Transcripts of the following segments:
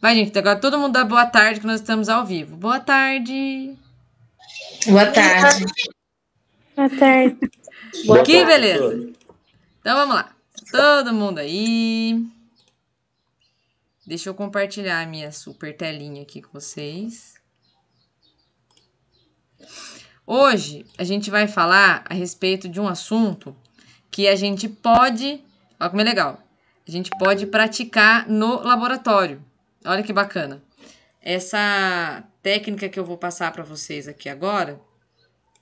Vai, gente, agora todo mundo dá boa tarde, que nós estamos ao vivo. Boa tarde. Boa tarde. Boa tarde. que beleza. Então vamos lá. Todo mundo aí. Deixa eu compartilhar a minha super telinha aqui com vocês. Hoje a gente vai falar a respeito de um assunto que a gente pode. Olha como é legal. A gente pode praticar no laboratório. Olha que bacana. Essa técnica que eu vou passar para vocês aqui agora,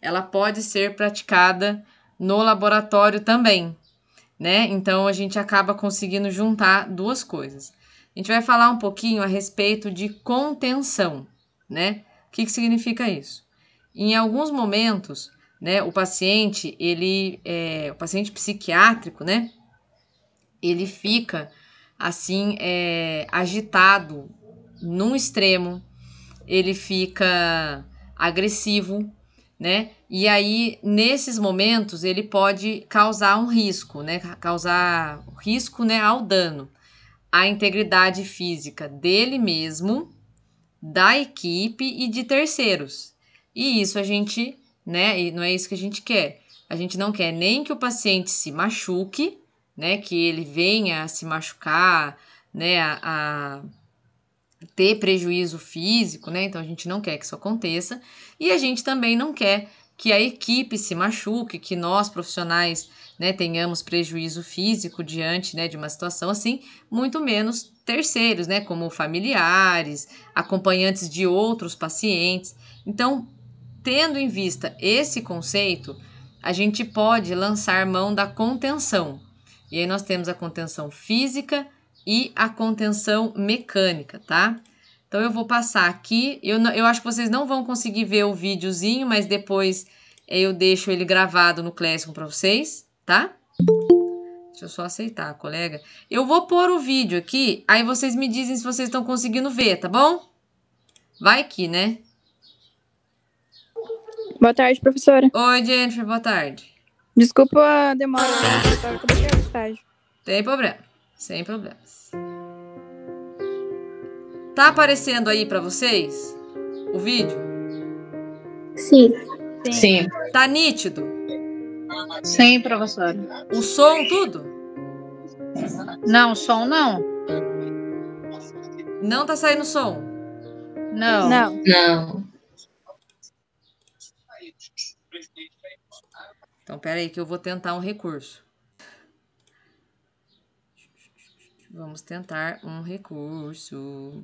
ela pode ser praticada no laboratório também, né? Então a gente acaba conseguindo juntar duas coisas. A gente vai falar um pouquinho a respeito de contenção, né? O que, que significa isso? Em alguns momentos, né, o paciente, ele, é, o paciente psiquiátrico, né? Ele fica assim é, agitado num extremo, ele fica agressivo, né? E aí nesses momentos ele pode causar um risco, né? Causar risco, né, ao dano à integridade física dele mesmo, da equipe e de terceiros. E isso a gente, né, não é isso que a gente quer. A gente não quer nem que o paciente se machuque, né, que ele venha a se machucar, né, a, a ter prejuízo físico, né? Então a gente não quer que isso aconteça e a gente também não quer que a equipe se machuque, que nós profissionais, né, tenhamos prejuízo físico diante, né, de uma situação assim, muito menos terceiros, né, como familiares, acompanhantes de outros pacientes. Então, tendo em vista esse conceito, a gente pode lançar mão da contenção, e aí nós temos a contenção física e a contenção mecânica, tá? Então eu vou passar aqui. Eu, eu acho que vocês não vão conseguir ver o videozinho, mas depois é, eu deixo ele gravado no Classroom para vocês, tá? Deixa eu só aceitar, colega. Eu vou pôr o vídeo aqui, aí vocês me dizem se vocês estão conseguindo ver, tá bom? Vai aqui, né? Boa tarde, professora. Oi, Jennifer, boa tarde. Desculpa a demora, né? eu acabei estágio. Tem problema, sem problemas. Tá aparecendo aí para vocês o vídeo? Sim. Sim. Sim. Tá nítido? Sim, professora. O som, tudo? Não, som não. Não tá saindo som? Não. Não. Não. Então, pera aí que eu vou tentar um recurso. Vamos tentar um recurso.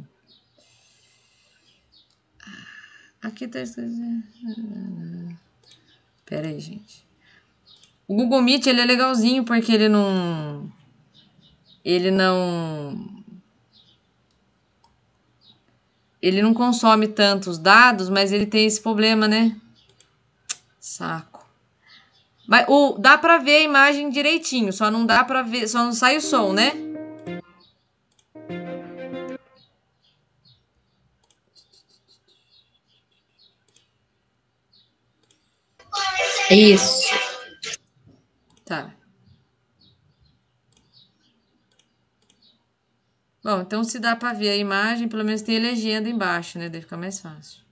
Aqui tá Pera aí, gente. O Google Meet, ele é legalzinho porque ele não... Ele não... Ele não consome tantos dados, mas ele tem esse problema, né? Saco. Mas o, dá pra ver a imagem direitinho, só não dá pra ver, só não sai o som, né? Isso. Tá. Bom, então se dá pra ver a imagem, pelo menos tem a legenda embaixo, né? Deve ficar mais fácil.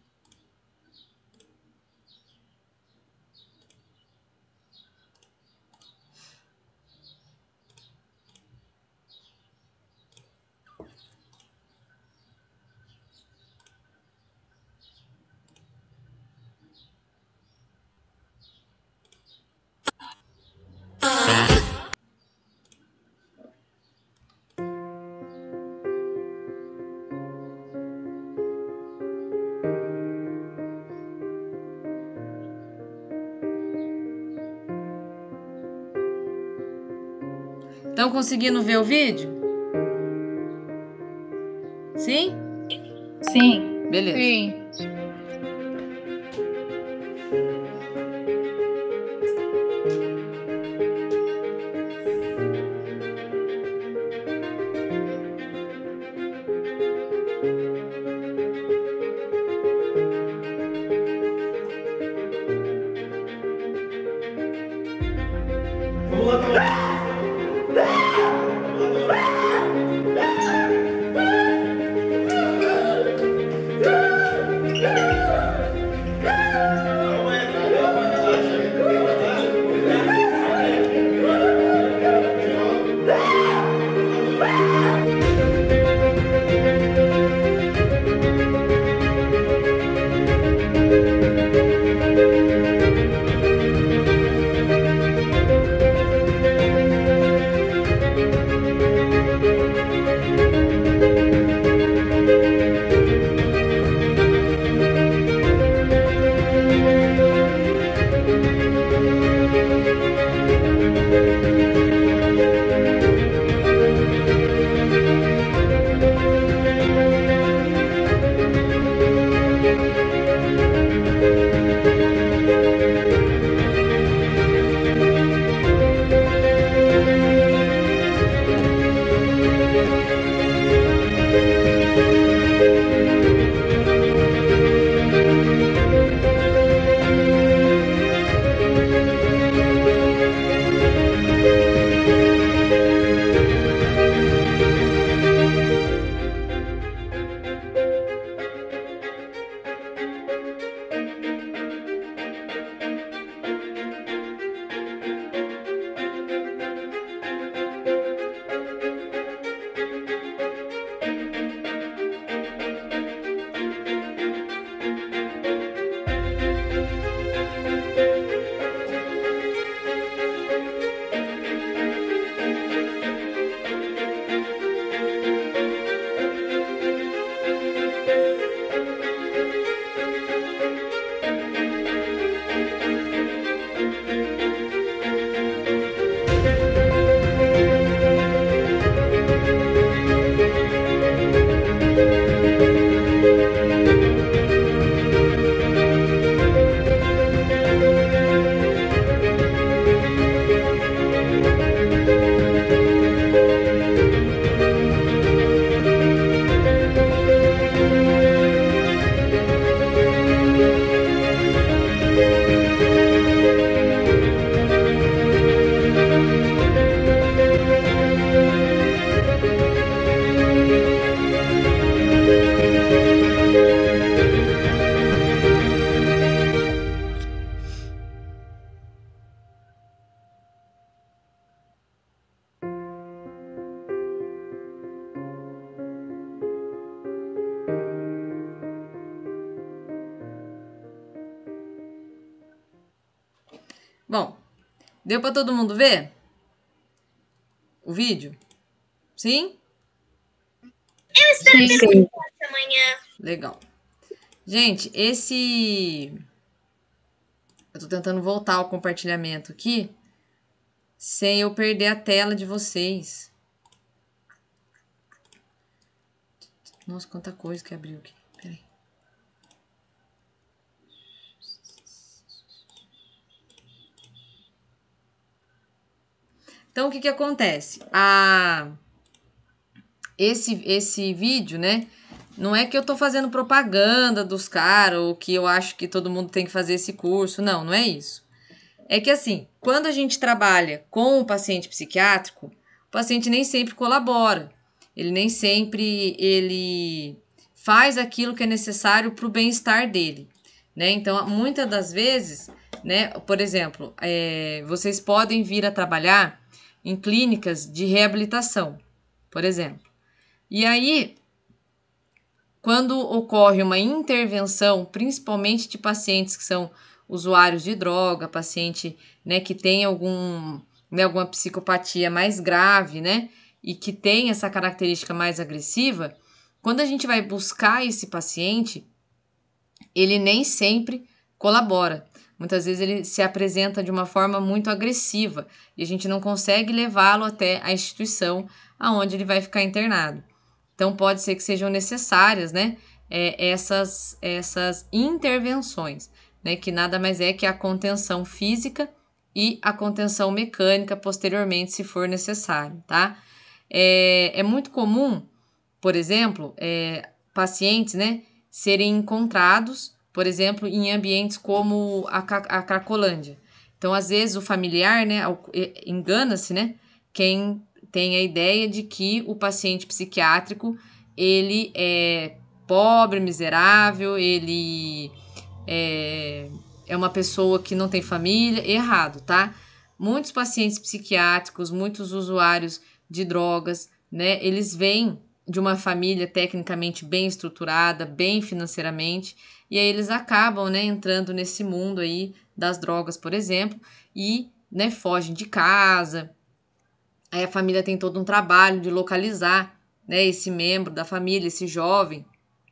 Estão conseguindo ver o vídeo? Sim? Sim. Beleza. Sim. Deu para todo mundo ver? O vídeo? Sim? Eu estou Sim. sim. amanhã. Legal. Gente, esse... Eu estou tentando voltar ao compartilhamento aqui, sem eu perder a tela de vocês. Nossa, quanta coisa que abriu aqui. Então, o que, que acontece? A... Esse, esse vídeo, né? Não é que eu tô fazendo propaganda dos caras ou que eu acho que todo mundo tem que fazer esse curso. Não, não é isso. É que assim, quando a gente trabalha com o paciente psiquiátrico, o paciente nem sempre colabora. Ele nem sempre ele faz aquilo que é necessário para o bem-estar dele, né? Então, muitas das vezes, né? Por exemplo, é, vocês podem vir a trabalhar em clínicas de reabilitação, por exemplo. E aí, quando ocorre uma intervenção, principalmente de pacientes que são usuários de droga, paciente né, que tem algum, né, alguma psicopatia mais grave, né, e que tem essa característica mais agressiva, quando a gente vai buscar esse paciente, ele nem sempre colabora. Muitas vezes ele se apresenta de uma forma muito agressiva e a gente não consegue levá-lo até a instituição aonde ele vai ficar internado. Então pode ser que sejam necessárias, né, é, essas essas intervenções, né, que nada mais é que a contenção física e a contenção mecânica posteriormente, se for necessário, tá? É, é muito comum, por exemplo, é, pacientes, né, serem encontrados por exemplo, em ambientes como a, a Cracolândia. Então, às vezes, o familiar, né, engana-se, né, quem tem a ideia de que o paciente psiquiátrico, ele é pobre, miserável, ele é, é uma pessoa que não tem família, errado, tá? Muitos pacientes psiquiátricos, muitos usuários de drogas, né, eles vêm de uma família tecnicamente bem estruturada, bem financeiramente, e aí eles acabam, né, entrando nesse mundo aí das drogas, por exemplo, e, né, fogem de casa. Aí a família tem todo um trabalho de localizar, né, esse membro da família, esse jovem,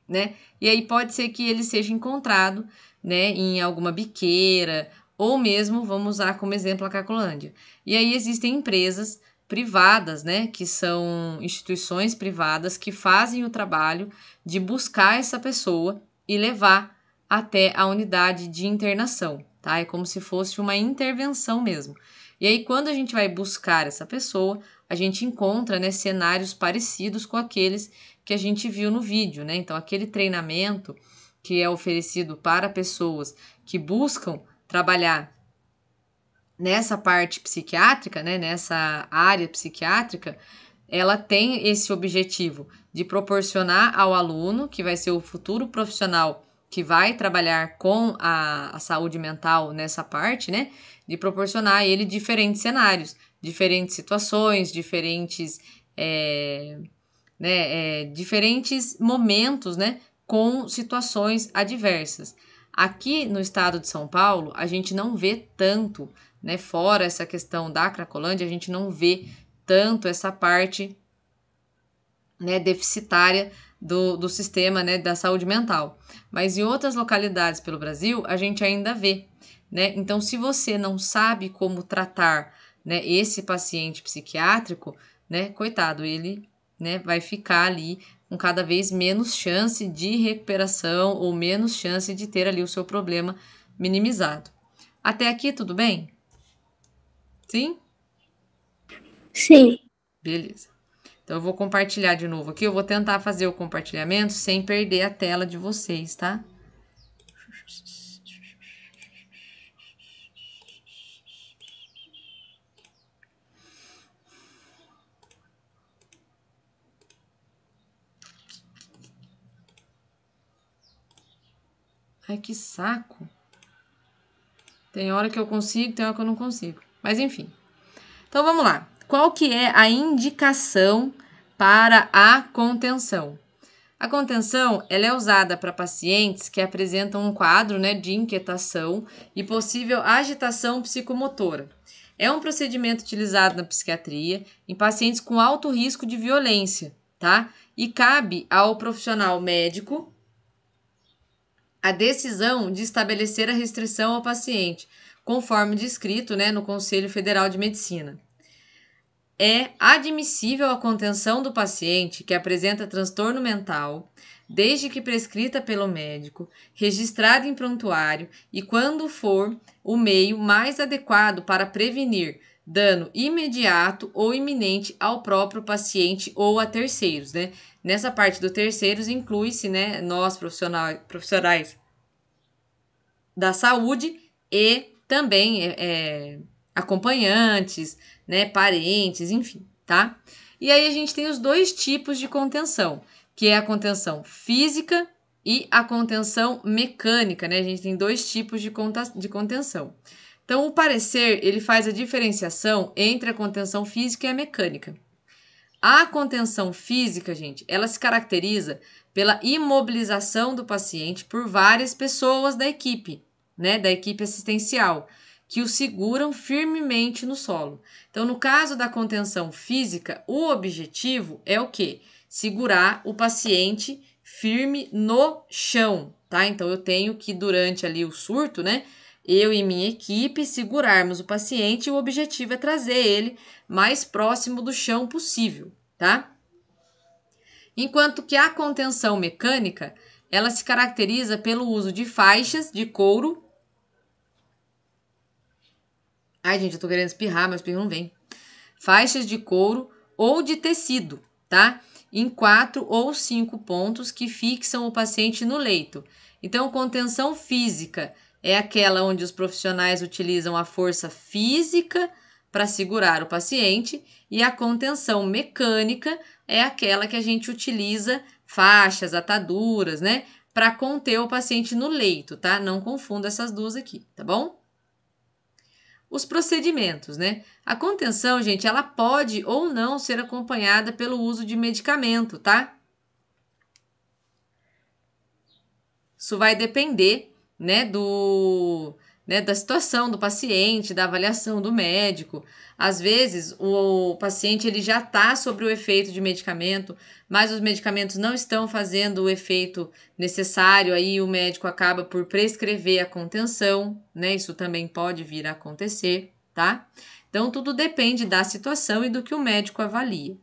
né? E aí pode ser que ele seja encontrado, né, em alguma biqueira, ou mesmo, vamos usar como exemplo a Cacolândia. E aí existem empresas privadas, né, que são instituições privadas que fazem o trabalho de buscar essa pessoa e levar até a unidade de internação, tá? É como se fosse uma intervenção mesmo. E aí, quando a gente vai buscar essa pessoa, a gente encontra né, cenários parecidos com aqueles que a gente viu no vídeo, né? Então, aquele treinamento que é oferecido para pessoas que buscam trabalhar nessa parte psiquiátrica, né, nessa área psiquiátrica, ela tem esse objetivo de proporcionar ao aluno, que vai ser o futuro profissional que vai trabalhar com a, a saúde mental nessa parte, né? De proporcionar a ele diferentes cenários, diferentes situações, diferentes, é, né, é, diferentes momentos, né? Com situações adversas. Aqui no estado de São Paulo, a gente não vê tanto, né? Fora essa questão da Cracolândia, a gente não vê tanto essa parte né, deficitária do, do sistema né, da saúde mental. Mas em outras localidades pelo Brasil, a gente ainda vê. Né? Então, se você não sabe como tratar né, esse paciente psiquiátrico, né, coitado, ele né, vai ficar ali com cada vez menos chance de recuperação ou menos chance de ter ali o seu problema minimizado. Até aqui, tudo bem? Sim? Sim. Beleza. Então eu vou compartilhar de novo aqui. Eu vou tentar fazer o compartilhamento sem perder a tela de vocês, tá? Ai, que saco. Tem hora que eu consigo, tem hora que eu não consigo. Mas enfim. Então vamos lá. Qual que é a indicação para a contenção? A contenção ela é usada para pacientes que apresentam um quadro né, de inquietação e possível agitação psicomotora. É um procedimento utilizado na psiquiatria em pacientes com alto risco de violência, tá? E cabe ao profissional médico a decisão de estabelecer a restrição ao paciente, conforme descrito né, no Conselho Federal de Medicina é admissível a contenção do paciente que apresenta transtorno mental, desde que prescrita pelo médico, registrada em prontuário e quando for o meio mais adequado para prevenir dano imediato ou iminente ao próprio paciente ou a terceiros, né? Nessa parte do terceiros inclui-se, né, nós profissionais da saúde e também é, é acompanhantes, né, parentes, enfim, tá? E aí a gente tem os dois tipos de contenção, que é a contenção física e a contenção mecânica, né? A gente tem dois tipos de, de contenção. Então, o parecer, ele faz a diferenciação entre a contenção física e a mecânica. A contenção física, gente, ela se caracteriza pela imobilização do paciente por várias pessoas da equipe, né, da equipe assistencial, que o seguram firmemente no solo. Então, no caso da contenção física, o objetivo é o quê? Segurar o paciente firme no chão, tá? Então, eu tenho que, durante ali o surto, né? Eu e minha equipe segurarmos o paciente e o objetivo é trazer ele mais próximo do chão possível, tá? Enquanto que a contenção mecânica, ela se caracteriza pelo uso de faixas de couro Ai, gente, eu tô querendo espirrar, mas espirro não vem. Faixas de couro ou de tecido, tá? Em quatro ou cinco pontos que fixam o paciente no leito. Então, contenção física é aquela onde os profissionais utilizam a força física para segurar o paciente, e a contenção mecânica é aquela que a gente utiliza faixas, ataduras, né, para conter o paciente no leito, tá? Não confunda essas duas aqui, tá bom? os procedimentos, né? A contenção, gente, ela pode ou não ser acompanhada pelo uso de medicamento, tá? Isso vai depender, né, do né, da situação do paciente, da avaliação do médico. Às vezes, o paciente ele já está sobre o efeito de medicamento, mas os medicamentos não estão fazendo o efeito necessário, aí o médico acaba por prescrever a contenção, né? Isso também pode vir a acontecer, tá? Então, tudo depende da situação e do que o médico avalia.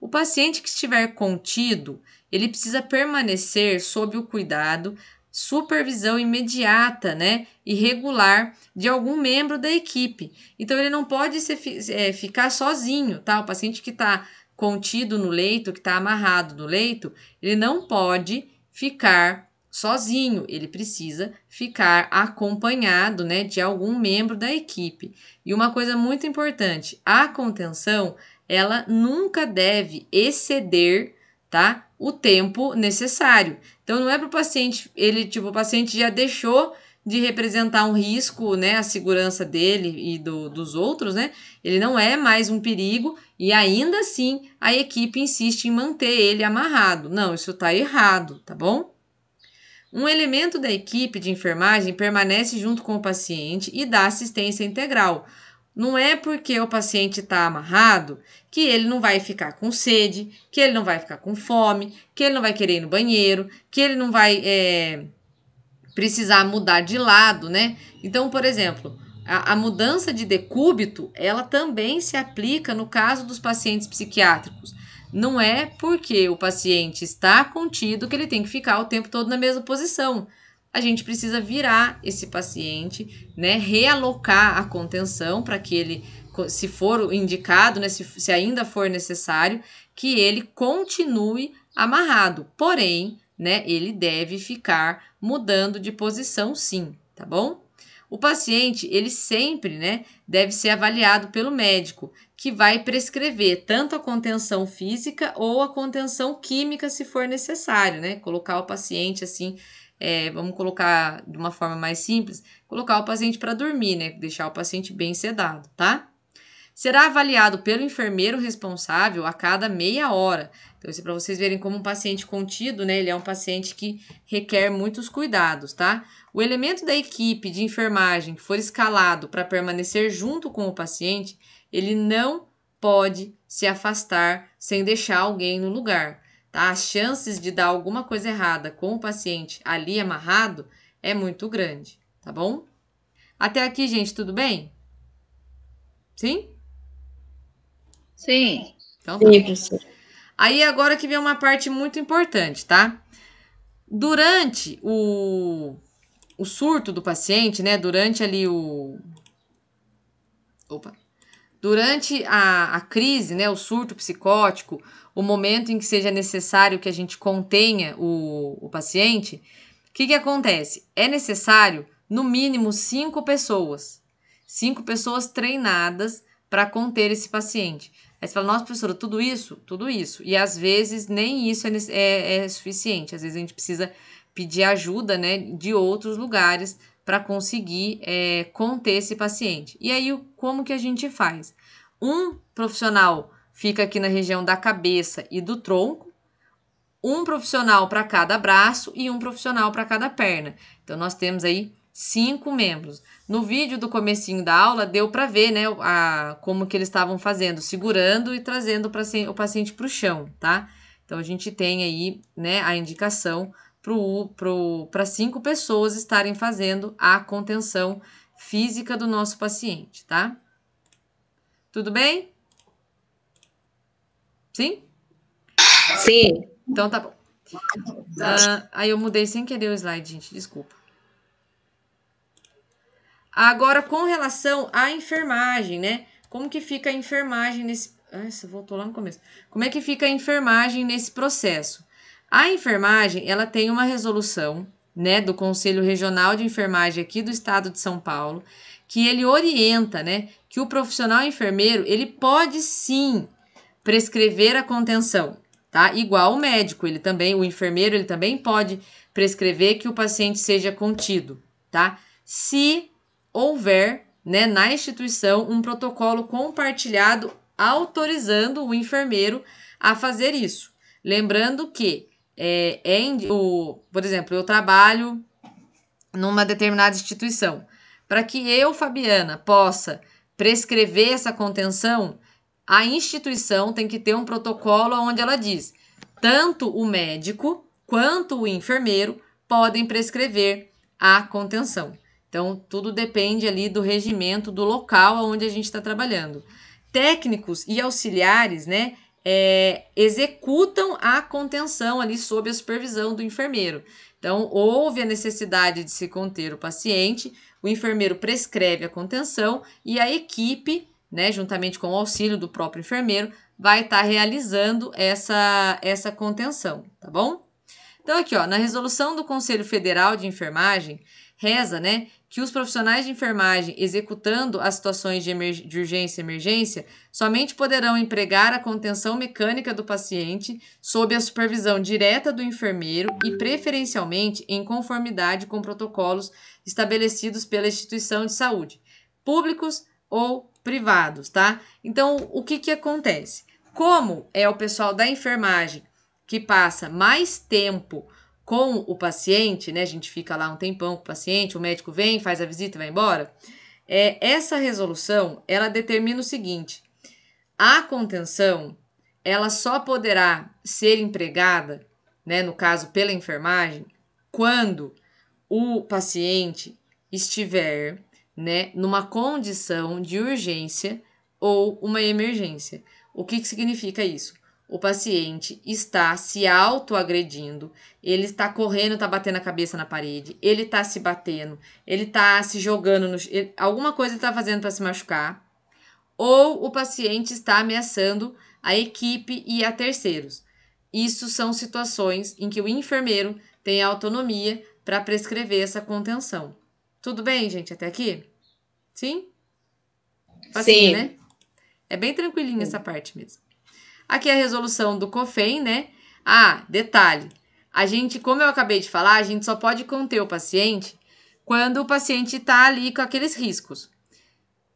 O paciente que estiver contido, ele precisa permanecer sob o cuidado supervisão imediata, né, e regular de algum membro da equipe. Então ele não pode ser, é, ficar sozinho, tá? O paciente que está contido no leito, que está amarrado no leito, ele não pode ficar sozinho, ele precisa ficar acompanhado, né, de algum membro da equipe. E uma coisa muito importante, a contenção, ela nunca deve exceder, tá? o tempo necessário. Então não é para o paciente, ele tipo, o paciente já deixou de representar um risco, né, a segurança dele e do, dos outros, né? Ele não é mais um perigo e ainda assim a equipe insiste em manter ele amarrado. Não, isso está errado, tá bom? Um elemento da equipe de enfermagem permanece junto com o paciente e dá assistência integral, não é porque o paciente está amarrado que ele não vai ficar com sede, que ele não vai ficar com fome, que ele não vai querer ir no banheiro, que ele não vai é, precisar mudar de lado, né? Então, por exemplo, a, a, mudança de decúbito ela também se aplica no caso dos pacientes psiquiátricos. Não é porque o paciente está contido que ele tem que ficar o tempo todo na mesma posição a gente precisa virar esse paciente, né, realocar a contenção para que ele, se for indicado, né, se, se ainda for necessário, que ele continue amarrado. Porém, né, ele deve ficar mudando de posição sim, tá bom? O paciente, ele sempre, né, deve ser avaliado pelo médico, que vai prescrever tanto a contenção física ou a contenção química se for necessário, né? Colocar o paciente assim é, vamos colocar de uma forma mais simples, colocar o paciente para dormir, né? Deixar o paciente bem sedado, tá? Será avaliado pelo enfermeiro responsável a cada meia hora. Então, isso é para vocês verem como um paciente contido, né? Ele é um paciente que requer muitos cuidados, tá? O elemento da equipe de enfermagem que for escalado para permanecer junto com o paciente, ele não pode se afastar sem deixar alguém no lugar as chances de dar alguma coisa errada com o paciente ali amarrado é muito grande, tá bom? Até aqui, gente, tudo bem? Sim? Sim. Então tá. Sim, professor. Aí agora que vem uma parte muito importante, tá? Durante o, o surto do paciente, né? Durante ali o. Opa! Durante a, a crise, né? O surto psicótico, o momento em que seja necessário que a gente contenha o, o paciente, o que, que acontece? É necessário, no mínimo, cinco pessoas. Cinco pessoas treinadas para conter esse paciente. Aí você fala, nossa, professora, tudo isso? Tudo isso. E às vezes nem isso é, é, é suficiente. Às vezes a gente precisa pedir ajuda né, de outros lugares para conseguir é, conter esse paciente. E aí, como que a gente faz? Um profissional fica aqui na região da cabeça e do tronco, um profissional para cada braço e um profissional para cada perna. Então nós temos aí cinco membros. No vídeo do comecinho da aula deu para ver, né, a, como que eles estavam fazendo, segurando e trazendo o paciente para o chão, tá? Então a gente tem aí, né, a indicação para cinco pessoas estarem fazendo a contenção física do nosso paciente, tá? Tudo bem? Sim? Sim. Então tá bom. Ah, aí eu mudei sem querer o slide, gente, desculpa. Agora, com relação à enfermagem, né? Como que fica a enfermagem nesse... Nossa, voltou lá no começo. Como é que fica a enfermagem nesse processo? A enfermagem, ela tem uma resolução, né, do Conselho Regional de Enfermagem aqui do Estado de São Paulo, que ele orienta, né, que o profissional enfermeiro, ele pode sim prescrever a contenção, tá? Igual o médico, ele também, o enfermeiro, ele também pode prescrever que o paciente seja contido, tá? Se houver, né, na instituição um protocolo compartilhado autorizando o enfermeiro a fazer isso. Lembrando que é, é o, por exemplo, eu trabalho numa determinada instituição. Para que eu, Fabiana, possa prescrever essa contenção, a instituição tem que ter um protocolo onde ela diz: tanto o médico quanto o enfermeiro podem prescrever a contenção. Então, tudo depende ali do regimento, do local onde a gente está trabalhando. Técnicos e auxiliares, né, é, executam a contenção ali sob a supervisão do enfermeiro. Então, houve a necessidade de se conter o paciente, o enfermeiro prescreve a contenção e a equipe né, juntamente com o auxílio do próprio enfermeiro, vai estar tá realizando essa, essa contenção, tá bom? Então, aqui, ó, na resolução do Conselho Federal de Enfermagem, reza, né, que os profissionais de enfermagem executando as situações de, emerg de urgência e emergência somente poderão empregar a contenção mecânica do paciente sob a supervisão direta do enfermeiro e, preferencialmente, em conformidade com protocolos estabelecidos pela instituição de saúde, públicos ou privados, tá? Então, o que, que acontece? Como é o pessoal da enfermagem que passa mais tempo com o paciente, né? A gente fica lá um tempão com o paciente, o médico vem, faz a visita e vai embora. É, essa resolução, ela determina o seguinte: a contenção, ela só poderá ser empregada, né, no caso pela enfermagem, quando o paciente estiver né, numa condição de urgência ou uma emergência. O que, que significa isso? O paciente está se autoagredindo, ele está correndo, está batendo a cabeça na parede, ele está se batendo, ele está se jogando, no, ele, alguma coisa está fazendo para se machucar, ou o paciente está ameaçando a equipe e a terceiros. Isso são situações em que o enfermeiro tem autonomia para prescrever essa contenção. Tudo bem, gente, até aqui? Sim? Facinho, Sim. né? É bem tranquilinha essa parte mesmo. Aqui é a resolução do COFEM, né? Ah, detalhe. A gente, como eu acabei de falar, a gente só pode conter o paciente quando o paciente está ali com aqueles riscos.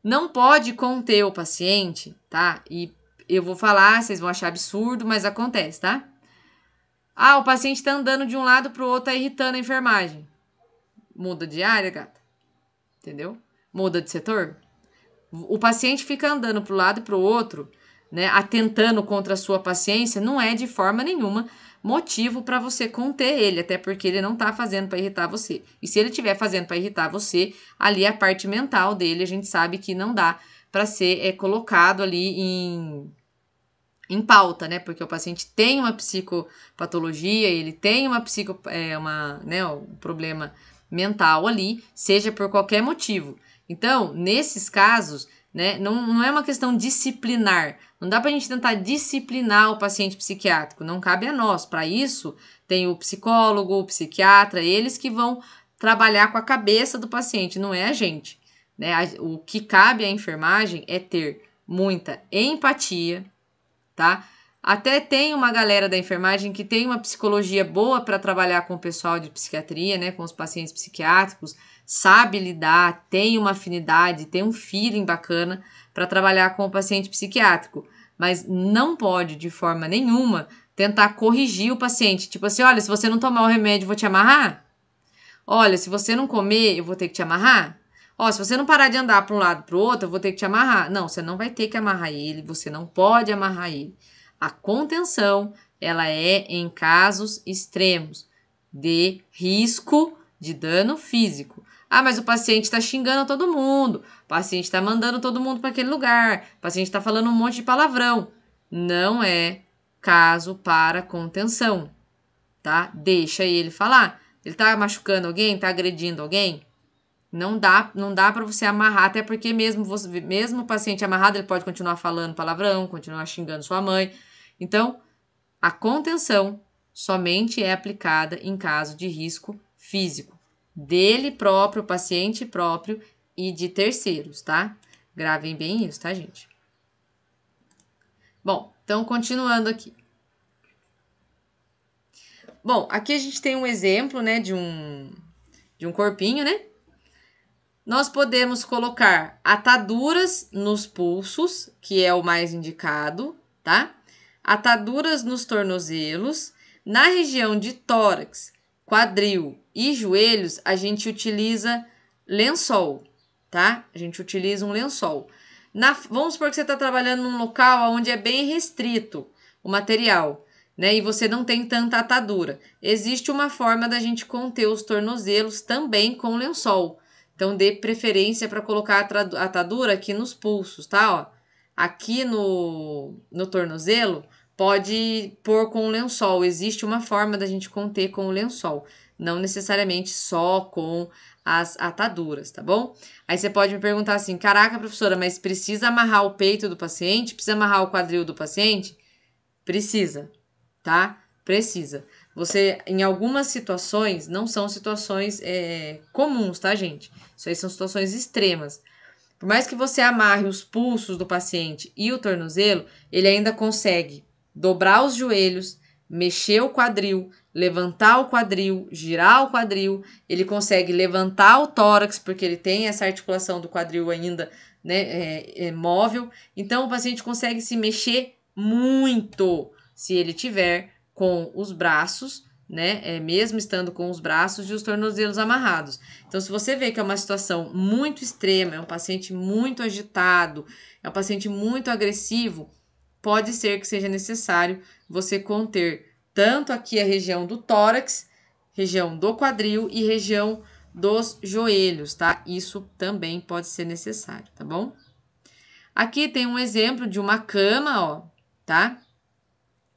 Não pode conter o paciente, tá? E eu vou falar, vocês vão achar absurdo, mas acontece, tá? Ah, o paciente está andando de um lado para o outro, tá irritando a enfermagem. Muda de área, gata. Entendeu? Muda de setor. O paciente fica andando para um lado e para o outro, né, atentando contra a sua paciência, não é de forma nenhuma motivo para você conter ele, até porque ele não está fazendo para irritar você. E se ele estiver fazendo para irritar você, ali é a parte mental dele, a gente sabe que não dá para ser é, colocado ali em, em pauta, né? Porque o paciente tem uma psicopatologia, ele tem uma psico, é, uma, né, um problema mental ali, seja por qualquer motivo. Então, nesses casos, né, não, não é uma questão disciplinar. Não dá para a gente tentar disciplinar o paciente psiquiátrico, não cabe a nós. Para isso, tem o psicólogo, o psiquiatra, eles que vão trabalhar com a cabeça do paciente, não é a gente. Né? O que cabe à enfermagem é ter muita empatia, tá? Até tem uma galera da enfermagem que tem uma psicologia boa para trabalhar com o pessoal de psiquiatria, né, com os pacientes psiquiátricos, sabe lidar, tem uma afinidade, tem um feeling bacana para trabalhar com o paciente psiquiátrico, mas não pode de forma nenhuma tentar corrigir o paciente, tipo assim, olha, se você não tomar o remédio, eu vou te amarrar. Olha, se você não comer, eu vou ter que te amarrar. Ó, se você não parar de andar para um lado para o outro, eu vou ter que te amarrar. Não, você não vai ter que amarrar ele, você não pode amarrar ele. A contenção, ela é em casos extremos de risco de dano físico. Ah, mas o paciente está xingando todo mundo, o paciente está mandando todo mundo para aquele lugar, o paciente está falando um monte de palavrão. Não é caso para contenção, tá? Deixa ele falar. Ele está machucando alguém, está agredindo alguém? Não dá, não dá para você amarrar, até porque mesmo você, mesmo o paciente amarrado, ele pode continuar falando palavrão, continuar xingando sua mãe. Então, a contenção somente é aplicada em caso de risco físico, dele próprio, paciente próprio e de terceiros, tá? Gravem bem isso, tá, gente? Bom, então continuando aqui. Bom, aqui a gente tem um exemplo, né, de um de um corpinho, né? Nós podemos colocar ataduras nos pulsos, que é o mais indicado, tá? ataduras nos tornozelos. Na região de tórax, quadril e joelhos, a gente utiliza lençol, tá? A gente utiliza um lençol. Na, vamos supor que você está trabalhando num local onde é bem restrito o material, né? E você não tem tanta atadura. Existe uma forma da gente conter os tornozelos também com lençol. Então, dê preferência para colocar a atadura aqui nos pulsos, tá? Ó aqui no, no tornozelo, pode pôr com o lençol. Existe uma forma da gente conter com o lençol, não necessariamente só com as ataduras, tá bom? Aí você pode me perguntar assim: caraca, professora, mas precisa amarrar o peito do paciente? Precisa amarrar o quadril do paciente? Precisa, tá? Precisa. Você, em algumas situações, não são situações é, comuns, tá, gente? Isso aí são situações extremas. Por mais que você amarre os pulsos do paciente e o tornozelo, ele ainda consegue dobrar os joelhos, mexer o quadril, levantar o quadril, girar o quadril, ele consegue levantar o tórax, porque ele tem essa articulação do quadril ainda né, é, é móvel. Então, o paciente consegue se mexer muito se ele tiver com os braços né? É, mesmo estando com os braços e os tornozelos amarrados. Então, se você vê que é uma situação muito extrema, é um paciente muito agitado, é um paciente muito agressivo, pode ser que seja necessário você conter tanto aqui a região do tórax, região do quadril e região dos joelhos, tá? Isso também pode ser necessário, tá bom? Aqui tem um exemplo de uma cama, ó, tá?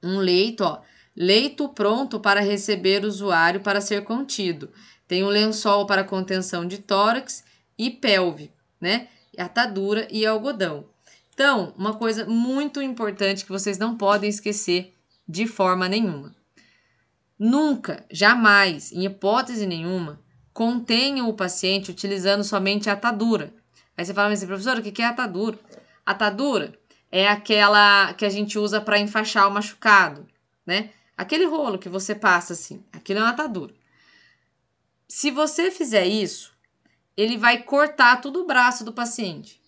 Um leito, ó leito pronto para receber usuário para ser contido. Tem um lençol para contenção de tórax e pelve, né? Atadura e algodão. Então, uma coisa muito importante que vocês não podem esquecer de forma nenhuma. Nunca, jamais, em hipótese nenhuma, contenham o paciente utilizando somente atadura. Aí você fala assim, professor, o que é atadura? Atadura é aquela que a gente usa para enfaixar o machucado, né? Aquele rolo que você passa assim, aquilo é uma atadura. Se você fizer isso, ele vai cortar todo o braço do paciente,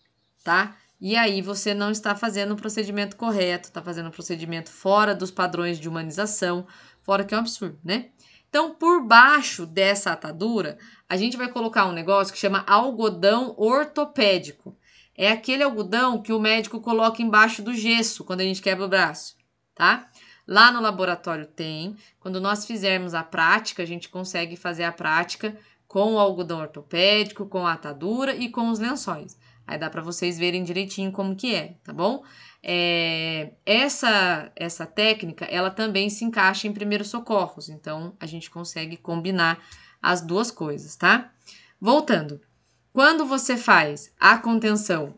tá? E aí você não está fazendo o procedimento correto, está fazendo um procedimento fora dos padrões de humanização, fora que é um absurdo, né? Então, por baixo dessa atadura, a gente vai colocar um negócio que chama algodão ortopédico. É aquele algodão que o médico coloca embaixo do gesso quando a gente quebra o braço, tá? Lá no laboratório tem. Quando nós fizermos a prática, a gente consegue fazer a prática com o algodão ortopédico, com a atadura e com os lençóis. Aí dá para vocês verem direitinho como que é, tá bom? É, essa essa técnica, ela também se encaixa em primeiros socorros. Então, a gente consegue combinar as duas coisas, tá? Voltando. Quando você faz a contenção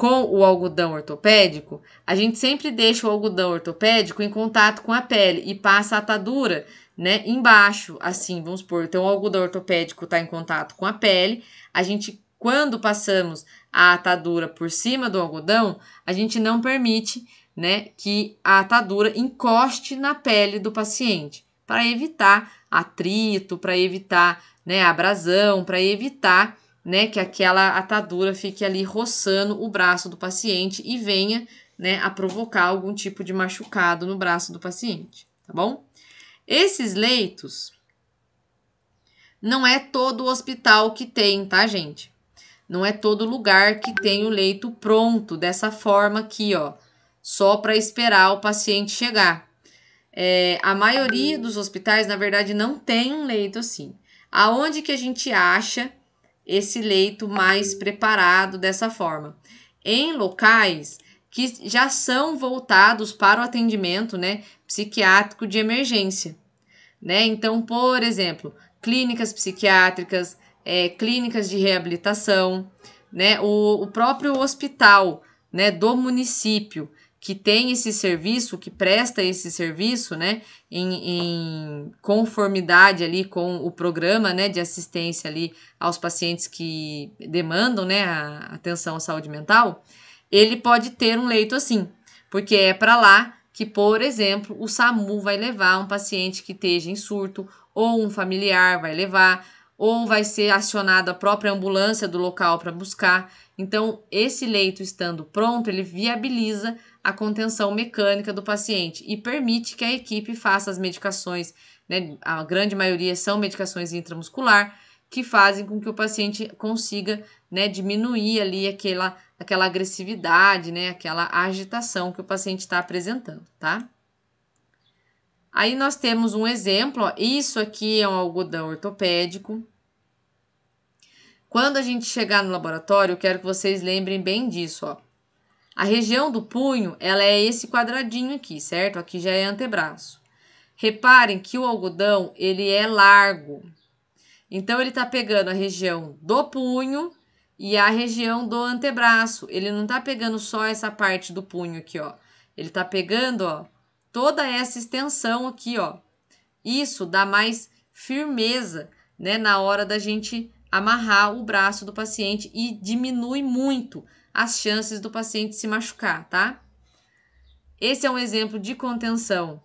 com o algodão ortopédico, a gente sempre deixa o algodão ortopédico em contato com a pele e passa a atadura, né, embaixo, assim, vamos supor, então o algodão ortopédico está em contato com a pele, a gente, quando passamos a atadura por cima do algodão, a gente não permite, né, que a atadura encoste na pele do paciente, para evitar atrito, para evitar, né, abrasão, para evitar né, que aquela atadura fique ali roçando o braço do paciente e venha, né, a provocar algum tipo de machucado no braço do paciente, tá bom? Esses leitos não é todo hospital que tem, tá, gente? Não é todo lugar que tem o leito pronto dessa forma aqui, ó, só para esperar o paciente chegar. É, a maioria dos hospitais, na verdade, não tem um leito assim. Aonde que a gente acha esse leito mais preparado dessa forma. Em locais que já são voltados para o atendimento né, psiquiátrico de emergência. Né? Então, por exemplo, clínicas psiquiátricas, é, clínicas de reabilitação, né? o, o próprio hospital né, do município que tem esse serviço, que presta esse serviço, né, em, em, conformidade ali com o programa, né, de assistência ali aos pacientes que demandam, né, a atenção à saúde mental, ele pode ter um leito assim, porque é para lá que, por exemplo, o SAMU vai levar um paciente que esteja em surto ou um familiar vai levar ou vai ser acionada a própria ambulância do local para buscar. Então, esse leito estando pronto, ele viabiliza a contenção mecânica do paciente e permite que a equipe faça as medicações, né? A grande maioria são medicações intramuscular que fazem com que o paciente consiga, né, diminuir ali aquela aquela agressividade, né, aquela agitação que o paciente está apresentando, tá? Aí nós temos um exemplo, ó, isso aqui é um algodão ortopédico. Quando a gente chegar no laboratório, eu quero que vocês lembrem bem disso, ó. A região do punho, ela é esse quadradinho aqui, certo? Aqui já é antebraço. Reparem que o algodão, ele é largo. Então, ele está pegando a região do punho e a região do antebraço. Ele não está pegando só essa parte do punho aqui, ó. Ele está pegando, ó, toda essa extensão aqui, ó. Isso dá mais firmeza, né, na hora da gente amarrar o braço do paciente e diminui muito as chances do paciente se machucar, tá? Esse é um exemplo de contenção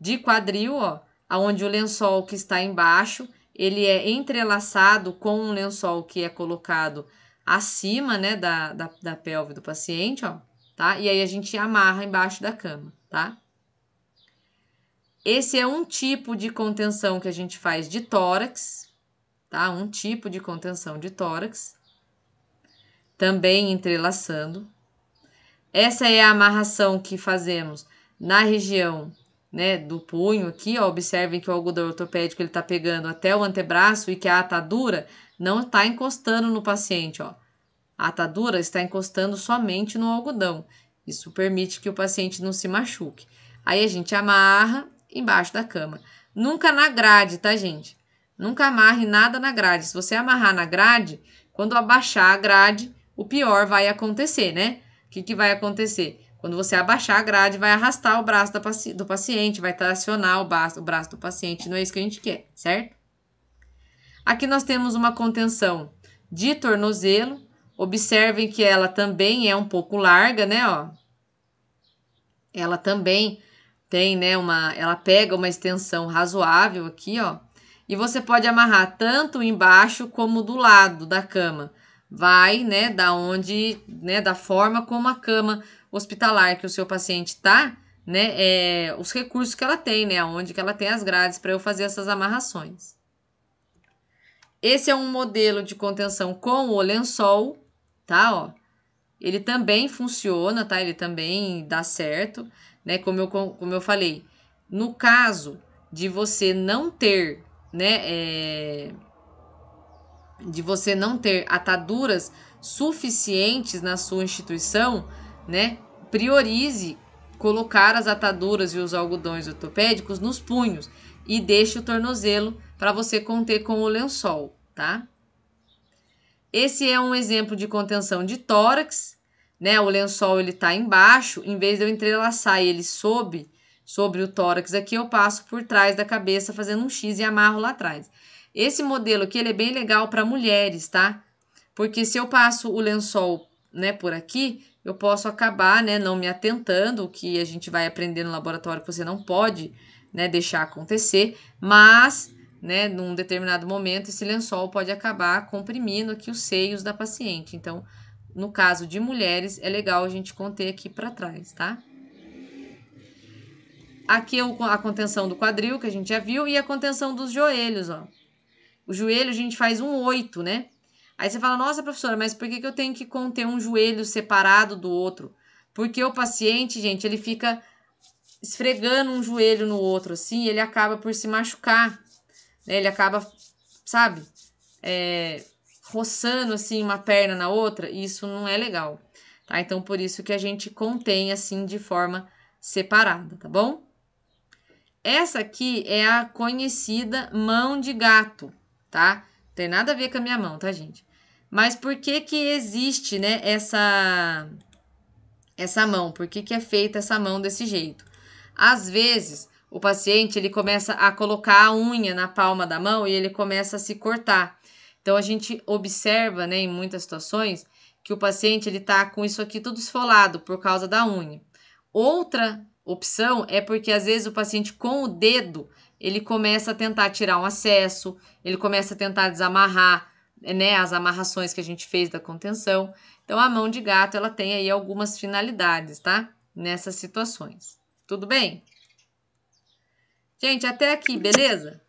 de quadril, ó, aonde o lençol que está embaixo, ele é entrelaçado com um lençol que é colocado acima, né, da, da, da pelve do paciente, ó, tá? E aí a gente amarra embaixo da cama, tá? Esse é um tipo de contenção que a gente faz de tórax, tá? Um tipo de contenção de tórax, também entrelaçando. Essa é a amarração que fazemos na região né, do punho aqui, ó, observem que o algodão ortopédico ele tá pegando até o antebraço e que a atadura não está encostando no paciente, ó. A atadura está encostando somente no algodão. Isso permite que o paciente não se machuque. Aí a gente amarra embaixo da cama. Nunca na grade, tá, gente? Nunca amarre nada na grade. Se você amarrar na grade, quando abaixar a grade, o pior vai acontecer, né? O que, que vai acontecer? Quando você abaixar a grade, vai arrastar o braço do paciente, vai tracionar o braço, o braço do paciente. Não é isso que a gente quer, certo? Aqui nós temos uma contenção de tornozelo. Observem que ela também é um pouco larga, né? Ó. Ela também tem, né, uma, ela pega uma extensão razoável aqui, ó, e você pode amarrar tanto embaixo como do lado da cama. Vai, né, da onde, né, da forma como a cama hospitalar que o seu paciente tá, né, é, os recursos que ela tem, né, aonde que ela tem as grades para eu fazer essas amarrações. Esse é um modelo de contenção com o lençol, tá, ó. Ele também funciona, tá? Ele também dá certo né? Como eu, como eu falei, no caso de você não ter, né? É, de você não ter ataduras suficientes na sua instituição, né? Priorize colocar as ataduras e os algodões ortopédicos nos punhos e deixe o tornozelo para você conter com o lençol, tá? Esse é um exemplo de contenção de tórax, né, o lençol ele tá embaixo, em vez de eu entrelaçar ele sob, sobre o tórax aqui, eu passo por trás da cabeça fazendo um X e amarro lá atrás. Esse modelo aqui ele é bem legal para mulheres, tá? Porque se eu passo o lençol, né, por aqui, eu posso acabar, né, não me atentando, o que a gente vai aprender no laboratório que você não pode, né, deixar acontecer, mas, né, num determinado momento esse lençol pode acabar comprimindo aqui os seios da paciente. Então, no caso de mulheres, é legal a gente conter aqui para trás, tá? Aqui é a contenção do quadril, que a gente já viu, e a contenção dos joelhos, ó. O joelho a gente faz um oito, né? Aí você fala, nossa, professora, mas por que, que eu tenho que conter um joelho separado do outro? Porque o paciente, gente, ele fica esfregando um joelho no outro, assim, ele acaba por se machucar, né? Ele acaba, sabe? É, roçando assim uma perna na outra, isso não é legal, tá? Então por isso que a gente contém assim de forma separada, tá bom? Essa aqui é a conhecida mão de gato, tá? Não tem nada a ver com a minha mão, tá, gente? Mas por que que existe, né, essa essa mão? Por que que é feita essa mão desse jeito? Às vezes, o paciente ele começa a colocar a unha na palma da mão e ele começa a se cortar. Então a gente observa, né, em muitas situações, que o paciente ele tá com isso aqui tudo esfolado por causa da unha. Outra opção é porque às vezes o paciente com o dedo ele começa a tentar tirar um acesso, ele começa a tentar desamarrar, né, as amarrações que a gente fez da contenção. Então a mão de gato ela tem aí algumas finalidades, tá? Nessas situações. Tudo bem? Gente, até aqui, beleza?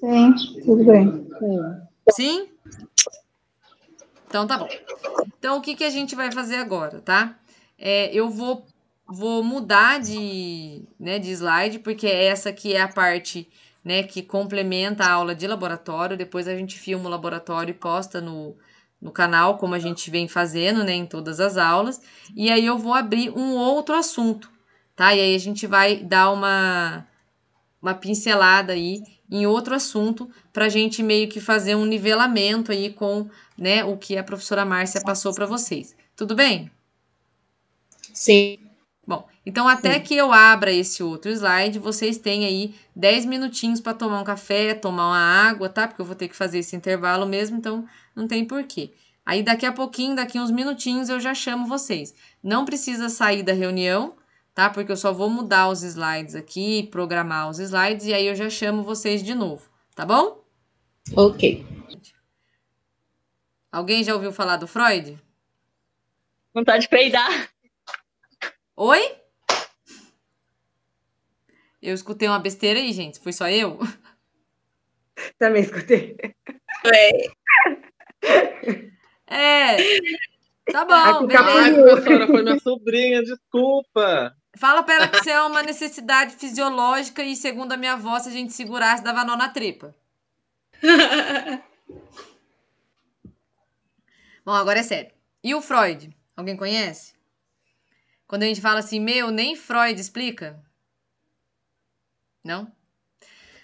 Sim, tudo bem. Sim. É. Sim? Então tá bom. Então o que, que a gente vai fazer agora, tá? É, eu vou, vou mudar de, né, de slide, porque é essa aqui é a parte né, que complementa a aula de laboratório. Depois a gente filma o laboratório e posta no, no canal, como a gente vem fazendo né, em todas as aulas. E aí eu vou abrir um outro assunto, tá? E aí a gente vai dar uma, uma pincelada aí em outro assunto para a gente meio que fazer um nivelamento aí com né, o que a professora Márcia passou para vocês. Tudo bem? Sim. Bom, então até Sim. que eu abra esse outro slide, vocês têm aí 10 minutinhos para tomar um café, tomar uma água, tá? Porque eu vou ter que fazer esse intervalo mesmo, então não tem porquê. Aí daqui a pouquinho, daqui uns minutinhos, eu já chamo vocês. Não precisa sair da reunião, tá? Porque eu só vou mudar os slides aqui, programar os slides e aí eu já chamo vocês de novo, tá bom? Ok. Alguém já ouviu falar do Freud? Vontade de peidar. Oi? Eu escutei uma besteira aí, gente. Foi só eu? Também escutei. É. é. Tá bom, ah, Ai, beleza. foi minha sobrinha, desculpa. Fala pra ela que isso é uma necessidade fisiológica e, segundo a minha avó, se a gente segurasse, dava nó na tripa. Bom, agora é sério. E o Freud? Alguém conhece? Quando a gente fala assim, meu, nem Freud explica? Não?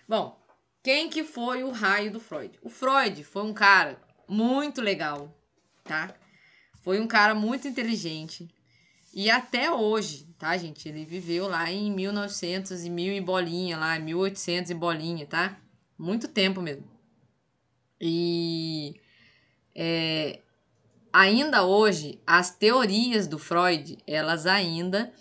Bom, quem que foi o raio do Freud? O Freud foi um cara muito legal, tá? Foi um cara muito inteligente. E até hoje, tá, gente? Ele viveu lá em 1900 e mil e bolinha, lá, 1800 e bolinha, tá? Muito tempo mesmo. E é, ainda hoje, as teorias do Freud, elas ainda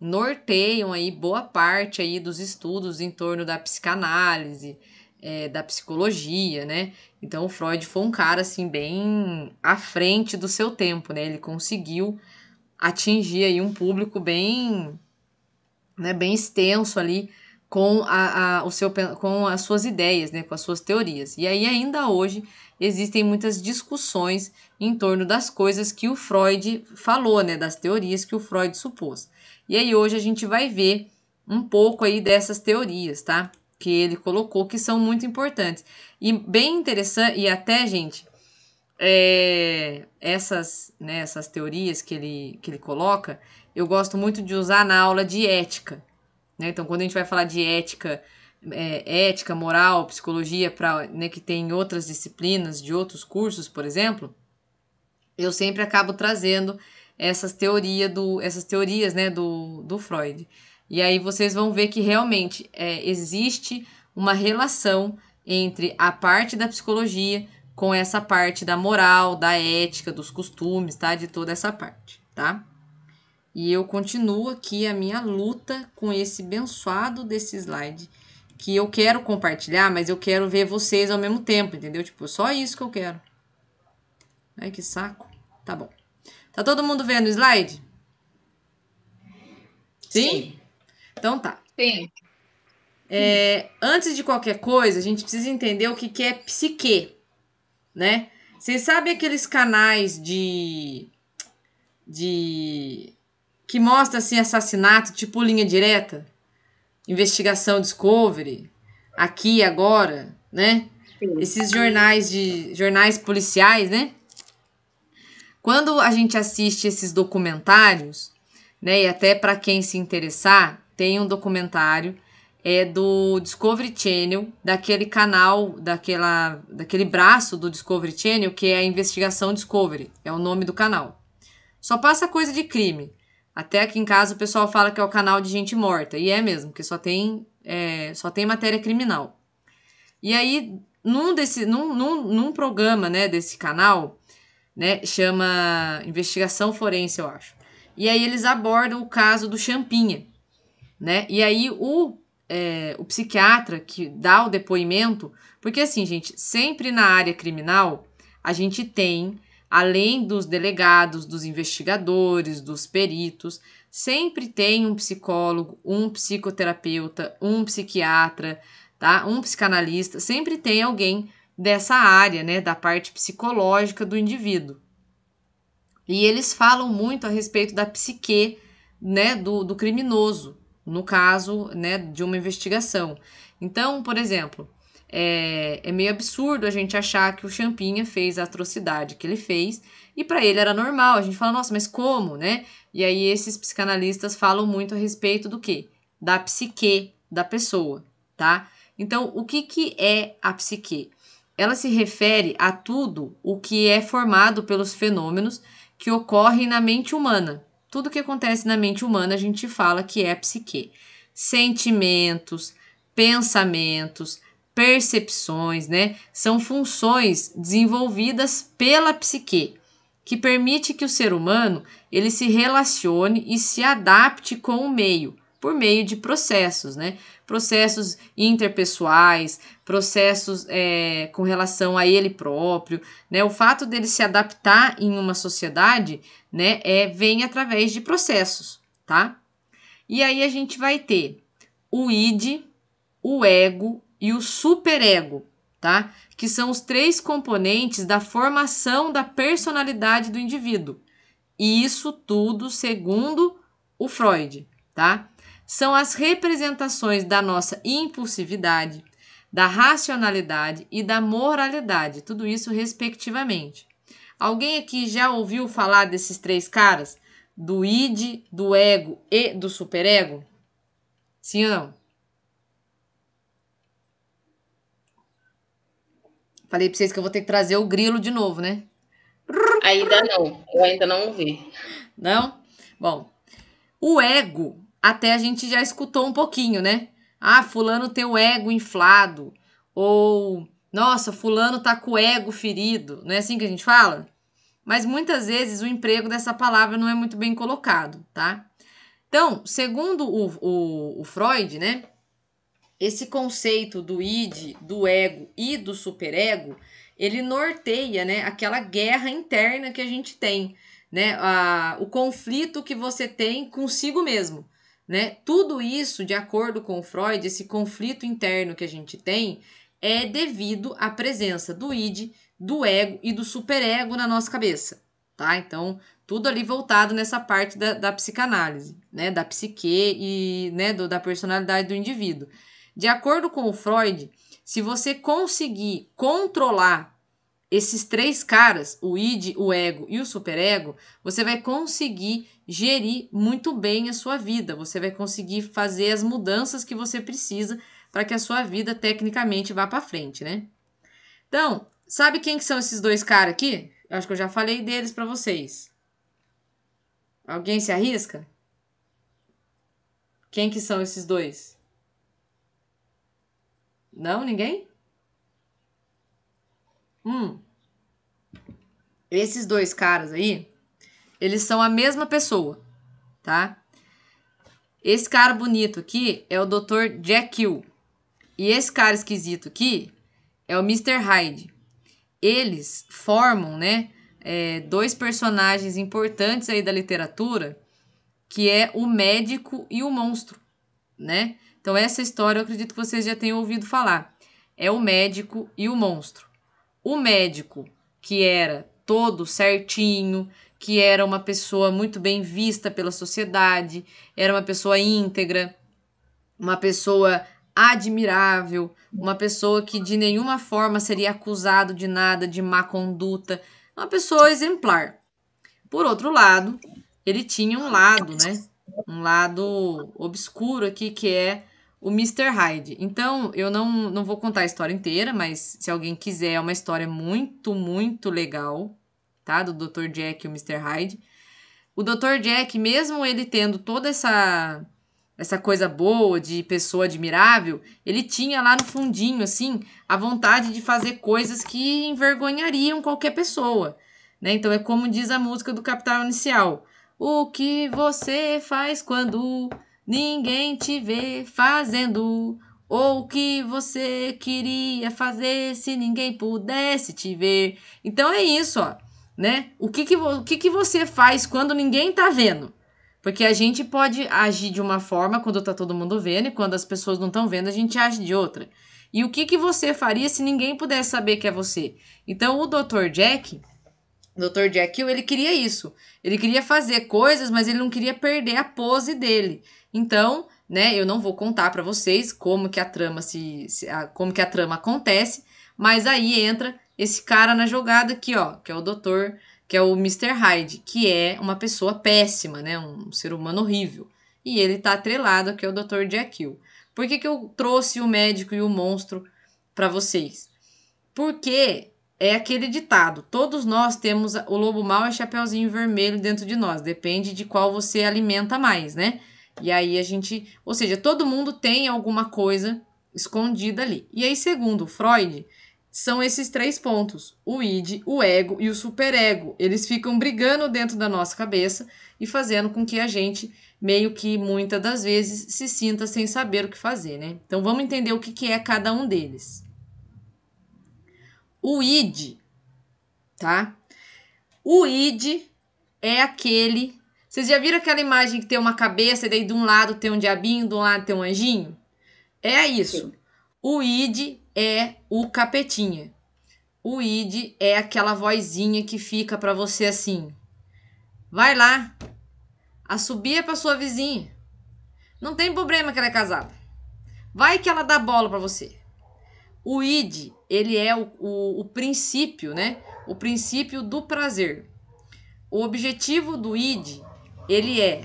norteiam aí boa parte aí dos estudos em torno da psicanálise, é, da psicologia, né? Então, o Freud foi um cara, assim, bem à frente do seu tempo, né? Ele conseguiu atingir aí um público bem, né, bem extenso ali com, a, a, o seu, com as suas ideias, né, com as suas teorias. E aí, ainda hoje, existem muitas discussões em torno das coisas que o Freud falou, né, das teorias que o Freud supôs. E aí, hoje, a gente vai ver um pouco aí dessas teorias, tá? Que ele colocou, que são muito importantes. E bem interessante, e até, gente, é, essas, né, essas teorias que ele, que ele coloca, eu gosto muito de usar na aula de ética né? Então, quando a gente vai falar de ética, é, ética, moral, psicologia, pra, né, que tem outras disciplinas, de outros cursos, por exemplo, eu sempre acabo trazendo essas, teoria do, essas teorias né, do, do Freud. E aí vocês vão ver que realmente é, existe uma relação entre a parte da psicologia com essa parte da moral, da ética, dos costumes, tá? De toda essa parte, tá? E eu continuo aqui a minha luta com esse abençoado desse slide que eu quero compartilhar, mas eu quero ver vocês ao mesmo tempo, entendeu? Tipo, só isso que eu quero. Ai, que saco. Tá bom. Tá todo mundo vendo o slide? Sim? Sim. Então tá. Sim. É, antes de qualquer coisa, a gente precisa entender o que, que é psique, né? Vocês sabem aqueles canais de... de que mostra assim assassinato tipo linha direta, investigação Discovery, aqui agora, né? Sim. Esses jornais de jornais policiais, né? Quando a gente assiste esses documentários, né? E até para quem se interessar, tem um documentário é do Discovery Channel, daquele canal, daquela, daquele braço do Discovery Channel que é a Investigação Discovery, é o nome do canal. Só passa coisa de crime. Até aqui em casa o pessoal fala que é o canal de gente morta. E é mesmo, porque só tem, é, só tem matéria criminal. E aí, num, desse, num, num, num programa né, desse canal, né, chama Investigação Forense, eu acho. E aí eles abordam o caso do Champinha. Né? E aí o, é, o psiquiatra que dá o depoimento, porque assim, gente, sempre na área criminal a gente tem além dos delegados, dos investigadores, dos peritos, sempre tem um psicólogo, um psicoterapeuta, um psiquiatra, tá? Um psicanalista, sempre tem alguém dessa área, né, da parte psicológica do indivíduo. E eles falam muito a respeito da psique, né, do, do criminoso, no caso, né, de uma investigação. Então, por exemplo, é, é meio absurdo a gente achar que o Champinha fez a atrocidade que ele fez e para ele era normal. A gente fala, nossa, mas como, né? E aí esses psicanalistas falam muito a respeito do que? Da psique da pessoa, tá? Então, o que, que é a psique? Ela se refere a tudo o que é formado pelos fenômenos que ocorrem na mente humana. Tudo que acontece na mente humana a gente fala que é a psique. Sentimentos, pensamentos, percepções, né? São funções desenvolvidas pela psique que permite que o ser humano ele se relacione e se adapte com o meio por meio de processos, né? Processos interpessoais, processos é, com relação a ele próprio, né? O fato dele se adaptar em uma sociedade, né? É vem através de processos, tá? E aí a gente vai ter o id, o ego e o superego, tá? Que são os três componentes da formação da personalidade do indivíduo. E isso tudo segundo o Freud, tá? São as representações da nossa impulsividade, da racionalidade e da moralidade, tudo isso respectivamente. Alguém aqui já ouviu falar desses três caras? Do id, do ego e do superego? Sim ou não? Falei pra vocês que eu vou ter que trazer o grilo de novo, né? Ainda não, eu ainda não ouvi. Não? Bom, o ego, até a gente já escutou um pouquinho, né? Ah, fulano tem o ego inflado. Ou, nossa, fulano tá com o ego ferido. Não é assim que a gente fala? Mas muitas vezes o emprego dessa palavra não é muito bem colocado, tá? Então, segundo o, o, o Freud, né? Esse conceito do id, do ego e do superego, ele norteia, né, aquela guerra interna que a gente tem, né, a, o conflito que você tem consigo mesmo, né? Tudo isso, de acordo com Freud, esse conflito interno que a gente tem é devido à presença do id, do ego e do superego na nossa cabeça, tá? Então, tudo ali voltado nessa parte da, da psicanálise, né, da psique e, né, do, da personalidade do indivíduo. De acordo com o Freud, se você conseguir controlar esses três caras, o id, o ego e o superego, você vai conseguir gerir muito bem a sua vida. Você vai conseguir fazer as mudanças que você precisa para que a sua vida tecnicamente vá para frente, né? Então, sabe quem que são esses dois caras aqui? Acho que eu já falei deles para vocês. Alguém se arrisca? Quem que são esses dois? Não, ninguém? Hum. Esses dois caras aí, eles são a mesma pessoa, tá? Esse cara bonito aqui é o Dr. Jekyll. E esse cara esquisito aqui é o Mr. Hyde. Eles formam, né, é, dois personagens importantes aí da literatura, que é o médico e o monstro né? Então essa história eu acredito que vocês já tenham ouvido falar. É o médico e o monstro. O médico que era todo certinho, que era uma pessoa muito bem vista pela sociedade, era uma pessoa íntegra, uma pessoa admirável, uma pessoa que de nenhuma forma seria acusado de nada, de má conduta, uma pessoa exemplar. Por outro lado, ele tinha um lado, né, um lado obscuro aqui que é o Mr. Hyde. Então, eu não, não vou contar a história inteira, mas se alguém quiser, é uma história muito, muito legal, tá? Do Dr. Jack e o Mr. Hyde. O Dr. Jack, mesmo ele tendo toda essa essa coisa boa de pessoa admirável, ele tinha lá no fundinho assim a vontade de fazer coisas que envergonhariam qualquer pessoa, né? Então é como diz a música do Capital Inicial, o que você faz quando ninguém te vê fazendo? Ou o que você queria fazer se ninguém pudesse te ver? Então é isso, ó, né? O que que, o que, que você faz quando ninguém tá vendo? Porque a gente pode agir de uma forma quando tá todo mundo vendo e quando as pessoas não estão vendo, a gente age de outra. E o que, que você faria se ninguém pudesse saber que é você? Então, o Dr. Jack, Dr. Jekyll, ele queria isso. Ele queria fazer coisas, mas ele não queria perder a pose dele. Então, né, eu não vou contar para vocês como que a trama se, se a, como que a trama acontece, mas aí entra esse cara na jogada aqui, ó, que é o Dr que é o Mr. Hyde, que é uma pessoa péssima, né? Um ser humano horrível. E ele tá atrelado aqui ao Dr. Jekyll. Por que, que eu trouxe o médico e o monstro para vocês? Porque é aquele ditado: todos nós temos o lobo mau e chapeuzinho vermelho dentro de nós, depende de qual você alimenta mais, né? E aí a gente, ou seja, todo mundo tem alguma coisa escondida ali. E aí, segundo Freud, são esses três pontos: o id, o ego e o superego. Eles ficam brigando dentro da nossa cabeça e fazendo com que a gente meio que muitas das vezes se sinta sem saber o que fazer, né? Então vamos entender o que, que é cada um deles. O id, tá? O id é aquele. Vocês já viram aquela imagem que tem uma cabeça e daí de um lado tem um diabinho, de um lado tem um anjinho? É isso. O id é o capetinha. O id é aquela vozinha que fica para você assim. Vai lá. Assobia para sua vizinha. Não tem problema que ela é casada. Vai que ela dá bola para você. O id, ele é o, o, o princípio, né? O princípio do prazer. O objetivo do id, ele é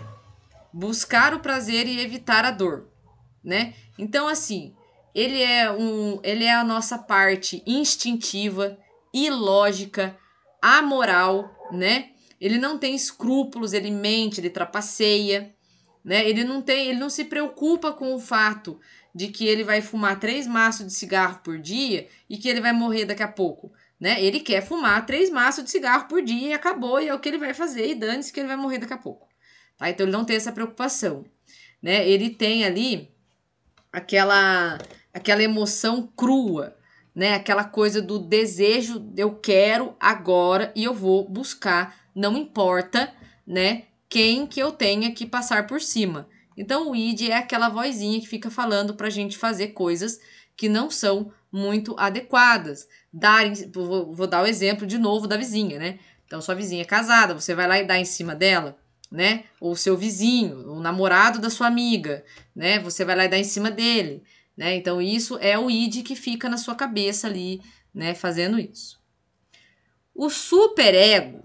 buscar o prazer e evitar a dor, né? Então, assim, ele é, um, ele é a nossa parte instintiva, ilógica, amoral, né? Ele não tem escrúpulos, ele mente, ele trapaceia, né? Ele não tem, ele não se preocupa com o fato de que ele vai fumar três maços de cigarro por dia e que ele vai morrer daqui a pouco. Né? Ele quer fumar três maços de cigarro por dia e acabou, e é o que ele vai fazer, e dane-se que ele vai morrer daqui a pouco. Tá? Então ele não tem essa preocupação. Né? Ele tem ali aquela, aquela emoção crua, né? Aquela coisa do desejo, eu quero agora e eu vou buscar, não importa, né? Quem que eu tenha que passar por cima. Então, o id é aquela vozinha que fica falando para a gente fazer coisas que não são muito adequadas. Dar, vou, vou dar o exemplo de novo da vizinha, né? Então, sua vizinha é casada, você vai lá e dá em cima dela, né? Ou seu vizinho, o namorado da sua amiga, né? Você vai lá e dá em cima dele, né? Então, isso é o id que fica na sua cabeça ali, né? Fazendo isso. O superego,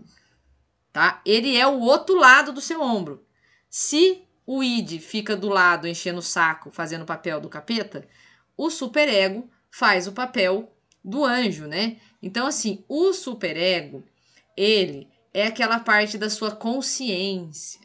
tá? Ele é o outro lado do seu ombro. Se o id fica do lado enchendo o saco, fazendo o papel do capeta, o superego faz o papel do anjo, né? Então, assim, o superego, ele é aquela parte da sua consciência,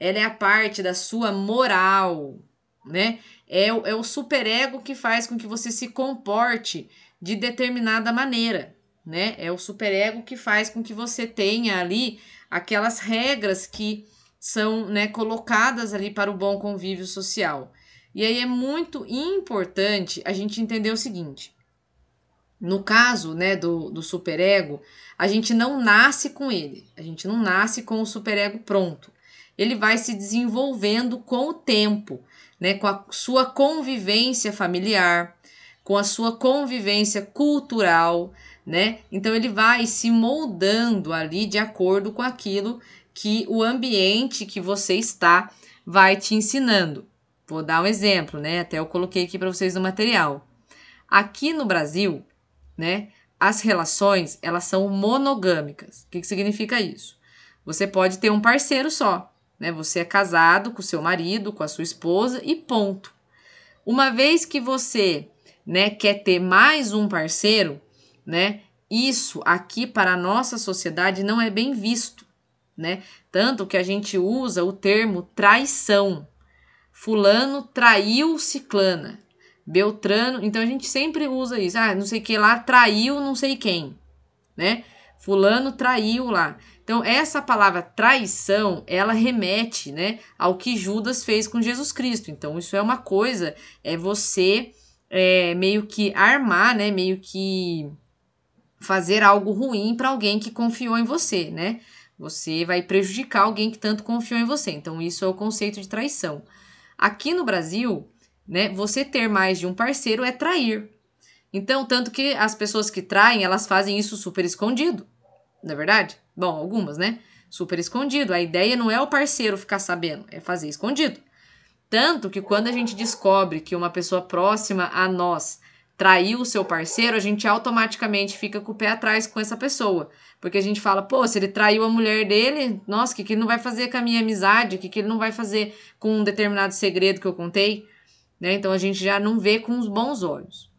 ela é a parte da sua moral, né? É, o, é o superego que faz com que você se comporte de determinada maneira, né? É o superego que faz com que você tenha ali aquelas regras que são né, colocadas ali para o bom convívio social. E aí é muito importante a gente entender o seguinte: no caso né, do, do superego, a gente não nasce com ele, a gente não nasce com o superego pronto. Ele vai se desenvolvendo com o tempo, né, com a sua convivência familiar, com a sua convivência cultural, né? Então ele vai se moldando ali de acordo com aquilo que o ambiente que você está vai te ensinando. Vou dar um exemplo, né? Até eu coloquei aqui para vocês no material. Aqui no Brasil, né, as relações, elas são monogâmicas. O que, que significa isso? Você pode ter um parceiro só, né? Você é casado com seu marido, com a sua esposa e ponto. Uma vez que você, né, quer ter mais um parceiro, né? Isso aqui para a nossa sociedade não é bem visto né? Tanto que a gente usa o termo traição. Fulano traiu Ciclana. Beltrano. Então a gente sempre usa isso. Ah, não sei que lá traiu não sei quem, né? Fulano traiu lá. Então essa palavra traição, ela remete, né, ao que Judas fez com Jesus Cristo. Então isso é uma coisa, é você é, meio que armar, né, meio que fazer algo ruim para alguém que confiou em você, né? Você vai prejudicar alguém que tanto confiou em você. Então, isso é o conceito de traição. Aqui no Brasil, né, você ter mais de um parceiro é trair. Então, tanto que as pessoas que traem, elas fazem isso super escondido. Não é verdade? Bom, algumas, né? Super escondido. A ideia não é o parceiro ficar sabendo, é fazer escondido. Tanto que quando a gente descobre que uma pessoa próxima a nós traiu o seu parceiro, a gente automaticamente fica com o pé atrás com essa pessoa. Porque a gente fala, pô, se ele traiu a mulher dele, nossa, o que, que ele não vai fazer com a minha amizade? O que, que ele não vai fazer com um determinado segredo que eu contei? Né? Então a gente já não vê com os bons olhos.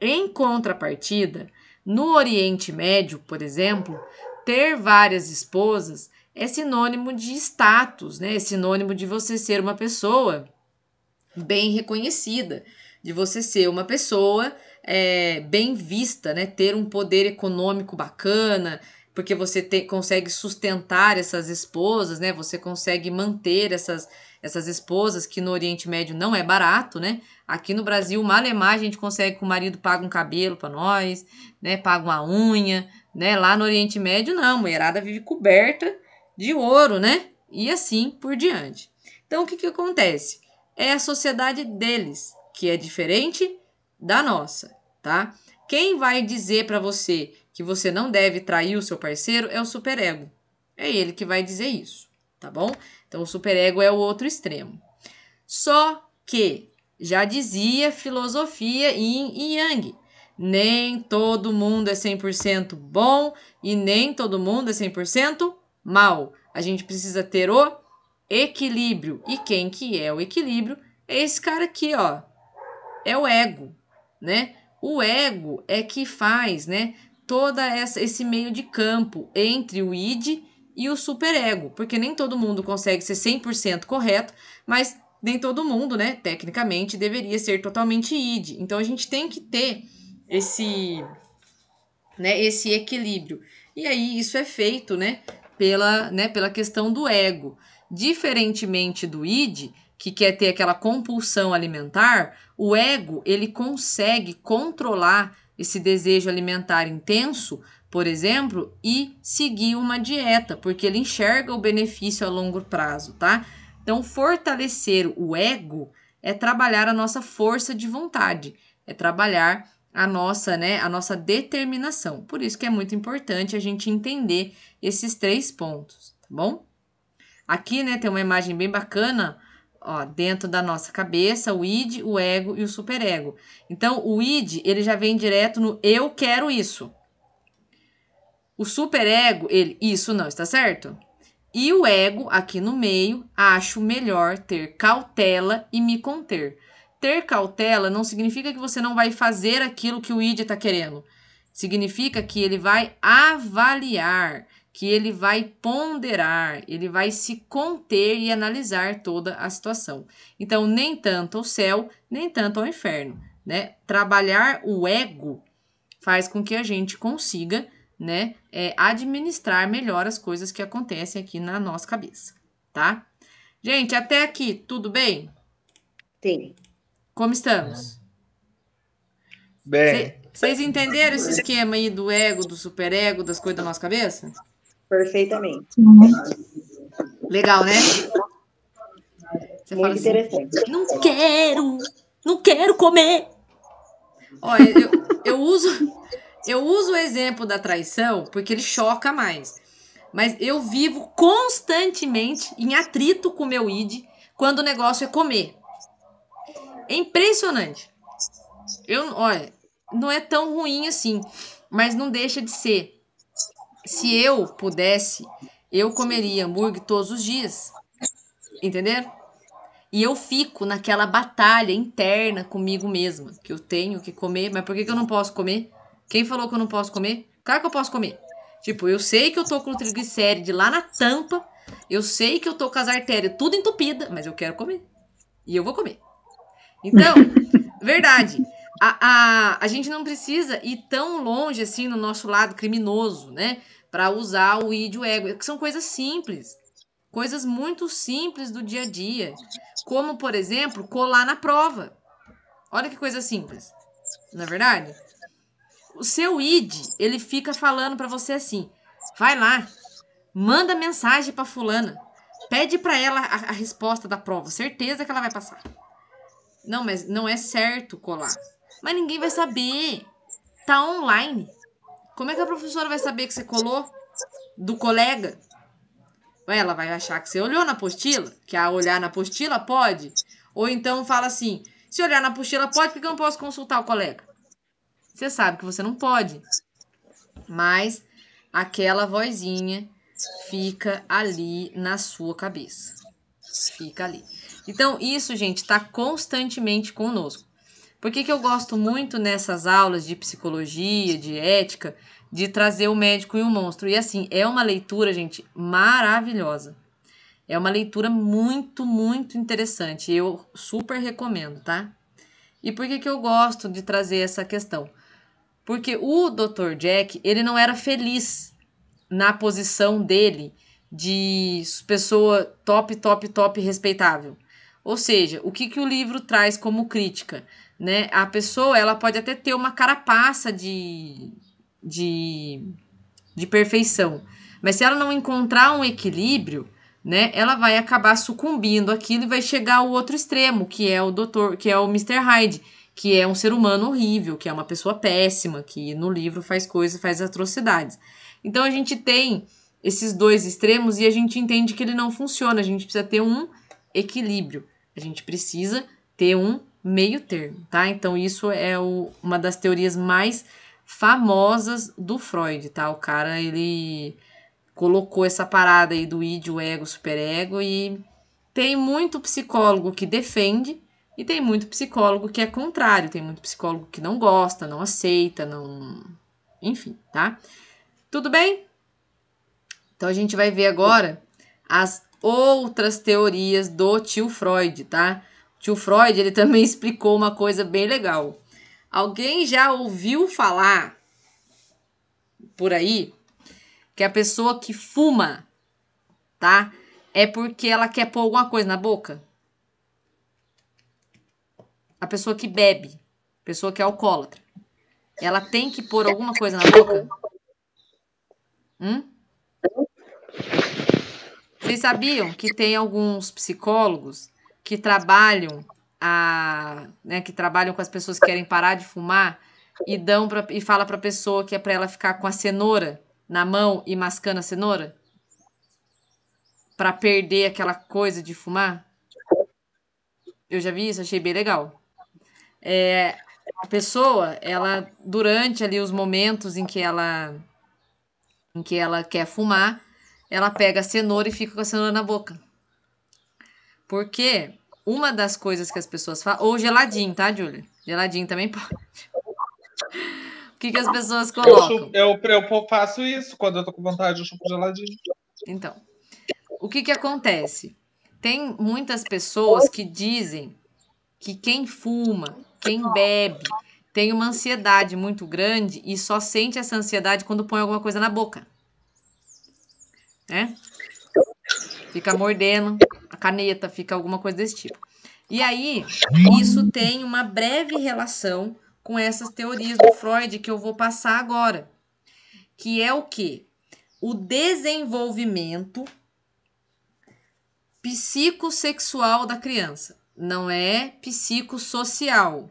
Em contrapartida, no Oriente Médio, por exemplo, ter várias esposas é sinônimo de status, né? É sinônimo de você ser uma pessoa bem reconhecida de você ser uma pessoa é, bem vista, né? Ter um poder econômico bacana, porque você te, consegue sustentar essas esposas, né? Você consegue manter essas, essas esposas que no Oriente Médio não é barato, né? Aqui no Brasil, mais, a gente consegue que o marido paga um cabelo para nós, né? Paga uma unha, né? Lá no Oriente Médio não, a mulherada vive coberta de ouro, né? E assim por diante. Então o que que acontece? É a sociedade deles que é diferente da nossa, tá? Quem vai dizer para você que você não deve trair o seu parceiro é o superego. É ele que vai dizer isso, tá bom? Então o superego é o outro extremo. Só que já dizia filosofia Yin e Yang. Nem todo mundo é 100% bom e nem todo mundo é 100% mal. A gente precisa ter o equilíbrio. E quem que é o equilíbrio? É esse cara aqui, ó, é o ego, né? O ego é que faz, né, toda essa esse meio de campo entre o id e o superego, porque nem todo mundo consegue ser 100% correto, mas nem todo mundo, né, tecnicamente deveria ser totalmente id. Então a gente tem que ter esse né, esse equilíbrio. E aí isso é feito, né, pela, né, pela questão do ego. Diferentemente do id, que quer ter aquela compulsão alimentar, o ego ele consegue controlar esse desejo alimentar intenso, por exemplo, e seguir uma dieta, porque ele enxerga o benefício a longo prazo, tá? Então, fortalecer o ego é trabalhar a nossa força de vontade, é trabalhar a nossa, né, a nossa determinação. Por isso que é muito importante a gente entender esses três pontos, tá bom? Aqui, né, tem uma imagem bem bacana ó, dentro da nossa cabeça, o id, o ego e o superego. Então, o id, ele já vem direto no eu quero isso. O superego, ele, isso não, está certo? E o ego, aqui no meio, acho melhor ter cautela e me conter. Ter cautela não significa que você não vai fazer aquilo que o id está querendo. Significa que ele vai avaliar, que ele vai ponderar, ele vai se conter e analisar toda a situação. Então, nem tanto ao céu, nem tanto ao inferno, né? Trabalhar o ego faz com que a gente consiga, né, é, administrar melhor as coisas que acontecem aqui na nossa cabeça, tá? Gente, até aqui, tudo bem? Sim. Como estamos? Bem. Vocês entenderam esse esquema aí do ego, do superego, das coisas da nossa cabeça? Perfeitamente. Legal, né? Você Muito assim, interessante. Não quero, não quero comer. Olha, eu, eu uso eu uso o exemplo da traição porque ele choca mais. Mas eu vivo constantemente em atrito com o meu id quando o negócio é comer. É impressionante. Eu, olha, não é tão ruim assim, mas não deixa de ser se eu pudesse, eu comeria hambúrguer todos os dias. Entenderam? E eu fico naquela batalha interna comigo mesma, que eu tenho que comer, mas por que, que eu não posso comer? Quem falou que eu não posso comer? Claro que eu posso comer. Tipo, eu sei que eu tô com o triglicéride lá na tampa, eu sei que eu tô com as artérias tudo entupida, mas eu quero comer. E eu vou comer. Então, verdade. A, a, a gente não precisa ir tão longe assim no nosso lado criminoso, né? para usar o id e o ego, que são coisas simples, coisas muito simples do dia a dia, como por exemplo colar na prova. Olha que coisa simples, na é verdade? O seu id ele fica falando para você assim, vai lá, manda mensagem para fulana, pede para ela a, a resposta da prova, certeza que ela vai passar. Não, mas não é certo colar. Mas ninguém vai saber. Tá online. Como é que a professora vai saber que você colou do colega? Ela vai achar que você olhou na apostila, que a olhar na apostila pode. Ou então fala assim: se olhar na apostila pode, por que eu não posso consultar o colega? Você sabe que você não pode. Mas aquela vozinha fica ali na sua cabeça. Fica ali. Então, isso, gente, está constantemente conosco. Por que, que eu gosto muito nessas aulas de psicologia, de ética, de trazer o médico e o monstro? E assim, é uma leitura, gente, maravilhosa. É uma leitura muito, muito interessante. Eu super recomendo, tá? E por que, que eu gosto de trazer essa questão? Porque o Dr. Jack, ele não era feliz na posição dele de pessoa top, top, top respeitável. Ou seja, o que, que o livro traz como crítica? né? A pessoa, ela pode até ter uma carapaça de, de, de perfeição, mas se ela não encontrar um equilíbrio, né, ela vai acabar sucumbindo aquilo e vai chegar ao outro extremo, que é o doutor, que é o Mr. Hyde, que é um ser humano horrível, que é uma pessoa péssima, que no livro faz coisas, faz atrocidades. Então a gente tem esses dois extremos e a gente entende que ele não funciona, a gente precisa ter um equilíbrio. A gente precisa ter um meio termo, tá? Então isso é o, uma das teorias mais famosas do Freud, tá? O cara ele colocou essa parada aí do id, o ego, superego e tem muito psicólogo que defende e tem muito psicólogo que é contrário, tem muito psicólogo que não gosta, não aceita, não enfim, tá? Tudo bem? Então a gente vai ver agora as outras teorias do tio Freud, tá? tio Freud, ele também explicou uma coisa bem legal. Alguém já ouviu falar por aí que a pessoa que fuma, tá? É porque ela quer pôr alguma coisa na boca? A pessoa que bebe, pessoa que é alcoólatra, ela tem que pôr alguma coisa na boca? Hum? Vocês sabiam que tem alguns psicólogos que trabalham a, né, que trabalham com as pessoas que querem parar de fumar e dão pra, e fala para a pessoa que é para ela ficar com a cenoura na mão e mascando a cenoura para perder aquela coisa de fumar. Eu já vi isso, achei bem legal. É, a pessoa, ela durante ali os momentos em que ela em que ela quer fumar, ela pega a cenoura e fica com a cenoura na boca. Porque uma das coisas que as pessoas falam. Ou geladinho, tá, Júlia? Geladinho também pode. o que, que as pessoas colocam? Eu, eu, eu, faço isso. Quando eu tô com vontade, eu chupo geladinho. Então, o que, que acontece? Tem muitas pessoas que dizem que quem fuma, quem bebe, tem uma ansiedade muito grande e só sente essa ansiedade quando põe alguma coisa na boca. Né? Fica mordendo, a caneta, fica alguma coisa desse tipo. E aí, isso tem uma breve relação com essas teorias do Freud que eu vou passar agora, que é o que? O desenvolvimento psicossexual da criança. Não é psicossocial,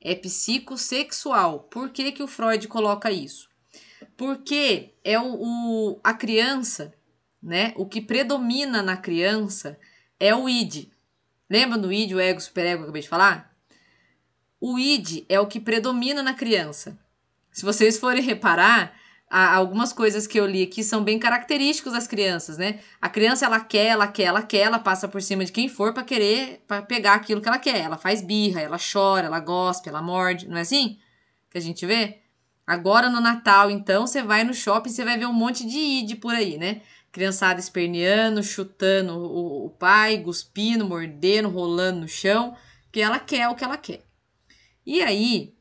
é psicossexual. Por que, que o Freud coloca isso? Porque é o, o a criança né? O que predomina na criança é o id. Lembra do id, o ego, o superego que eu acabei de falar? O id é o que predomina na criança. Se vocês forem reparar, algumas coisas que eu li aqui são bem características das crianças, né? A criança ela quer, ela quer, ela quer, ela passa por cima de quem for para querer, para pegar aquilo que ela quer. Ela faz birra, ela chora, ela gospe, ela morde, não é assim? Que a gente vê? Agora no Natal, então, você vai no shopping, você vai ver um monte de id por aí, né? criançada esperneando, chutando o, o pai, guspindo, mordendo, rolando no chão, porque ela quer o que ela quer. E aí,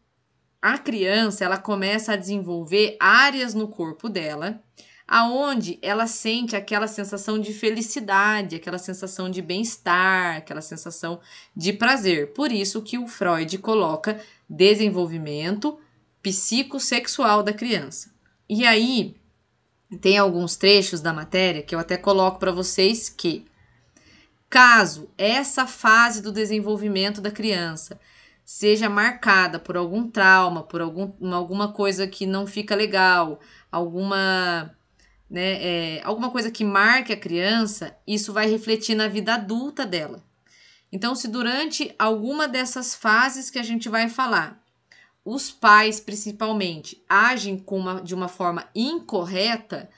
a criança ela começa a desenvolver áreas no corpo dela aonde ela sente aquela sensação de felicidade, aquela sensação de bem-estar, aquela sensação de prazer. Por isso que o Freud coloca desenvolvimento psicossexual da criança. E aí, tem alguns trechos da matéria que eu até coloco para vocês que caso essa fase do desenvolvimento da criança seja marcada por algum trauma, por algum, alguma coisa que não fica legal, alguma, né, é, alguma coisa que marque a criança, isso vai refletir na vida adulta dela. Então, se durante alguma dessas fases que a gente vai falar, os pais, principalmente, agem com uma, de uma forma incorreta,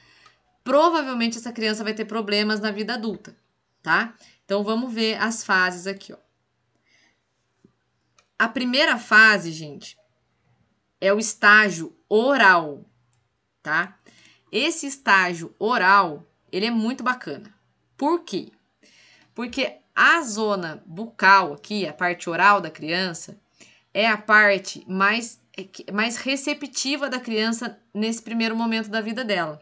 provavelmente essa criança vai ter problemas na vida adulta, tá? Então vamos ver as fases aqui, ó. A primeira fase, gente, é o estágio oral, tá? Esse estágio oral, ele é muito bacana. Por quê? Porque a zona bucal aqui, a parte oral da criança, é a parte mais, é mais receptiva da criança nesse primeiro momento da vida dela.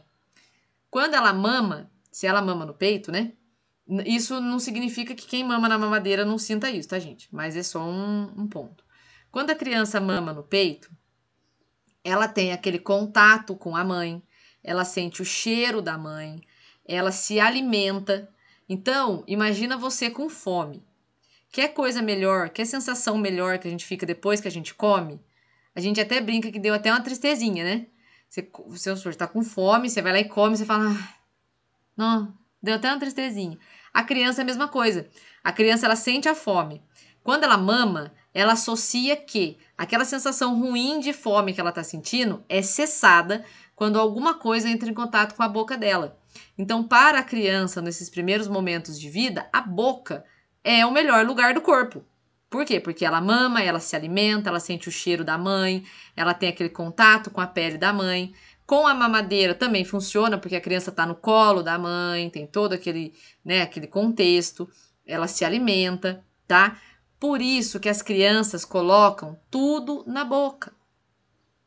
Quando ela mama, se ela mama no peito, né? Isso não significa que quem mama na mamadeira não sinta isso, tá, gente? Mas é só um, um ponto. Quando a criança mama no peito, ela tem aquele contato com a mãe, ela sente o cheiro da mãe, ela se alimenta. Então, imagina você com fome. Quer coisa melhor, quer sensação melhor que a gente fica depois que a gente come? A gente até brinca que deu até uma tristezinha, né? Você, você está com fome, você vai lá e come, você fala, ah, não, deu até uma tristezinha. A criança é a mesma coisa. A criança ela sente a fome. Quando ela mama, ela associa que aquela sensação ruim de fome que ela está sentindo é cessada quando alguma coisa entra em contato com a boca dela. Então, para a criança, nesses primeiros momentos de vida, a boca é o melhor lugar do corpo. Por quê? Porque ela mama, ela se alimenta, ela sente o cheiro da mãe, ela tem aquele contato com a pele da mãe. Com a mamadeira também funciona, porque a criança está no colo da mãe, tem todo aquele, né, aquele contexto, ela se alimenta, tá? Por isso que as crianças colocam tudo na boca.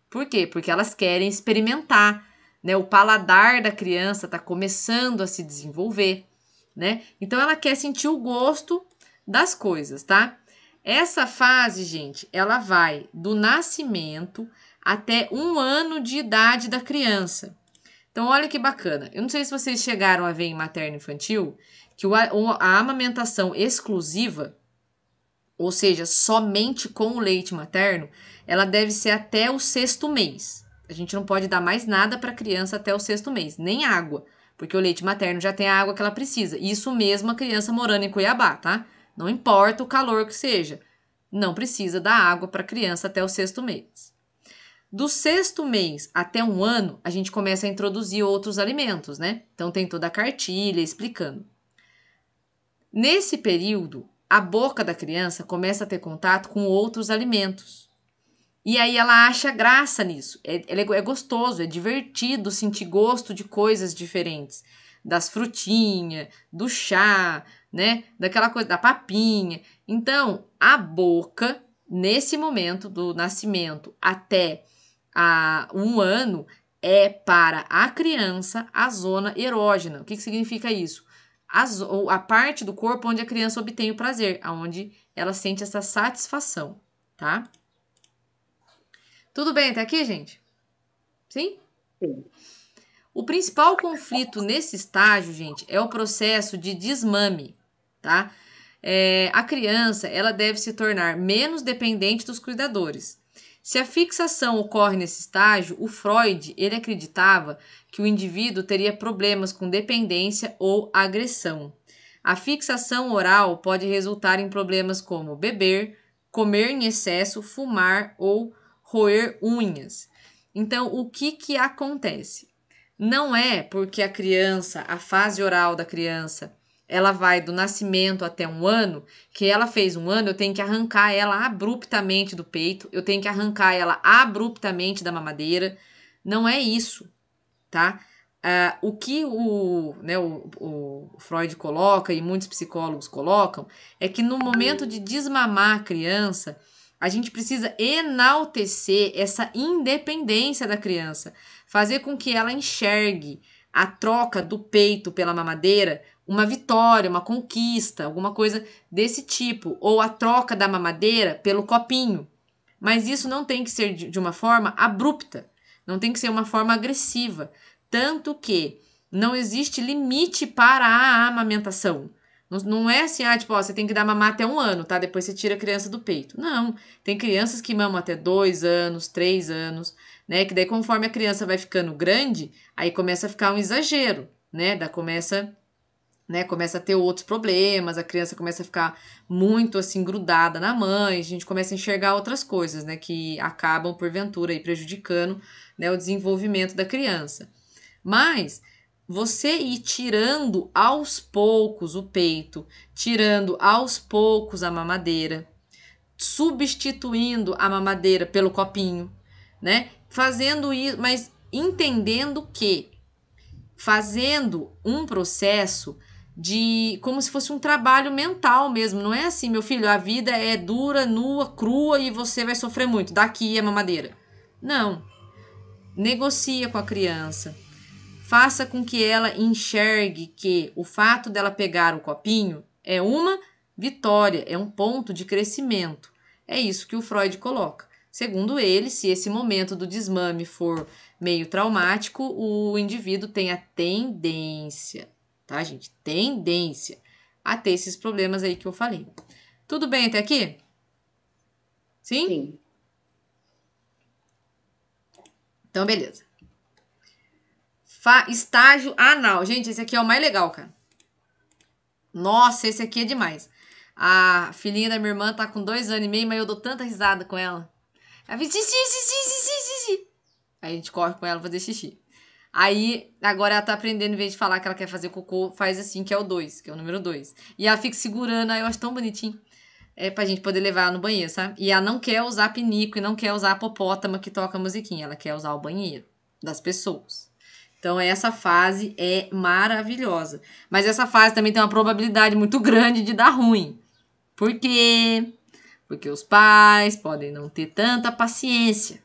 Por quê? Porque elas querem experimentar, né? O paladar da criança está começando a se desenvolver né? Então ela quer sentir o gosto das coisas, tá? Essa fase, gente, ela vai do nascimento até um ano de idade da criança. Então, olha que bacana. Eu não sei se vocês chegaram a ver em materno infantil que a amamentação exclusiva, ou seja, somente com o leite materno, ela deve ser até o sexto mês. A gente não pode dar mais nada para a criança até o sexto mês, nem água porque o leite materno já tem a água que ela precisa. Isso mesmo a criança morando em Cuiabá, tá? Não importa o calor que seja, não precisa da água para a criança até o sexto mês. Do sexto mês até um ano, a gente começa a introduzir outros alimentos, né? Então tem toda a cartilha explicando. Nesse período, a boca da criança começa a ter contato com outros alimentos. E aí ela acha graça nisso. É, é, é, gostoso, é divertido sentir gosto de coisas diferentes. Das frutinhas, do chá, né? Daquela coisa, da papinha. Então, a boca, nesse momento do nascimento até a, um ano, é para a criança a zona erógena. O que, que significa isso? A, a parte do corpo onde a criança obtém o prazer, aonde ela sente essa satisfação, tá? Tudo bem até aqui, gente? Sim? Sim. O principal conflito nesse estágio, gente, é o processo de desmame, tá? É, a criança ela deve se tornar menos dependente dos cuidadores. Se a fixação ocorre nesse estágio, o Freud ele acreditava que o indivíduo teria problemas com dependência ou agressão. A fixação oral pode resultar em problemas como beber, comer em excesso, fumar ou roer unhas. Então, o que, que acontece? Não é porque a criança, a fase oral da criança, ela vai do nascimento até um ano, que ela fez um ano, eu tenho que arrancar ela abruptamente do peito, eu tenho que arrancar ela abruptamente da mamadeira. Não é isso, tá? Uh, o que o, né, o, o, Freud coloca e muitos psicólogos colocam é que no momento de desmamar a criança, a gente precisa enaltecer essa independência da criança, fazer com que ela enxergue a troca do peito pela mamadeira uma vitória, uma conquista, alguma coisa desse tipo, ou a troca da mamadeira pelo copinho. Mas isso não tem que ser de uma forma abrupta, não tem que ser uma forma agressiva, tanto que não existe limite para a amamentação. Não, é assim, ah, tipo, ó, você tem que dar mamar até um ano, tá? Depois você tira a criança do peito. Não. Tem crianças que mamam até dois anos, três anos, né? Que daí, conforme a criança vai ficando grande, aí começa a ficar um exagero, né? Da começa. Né, começa a ter outros problemas, a criança começa a ficar muito assim grudada na mãe, a gente começa a enxergar outras coisas, né, que acabam porventura aí prejudicando, né, o desenvolvimento da criança. Mas você ir tirando aos poucos o peito, tirando aos poucos a mamadeira, substituindo a mamadeira pelo copinho, né? Fazendo isso, mas entendendo que fazendo um processo de como se fosse um trabalho mental mesmo, não é assim, meu filho, a vida é dura, nua, crua e você vai sofrer muito. Daqui é mamadeira. Não. Negocia com a criança faça com que ela enxergue que o fato dela pegar o copinho é uma vitória, é um ponto de crescimento. É isso que o Freud coloca. Segundo ele, se esse momento do desmame for meio traumático, o indivíduo tem a tendência, tá, gente? Tendência a ter esses problemas aí que eu falei. Tudo bem até aqui? Sim? Sim. Então, beleza. Fa estágio anal. Gente, esse aqui é o mais legal, cara. Nossa, esse aqui é demais. A filhinha da minha irmã tá com dois anos e meio, mas eu dou tanta risada com ela. Ela fez xixi, xixi, xixi, xixi. Aí a gente corre com ela fazer xixi. Aí, agora ela tá aprendendo, em vez de falar que ela quer fazer cocô, faz assim, que é o 2, que é o número 2. E ela fica segurando, aí eu acho tão bonitinho. É pra gente poder levar ela no banheiro, sabe? E ela não quer usar pinico e não quer usar a popótama que toca a musiquinha. Ela quer usar o banheiro das pessoas. Então, essa fase é maravilhosa. Mas essa fase também tem uma probabilidade muito grande de dar ruim. Por quê? Porque os pais podem não ter tanta paciência,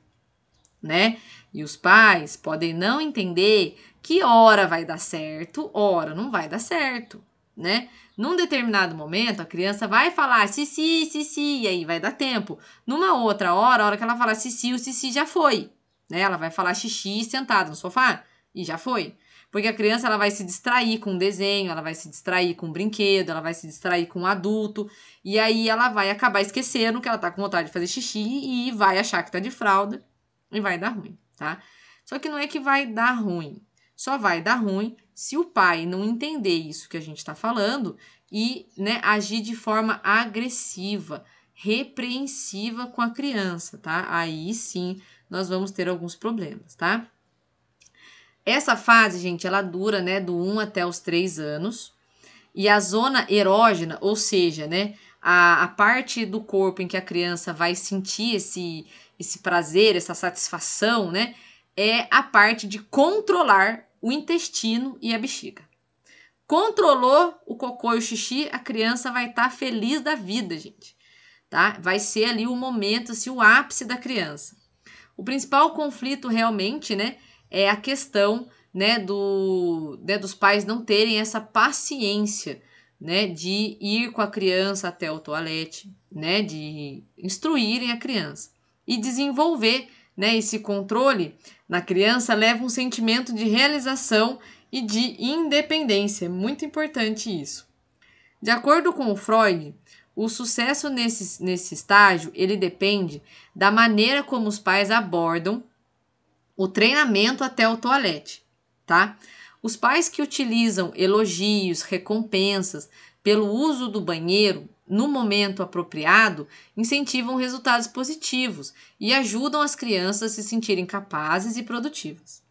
né? E os pais podem não entender que hora vai dar certo, hora não vai dar certo, né? Num determinado momento, a criança vai falar si, si, si, si, e aí vai dar tempo. Numa outra hora, a hora que ela falar si, si, o si, si já foi, né? Ela vai falar xixi sentado no sofá. E já foi. Porque a criança ela vai se distrair com um desenho, ela vai se distrair com um brinquedo, ela vai se distrair com um adulto, e aí ela vai acabar esquecendo que ela tá com vontade de fazer xixi e vai achar que tá de fralda e vai dar ruim, tá? Só que não é que vai dar ruim. Só vai dar ruim se o pai não entender isso que a gente tá falando e, né, agir de forma agressiva, repreensiva com a criança, tá? Aí sim nós vamos ter alguns problemas, tá? Essa fase, gente, ela dura, né, do 1 até os 3 anos. E a zona erógena, ou seja, né, a, a parte do corpo em que a criança vai sentir esse, esse prazer, essa satisfação, né, é a parte de controlar o intestino e a bexiga. Controlou o cocô e o xixi, a criança vai estar tá feliz da vida, gente. Tá? Vai ser ali o momento, assim, o ápice da criança. O principal conflito realmente, né, é a questão né, do, né, dos pais não terem essa paciência né, de ir com a criança até o toalete, né, de instruírem a criança e desenvolver né, esse controle na criança leva um sentimento de realização e de independência. É muito importante isso. De acordo com o Freud, o sucesso nesse, nesse estágio ele depende da maneira como os pais abordam o treinamento até o toalete, tá? Os pais que utilizam elogios, recompensas pelo uso do banheiro no momento apropriado incentivam resultados positivos e ajudam as crianças a se sentirem capazes e produtivas.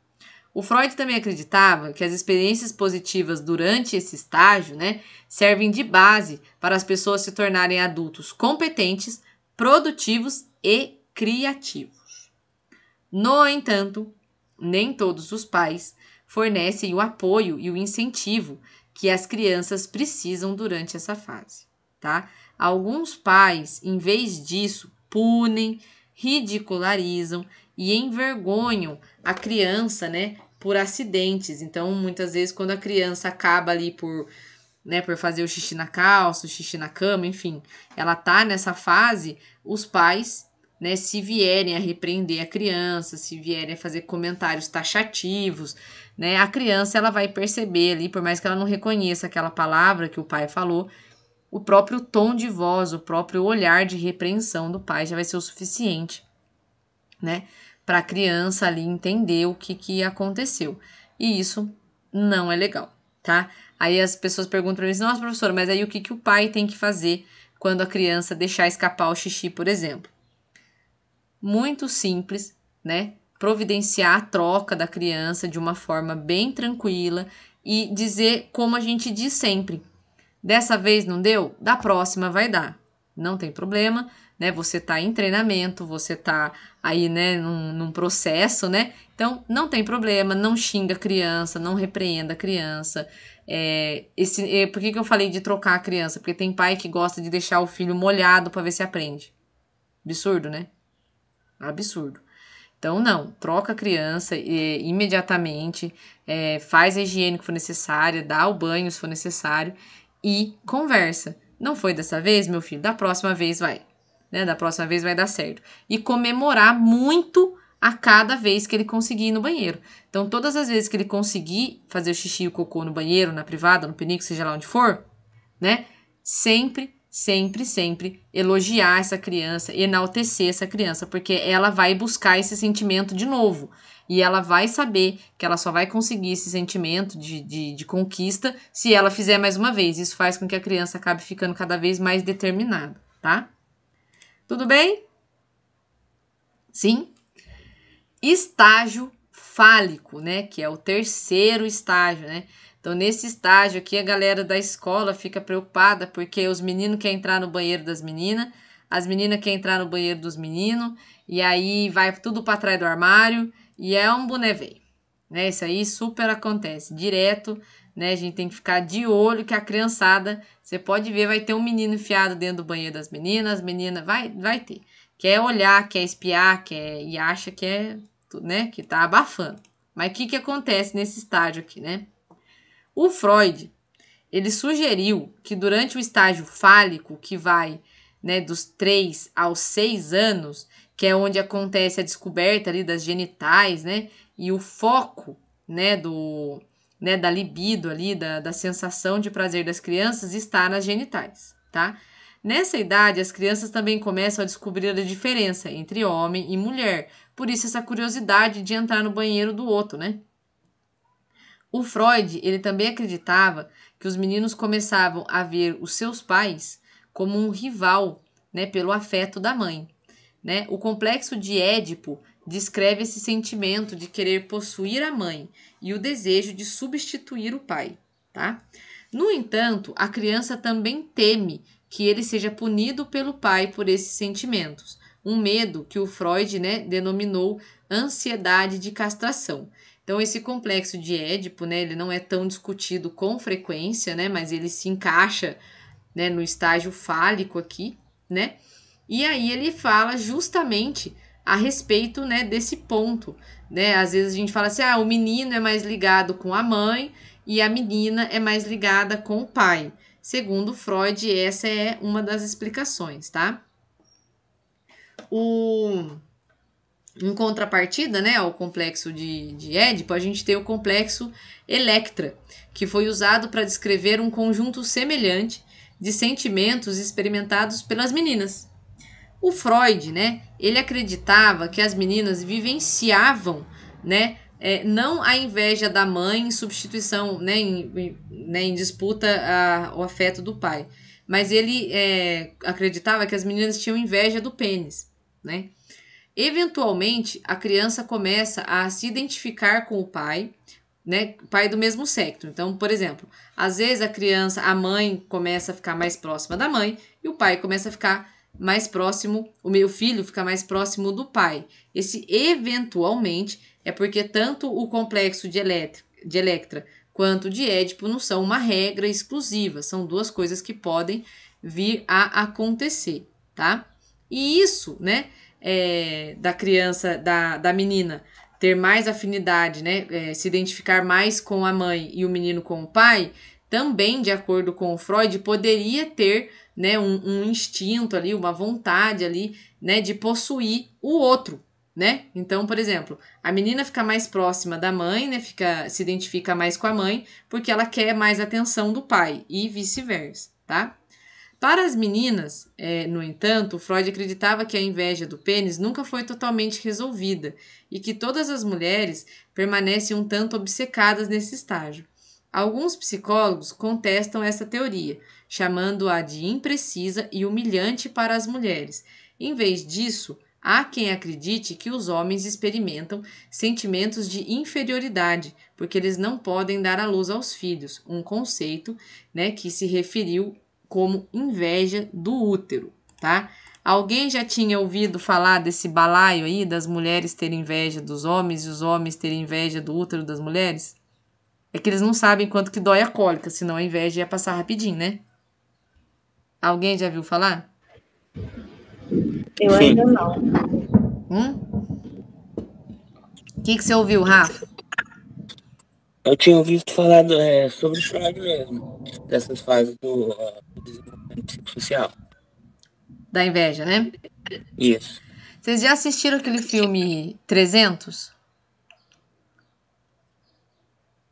O Freud também acreditava que as experiências positivas durante esse estágio né, servem de base para as pessoas se tornarem adultos competentes, produtivos e criativos. No entanto, nem todos os pais fornecem o apoio e o incentivo que as crianças precisam durante essa fase, tá? Alguns pais, em vez disso, punem, ridicularizam e envergonham a criança, né, por acidentes. Então, muitas vezes quando a criança acaba ali por, né, por fazer o xixi na calça, o xixi na cama, enfim, ela tá nessa fase, os pais né, se vierem a repreender a criança, se vierem a fazer comentários taxativos, né, a criança ela vai perceber ali, por mais que ela não reconheça aquela palavra que o pai falou, o próprio tom de voz, o próprio olhar de repreensão do pai já vai ser o suficiente, né, para a criança ali entender o que, que aconteceu. E isso não é legal, tá? Aí as pessoas perguntam para mim: nossa, professora, mas aí o que, que o pai tem que fazer quando a criança deixar escapar o xixi, por exemplo? muito simples, né? Providenciar a troca da criança de uma forma bem tranquila e dizer como a gente diz sempre: dessa vez não deu, da próxima vai dar. Não tem problema, né? Você tá em treinamento, você tá aí, né, num, num processo, né? Então, não tem problema, não xinga a criança, não repreenda a criança. É, esse, é, por que, que eu falei de trocar a criança? Porque tem pai que gosta de deixar o filho molhado para ver se aprende. Absurdo, né? Absurdo. Então, não, troca a criança e, imediatamente, é, faz a higiene que for necessária, dá o banho se for necessário e conversa. Não foi dessa vez, meu filho? Da próxima vez vai. Né? Da próxima vez vai dar certo. E comemorar muito a cada vez que ele conseguir ir no banheiro. Então, todas as vezes que ele conseguir fazer o xixi e o cocô no banheiro, na privada, no penico, seja lá onde for, né? Sempre sempre, sempre elogiar essa criança, enaltecer essa criança, porque ela vai buscar esse sentimento de novo. E ela vai saber que ela só vai conseguir esse sentimento de, de, de conquista se ela fizer mais uma vez. Isso faz com que a criança acabe ficando cada vez mais determinada, tá? Tudo bem? Sim? Estágio fálico, né? Que é o terceiro estágio, né? Então, nesse estágio aqui, a galera da escola fica preocupada porque os meninos querem entrar no banheiro das meninas, as meninas querem entrar no banheiro dos meninos, e aí vai tudo para trás do armário, e é um boneveio. Né? Isso aí super acontece, direto, né? A gente tem que ficar de olho que a criançada, você pode ver, vai ter um menino enfiado dentro do banheiro das meninas, menina vai, vai ter. Quer olhar, quer espiar, quer e acha que é, né, que tá abafando. Mas o que que acontece nesse estágio aqui, né? O Freud, ele sugeriu que durante o estágio fálico, que vai né, dos 3 aos 6 anos, que é onde acontece a descoberta ali das genitais, né, e o foco, né, do, né, da libido ali, da, da sensação de prazer das crianças está nas genitais, tá? Nessa idade, as crianças também começam a descobrir a diferença entre homem e mulher, por isso essa curiosidade de entrar no banheiro do outro, né? O Freud, ele também acreditava que os meninos começavam a ver os seus pais como um rival, né, pelo afeto da mãe, né? O complexo de Édipo descreve esse sentimento de querer possuir a mãe e o desejo de substituir o pai, tá? No entanto, a criança também teme que ele seja punido pelo pai por esses sentimentos, um medo que o Freud, né, denominou ansiedade de castração então esse complexo de Édipo, né, ele não é tão discutido com frequência, né, mas ele se encaixa, né, no estágio fálico aqui, né? E aí ele fala justamente a respeito, né, desse ponto, né? Às vezes a gente fala assim: "Ah, o menino é mais ligado com a mãe e a menina é mais ligada com o pai". Segundo Freud, essa é uma das explicações, tá? O em contrapartida, né, ao complexo de, de Édipo, a gente tem o complexo Electra, que foi usado para descrever um conjunto semelhante de sentimentos experimentados pelas meninas. O Freud, né, ele acreditava que as meninas vivenciavam, né, é, não a inveja da mãe em substituição, né, em, né, em disputa a, ao afeto do pai, mas ele é, acreditava que as meninas tinham inveja do pênis, né? Eventualmente, a criança começa a se identificar com o pai, né? Pai do mesmo sexo. Então, por exemplo, às vezes a criança, a mãe começa a ficar mais próxima da mãe e o pai começa a ficar mais próximo, o meu filho fica mais próximo do pai. Esse eventualmente é porque tanto o complexo de, de Electra quanto de Édipo não são uma regra exclusiva, são duas coisas que podem vir a acontecer, tá? E isso, né? é, da criança, da, da menina, ter mais afinidade, né, é, se identificar mais com a mãe e o menino com o pai, também, de acordo com o Freud, poderia ter né, um, um instinto ali, uma vontade ali, né, de possuir o outro, né? Então, por exemplo, a menina fica mais próxima da mãe, né? Fica, se identifica mais com a mãe, porque ela quer mais atenção do pai e vice-versa, tá? Para as meninas, é, no entanto, Freud acreditava que a inveja do pênis nunca foi totalmente resolvida e que todas as mulheres permanecem um tanto obcecadas nesse estágio. Alguns psicólogos contestam essa teoria, chamando-a de imprecisa e humilhante para as mulheres. Em vez disso, há quem acredite que os homens experimentam sentimentos de inferioridade, porque eles não podem dar à luz aos filhos, um conceito né, que se referiu como inveja do útero, tá? Alguém já tinha ouvido falar desse balaio aí das mulheres terem inveja dos homens e os homens terem inveja do útero das mulheres? É que eles não sabem quanto que dói a cólica, senão a inveja ia passar rapidinho, né? Alguém já viu falar? Eu Sim. ainda não. Hum? O que, que você ouviu, Rafa? Eu tinha ouvido falar é, sobre o mesmo, dessas fases do, uh, social. Da inveja, né? Isso. Vocês já assistiram aquele filme 300?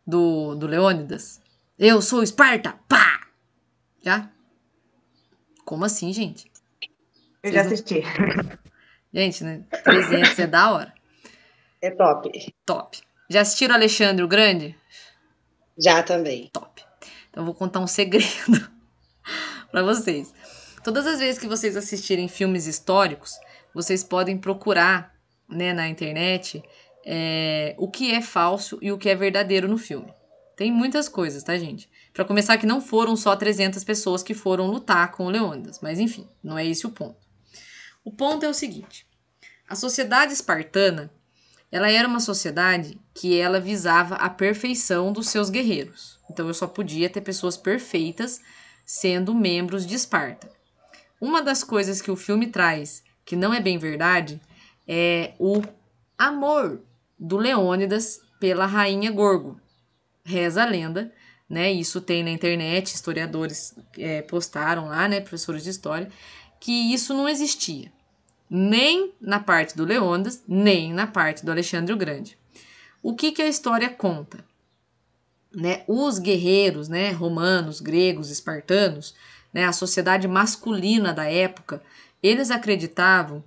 Do, do Leônidas? Eu sou Esparta! Pá! Já? Como assim, gente? Eu já assisti. Gente, né? 300 é da hora. É top. Top. Já assistiram Alexandre o Grande? Já também. Top. Então, eu vou contar um segredo para vocês. Todas as vezes que vocês assistirem filmes históricos, vocês podem procurar né, na internet é, o que é falso e o que é verdadeiro no filme. Tem muitas coisas, tá, gente? Para começar, que não foram só 300 pessoas que foram lutar com o Leônidas, mas enfim, não é esse o ponto. O ponto é o seguinte: a sociedade espartana ela era uma sociedade que ela visava a perfeição dos seus guerreiros. Então eu só podia ter pessoas perfeitas sendo membros de Esparta. Uma das coisas que o filme traz, que não é bem verdade, é o amor do Leônidas pela rainha Gorgo. Reza a lenda, né? Isso tem na internet, historiadores é, postaram lá, né? Professores de história, que isso não existia. Nem na parte do Leônidas, nem na parte do Alexandre o Grande. O que, que a história conta? né, os guerreiros né, romanos, gregos, espartanos, né, a sociedade masculina da época, eles acreditavam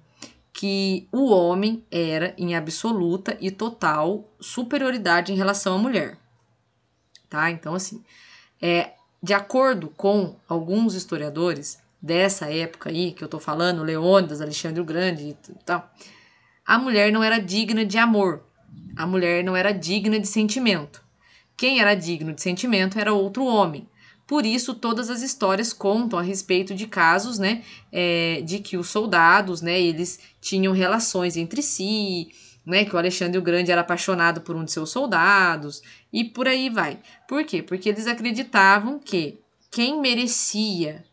que o homem era em absoluta e total superioridade em relação à mulher. Tá? Então, assim, é, de acordo com alguns historiadores dessa época aí, que eu tô falando, Leônidas, Alexandre o Grande e tal, a mulher não era digna de amor, a mulher não era digna de sentimento. Quem era digno de sentimento era outro homem. Por isso, todas as histórias contam a respeito de casos, né, é, de que os soldados, né, eles tinham relações entre si, né, que o Alexandre o Grande era apaixonado por um de seus soldados e por aí vai. Por quê? Porque eles acreditavam que quem merecia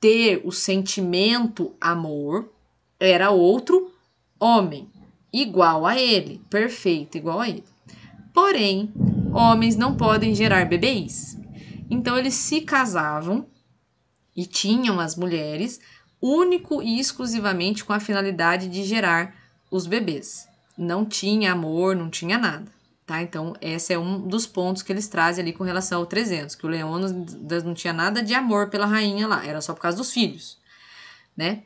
ter o sentimento amor era outro homem, igual a ele, perfeito, igual a ele. Porém, homens não podem gerar bebês. Então eles se casavam e tinham as mulheres único e exclusivamente com a finalidade de gerar os bebês. Não tinha amor, não tinha nada. Tá? Então, esse é um dos pontos que eles trazem ali com relação ao 300, que o Leônidas não tinha nada de amor pela rainha lá, era só por causa dos filhos, né?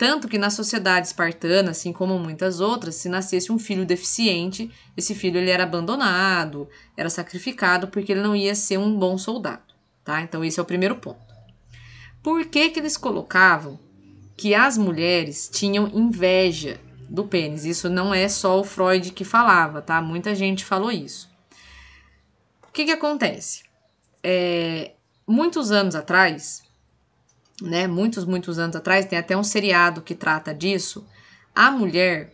Tanto que na sociedade espartana, assim como muitas outras, se nascesse um filho deficiente, esse filho ele era abandonado, era sacrificado porque ele não ia ser um bom soldado, tá? Então esse é o primeiro ponto. Por que que eles colocavam que as mulheres tinham inveja do pênis? Isso não é só o Freud que falava, tá? Muita gente falou isso. O que que acontece? É, muitos anos atrás, né, muitos, muitos anos atrás, tem até um seriado que trata disso. A mulher,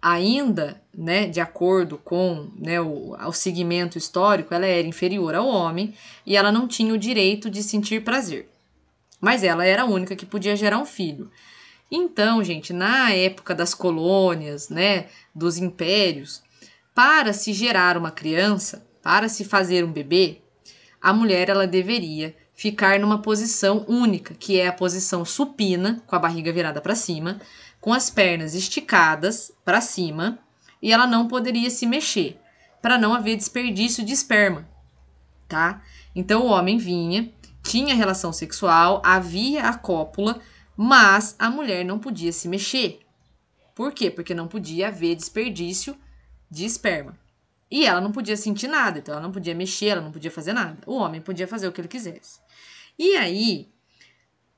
ainda né, de acordo com né, o, o segmento histórico, ela era inferior ao homem e ela não tinha o direito de sentir prazer. Mas ela era a única que podia gerar um filho. Então, gente, na época das colônias, né, dos impérios, para se gerar uma criança, para se fazer um bebê, a mulher ela deveria ficar numa posição única, que é a posição supina, com a barriga virada para cima, com as pernas esticadas para cima, e ela não poderia se mexer, para não haver desperdício de esperma, tá? Então o homem vinha, tinha relação sexual, havia a cópula, mas a mulher não podia se mexer. Por quê? Porque não podia haver desperdício de esperma. E ela não podia sentir nada, então ela não podia mexer, ela não podia fazer nada. O homem podia fazer o que ele quisesse. E aí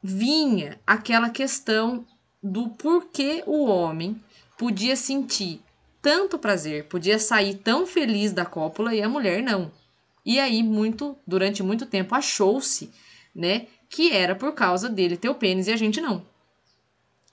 vinha aquela questão do porquê o homem podia sentir tanto prazer, podia sair tão feliz da cópula e a mulher não. E aí muito, durante muito tempo achou-se, né, que era por causa dele ter o pênis e a gente não.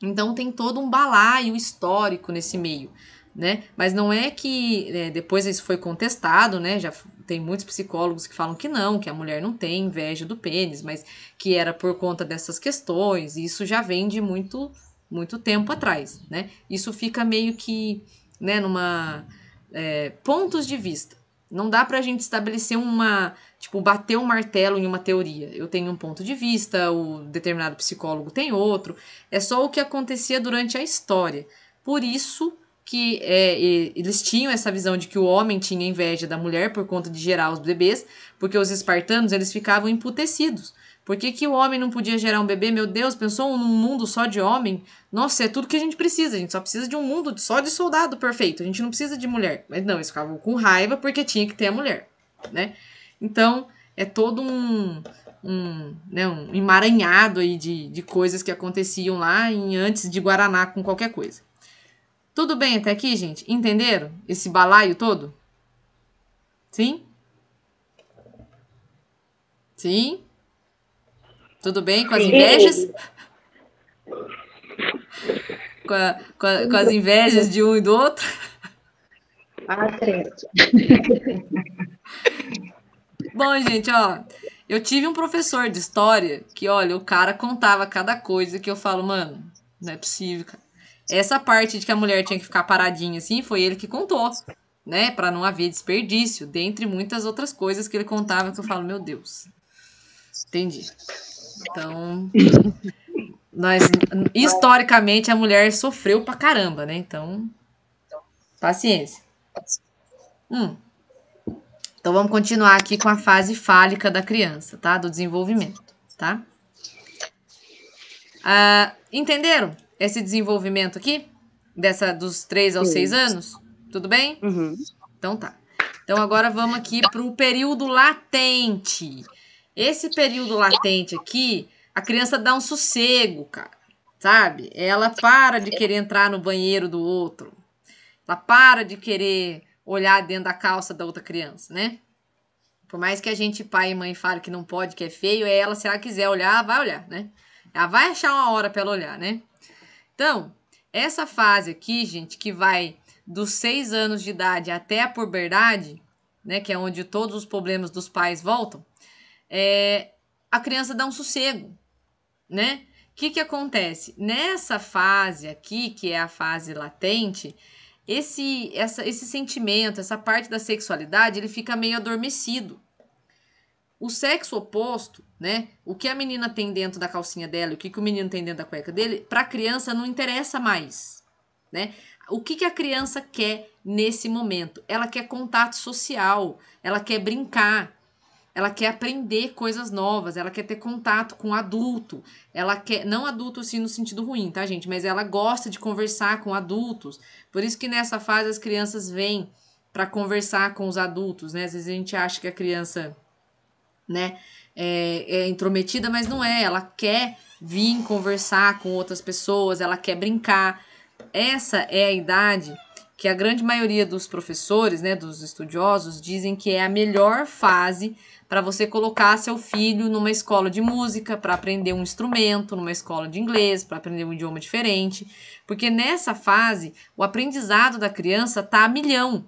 Então tem todo um balaio histórico nesse meio né? Mas não é que é, depois isso foi contestado, né? Já tem muitos psicólogos que falam que não, que a mulher não tem inveja do pênis, mas que era por conta dessas questões. Isso já vem de muito muito tempo atrás, né? Isso fica meio que, né? Numa é, pontos de vista. Não dá para a gente estabelecer uma, tipo, bater um martelo em uma teoria. Eu tenho um ponto de vista, o determinado psicólogo tem outro. É só o que acontecia durante a história. Por isso que é, eles tinham essa visão de que o homem tinha inveja da mulher por conta de gerar os bebês, porque os espartanos eles ficavam emputecidos. Por que, que o homem não podia gerar um bebê? Meu Deus, pensou num mundo só de homem? Nossa, é tudo que a gente precisa. A gente só precisa de um mundo só de soldado perfeito. A gente não precisa de mulher. Mas não, eles ficavam com raiva porque tinha que ter a mulher, né? Então, é todo um, um, né, um emaranhado aí de, de coisas que aconteciam lá em antes de Guaraná com qualquer coisa. Tudo bem até aqui, gente? Entenderam esse balaio todo? Sim? Sim? Tudo bem com as invejas? Com, a, com, a, com, as invejas de um e do outro? Ah, Bom, gente, ó, eu tive um professor de história que, olha, o cara contava cada coisa que eu falo, mano, não é possível, cara. Essa parte de que a mulher tinha que ficar paradinha assim, foi ele que contou, né? Para não haver desperdício, dentre muitas outras coisas que ele contava que eu falo, meu Deus. Entendi. Então, nós historicamente a mulher sofreu pra caramba, né? Então, paciência. Hum. Então vamos continuar aqui com a fase fálica da criança, tá? Do desenvolvimento, tá? Ah, entenderam? esse desenvolvimento aqui? Dessa dos 3 aos 6 anos? Tudo bem? Uhum. Então tá. Então agora vamos aqui para o período latente. Esse período latente aqui, a criança dá um sossego, cara. Sabe? Ela para de querer entrar no banheiro do outro. Ela para de querer olhar dentro da calça da outra criança, né? Por mais que a gente, pai e mãe, fale que não pode, que é feio, é ela, se ela quiser olhar, vai olhar, né? Ela vai achar uma hora para ela olhar, né? Então, essa fase aqui, gente, que vai dos seis anos de idade até a puberdade, né, que é onde todos os problemas dos pais voltam, é, a criança dá um sossego, né? O que, que acontece? Nessa fase aqui, que é a fase latente, esse, essa, esse sentimento, essa parte da sexualidade, ele fica meio adormecido. O sexo oposto né? O que a menina tem dentro da calcinha dela, o que, que o menino tem dentro da cueca dele, para a criança não interessa mais, né? O que, que a criança quer nesse momento? Ela quer contato social, ela quer brincar, ela quer aprender coisas novas, ela quer ter contato com adulto, ela quer, não adulto assim no sentido ruim, tá, gente? Mas ela gosta de conversar com adultos. Por isso que nessa fase as crianças vêm para conversar com os adultos, né? Às vezes a gente acha que a criança né? É, é intrometida, mas não é. Ela quer vir conversar com outras pessoas, ela quer brincar. Essa é a idade que a grande maioria dos professores, né, dos estudiosos, dizem que é a melhor fase para você colocar seu filho numa escola de música, para aprender um instrumento, numa escola de inglês, para aprender um idioma diferente, porque nessa fase o aprendizado da criança tá a milhão.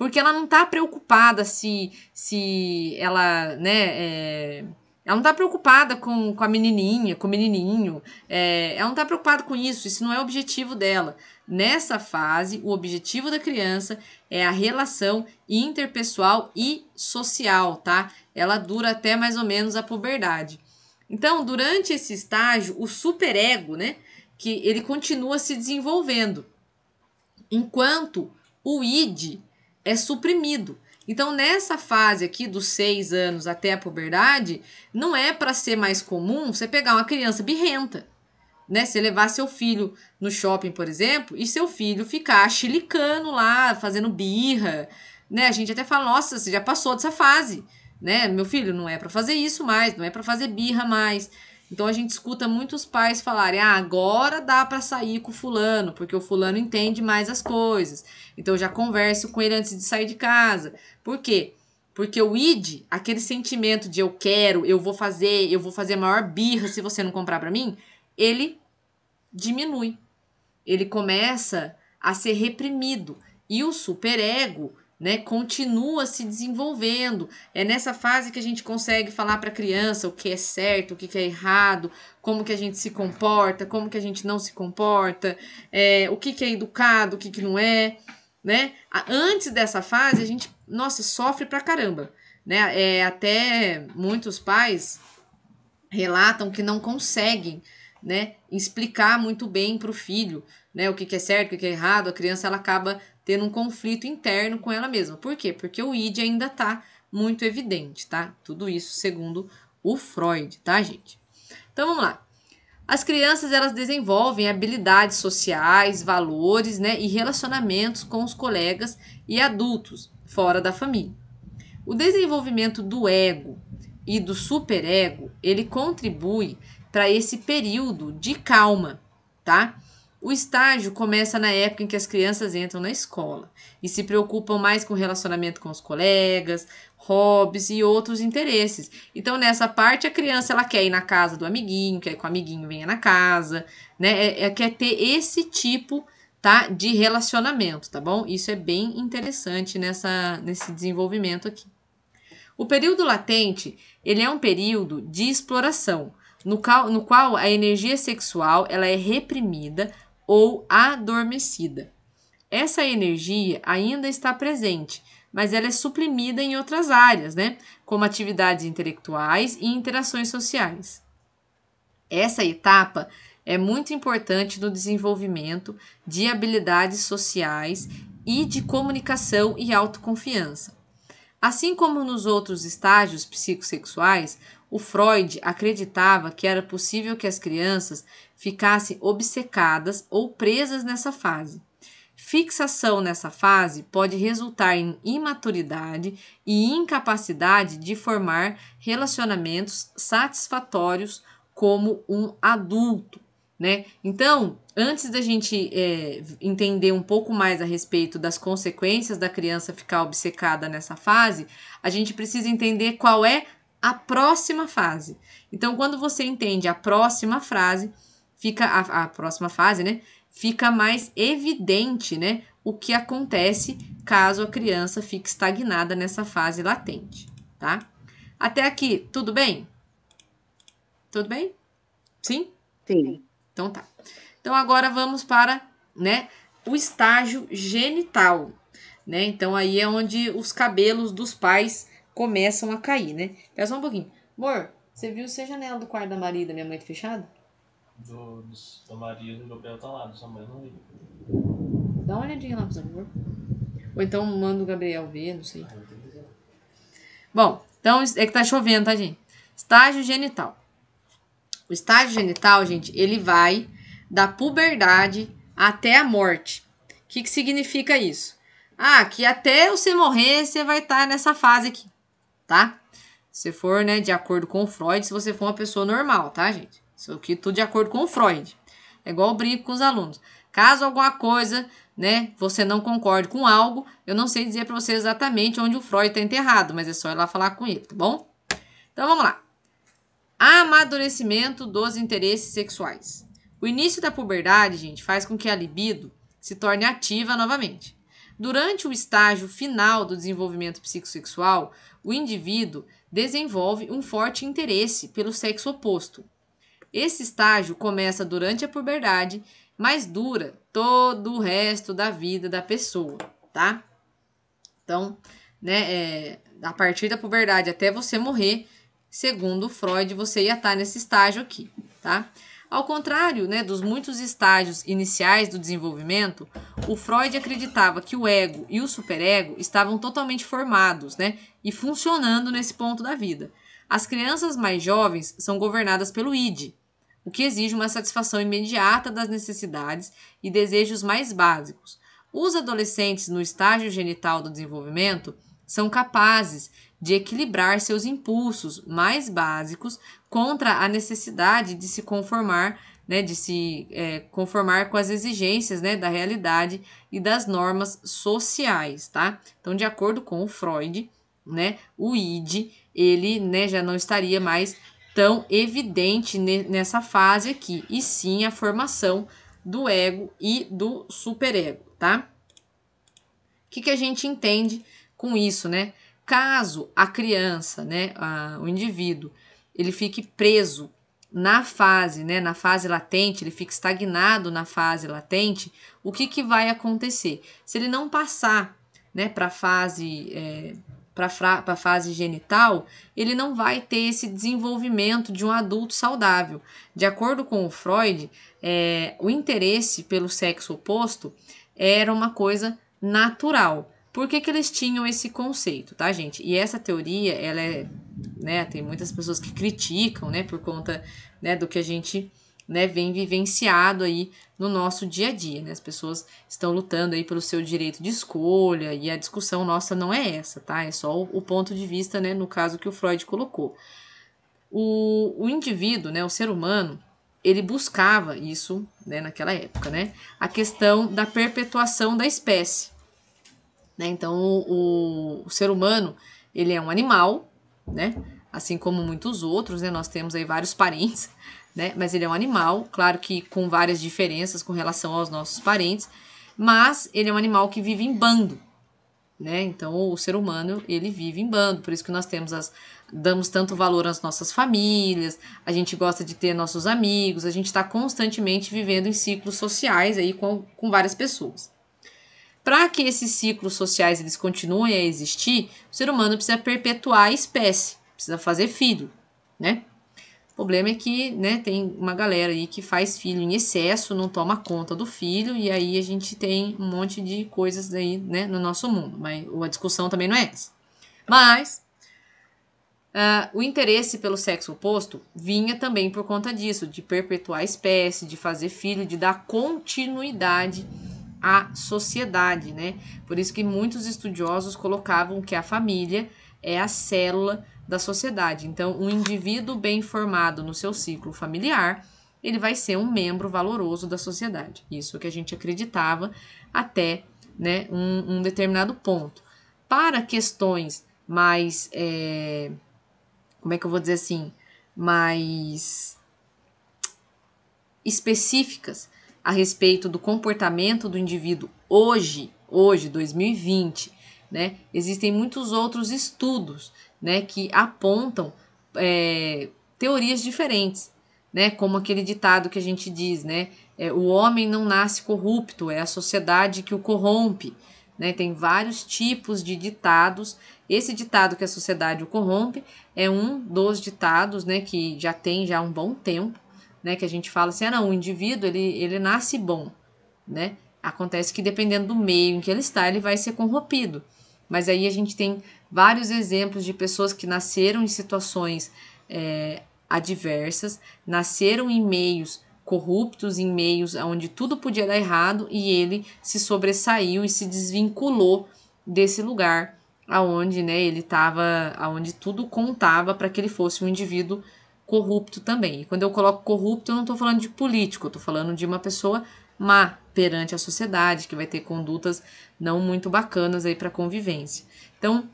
Porque ela não está preocupada se, se ela, né, é, ela não está preocupada com, com a menininha, com o menininho, é, ela não está preocupada com isso, isso não é o objetivo dela. Nessa fase, o objetivo da criança é a relação interpessoal e social, tá? Ela dura até mais ou menos a puberdade. Então, durante esse estágio, o superego, né, que ele continua se desenvolvendo, enquanto o id é suprimido. Então, nessa fase aqui, dos seis anos até a puberdade, não é para ser mais comum você pegar uma criança birrenta. Né? Você levar seu filho no shopping, por exemplo, e seu filho ficar chilicando lá, fazendo birra. Né? A gente até fala, nossa, você já passou dessa fase. Né? Meu filho, não é para fazer isso mais, não é para fazer birra mais. Então a gente escuta muitos pais falarem: ah, agora dá para sair com o fulano, porque o fulano entende mais as coisas. Então eu já converso com ele antes de sair de casa. Por quê? Porque o id, aquele sentimento de eu quero, eu vou fazer, eu vou fazer a maior birra se você não comprar para mim, ele diminui. Ele começa a ser reprimido. E o superego, né, continua se desenvolvendo. É nessa fase que a gente consegue falar para a criança o que é certo, o que é errado, como que a gente se comporta, como que a gente não se comporta, é, o que, que é educado, o que, que não é. Né? Antes dessa fase, a gente, nossa, sofre pra caramba. Né? É, até muitos pais relatam que não conseguem né, explicar muito bem para o filho né, o que, que é certo, o que, que é errado. A criança ela acaba tendo um conflito interno com ela mesma. Por quê? Porque o id ainda está muito evidente, tá? Tudo isso segundo o Freud, tá, gente? Então vamos lá. As crianças elas desenvolvem habilidades sociais, valores, né, e relacionamentos com os colegas e adultos fora da família. O desenvolvimento do ego e do superego, ele contribui para esse período de calma, tá? O estágio começa na época em que as crianças entram na escola e se preocupam mais com o relacionamento com os colegas, hobbies e outros interesses. Então, nessa parte, a criança ela quer ir na casa do amiguinho, quer que o amiguinho venha na casa, né? É, é, quer ter esse tipo tá, de relacionamento, tá bom? Isso é bem interessante nessa, nesse desenvolvimento aqui. O período latente, ele é um período de exploração, no qual, no qual a energia sexual ela é reprimida ou adormecida. Essa energia ainda está presente, mas ela é suprimida em outras áreas, né? como atividades intelectuais e interações sociais. Essa etapa é muito importante no desenvolvimento de habilidades sociais e de comunicação e autoconfiança. Assim como nos outros estágios psicossexuais, o Freud acreditava que era possível que as crianças ficassem obcecadas ou presas nessa fase. Fixação nessa fase pode resultar em imaturidade e incapacidade de formar relacionamentos satisfatórios como um adulto. Né? Então, antes da gente é, entender um pouco mais a respeito das consequências da criança ficar obcecada nessa fase, a gente precisa entender qual é a próxima fase. Então, quando você entende a próxima frase, fica a, a próxima fase, né? Fica mais evidente, né? O que acontece caso a criança fique estagnada nessa fase latente, tá? Até aqui, tudo bem? Tudo bem? Sim? Sim. Então tá. Então agora vamos para, né, o estágio genital, né? Então aí é onde os cabelos dos pais começam a cair, né? Espera só um pouquinho. Amor, você viu se a janela do quarto da Maria da minha mãe tá fechada? Do, do, da Maria do Gabriel tá lá, do sua mãe não Dá uma olhadinha lá, por favor. Ou então manda o Gabriel ver, não sei. Ah, Bom, então é que tá chovendo, tá, gente? Estágio genital. O estágio genital, gente, ele vai da puberdade até a morte. O que, que significa isso? Ah, que até você morrer, você vai estar tá nessa fase aqui tá? Se for, né, de acordo com Freud, se você for uma pessoa normal, tá, gente? Isso aqui tudo de acordo com Freud. É igual eu brinco com os alunos. Caso alguma coisa, né, você não concorde com algo, eu não sei dizer para você exatamente onde o Freud está enterrado, mas é só ir lá falar com ele, tá bom? Então vamos lá. Amadurecimento dos interesses sexuais. O início da puberdade, gente, faz com que a libido se torne ativa novamente. Durante o estágio final do desenvolvimento psicossexual, o indivíduo desenvolve um forte interesse pelo sexo oposto. Esse estágio começa durante a puberdade, mas dura todo o resto da vida da pessoa, tá? Então, né, é, a partir da puberdade até você morrer, segundo Freud, você ia estar tá nesse estágio aqui, tá? Ao contrário né, dos muitos estágios iniciais do desenvolvimento, o Freud acreditava que o ego e o superego estavam totalmente formados né, e funcionando nesse ponto da vida. As crianças mais jovens são governadas pelo id, o que exige uma satisfação imediata das necessidades e desejos mais básicos. Os adolescentes no estágio genital do desenvolvimento são capazes de equilibrar seus impulsos mais básicos contra a necessidade de se conformar, né, de se é, conformar com as exigências né, da realidade e das normas sociais, tá? Então, de acordo com o Freud, né, o id ele né, já não estaria mais tão evidente nessa fase aqui, e sim a formação do ego e do superego, tá? O que, que a gente entende com isso, né? Caso a criança, né, a, o indivíduo, ele fique preso na fase, né, na fase latente, ele fique estagnado na fase latente, o que, que vai acontecer? Se ele não passar né, para a fase, é, para a fase genital, ele não vai ter esse desenvolvimento de um adulto saudável. De acordo com o Freud, é, o interesse pelo sexo oposto era uma coisa natural. Por que, que eles tinham esse conceito, tá, gente? E essa teoria, ela é, né, tem muitas pessoas que criticam, né, por conta, né, do que a gente, né, vem vivenciado aí no nosso dia a dia, né? As pessoas estão lutando aí pelo seu direito de escolha e a discussão nossa não é essa, tá? É só o, ponto de vista, né, no caso que o Freud colocou. O, o indivíduo, né, o ser humano, ele buscava isso, né, naquela época, né? A questão da perpetuação da espécie né? Então, o, o, ser humano, ele é um animal, né? Assim como muitos outros, né? Nós temos aí vários parentes, né? Mas ele é um animal, claro que com várias diferenças com relação aos nossos parentes, mas ele é um animal que vive em bando, né? Então, o ser humano, ele vive em bando, por isso que nós temos as damos tanto valor às nossas famílias, a gente gosta de ter nossos amigos, a gente está constantemente vivendo em ciclos sociais aí com, com várias pessoas. Para que esses ciclos sociais eles continuem a existir, o ser humano precisa perpetuar a espécie, precisa fazer filho, né? O problema é que, né, tem uma galera aí que faz filho em excesso, não toma conta do filho e aí a gente tem um monte de coisas aí, né, no nosso mundo. Mas a discussão também não é essa. Mas Uh, o interesse pelo sexo oposto vinha também por conta disso, de perpetuar a espécie, de fazer filho, de dar continuidade a sociedade, né? Por isso que muitos estudiosos colocavam que a família é a célula da sociedade. Então, um indivíduo bem formado no seu ciclo familiar, ele vai ser um membro valoroso da sociedade. Isso que a gente acreditava até né, um, um determinado ponto. Para questões mais. É, como é que eu vou dizer assim? Mais específicas, a respeito do comportamento do indivíduo hoje, hoje 2020, né, existem muitos outros estudos, né, que apontam é, teorias diferentes, né, como aquele ditado que a gente diz, né, é, o homem não nasce corrupto, é a sociedade que o corrompe, né, tem vários tipos de ditados. Esse ditado que a sociedade o corrompe é um dos ditados, né, que já tem já um bom tempo, né? Que a gente fala assim, ah, não, o indivíduo ele, ele nasce bom, né? Acontece que dependendo do meio em que ele está, ele vai ser corrompido. Mas aí a gente tem vários exemplos de pessoas que nasceram em situações é, adversas, nasceram em meios corruptos, em meios onde tudo podia dar errado e ele se sobressaiu e se desvinculou desse lugar aonde né, ele estava, aonde tudo contava para que ele fosse um indivíduo corrupto também. E quando eu coloco corrupto, eu não estou falando de político, eu estou falando de uma pessoa má perante a sociedade, que vai ter condutas não muito bacanas aí para convivência. Então,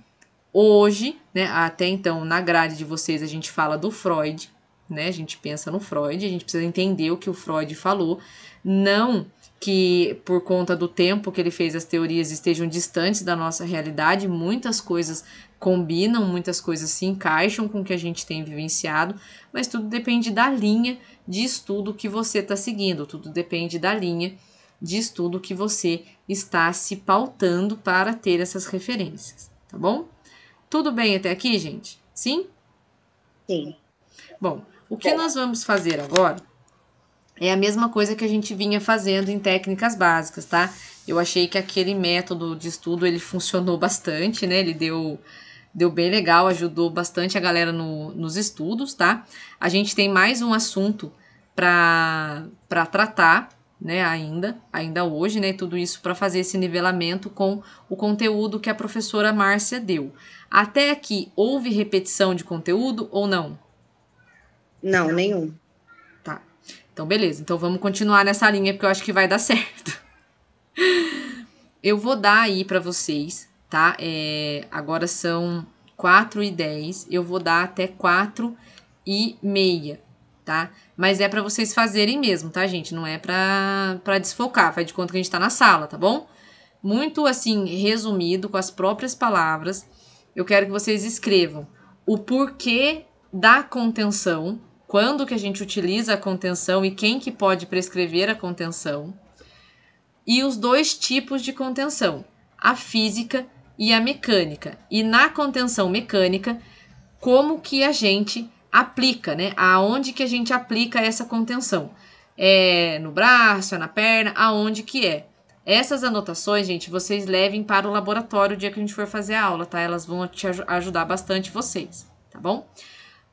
hoje, né, até então, na grade de vocês, a gente fala do Freud, né? A gente pensa no Freud, a gente precisa entender o que o Freud falou, não que por conta do tempo que ele fez as teorias estejam distantes da nossa realidade, muitas coisas combinam, muitas coisas se encaixam com o que a gente tem vivenciado, mas tudo depende da linha de estudo que você está seguindo, tudo depende da linha de estudo que você está se pautando para ter essas referências, tá bom? Tudo bem até aqui, gente? Sim? Sim. Bom, o que nós vamos fazer agora é a mesma coisa que a gente vinha fazendo em técnicas básicas, tá? Eu achei que aquele método de estudo ele funcionou bastante, né? Ele deu Deu bem legal, ajudou bastante a galera no, nos estudos, tá? A gente tem mais um assunto para tratar, né, ainda, ainda hoje, né, tudo isso para fazer esse nivelamento com o conteúdo que a professora Márcia deu. Até aqui, houve repetição de conteúdo ou não? Não, nenhum. Tá. Então, beleza. Então, vamos continuar nessa linha, porque eu acho que vai dar certo. Eu vou dar aí para vocês tá? É, agora são 4 e 10, eu vou dar até 4 e meia, tá? Mas é para vocês fazerem mesmo, tá, gente? Não é para desfocar, faz de conta que a gente está na sala, tá bom? Muito, assim, resumido, com as próprias palavras, eu quero que vocês escrevam o porquê da contenção, quando que a gente utiliza a contenção e quem que pode prescrever a contenção, e os dois tipos de contenção, a física e a mecânica. E na contenção mecânica, como que a gente aplica, né? Aonde que a gente aplica essa contenção? É no braço, é na perna, aonde que é? Essas anotações, gente, vocês levem para o laboratório o dia que a gente for fazer a aula, tá? Elas vão te ajudar bastante vocês, tá bom?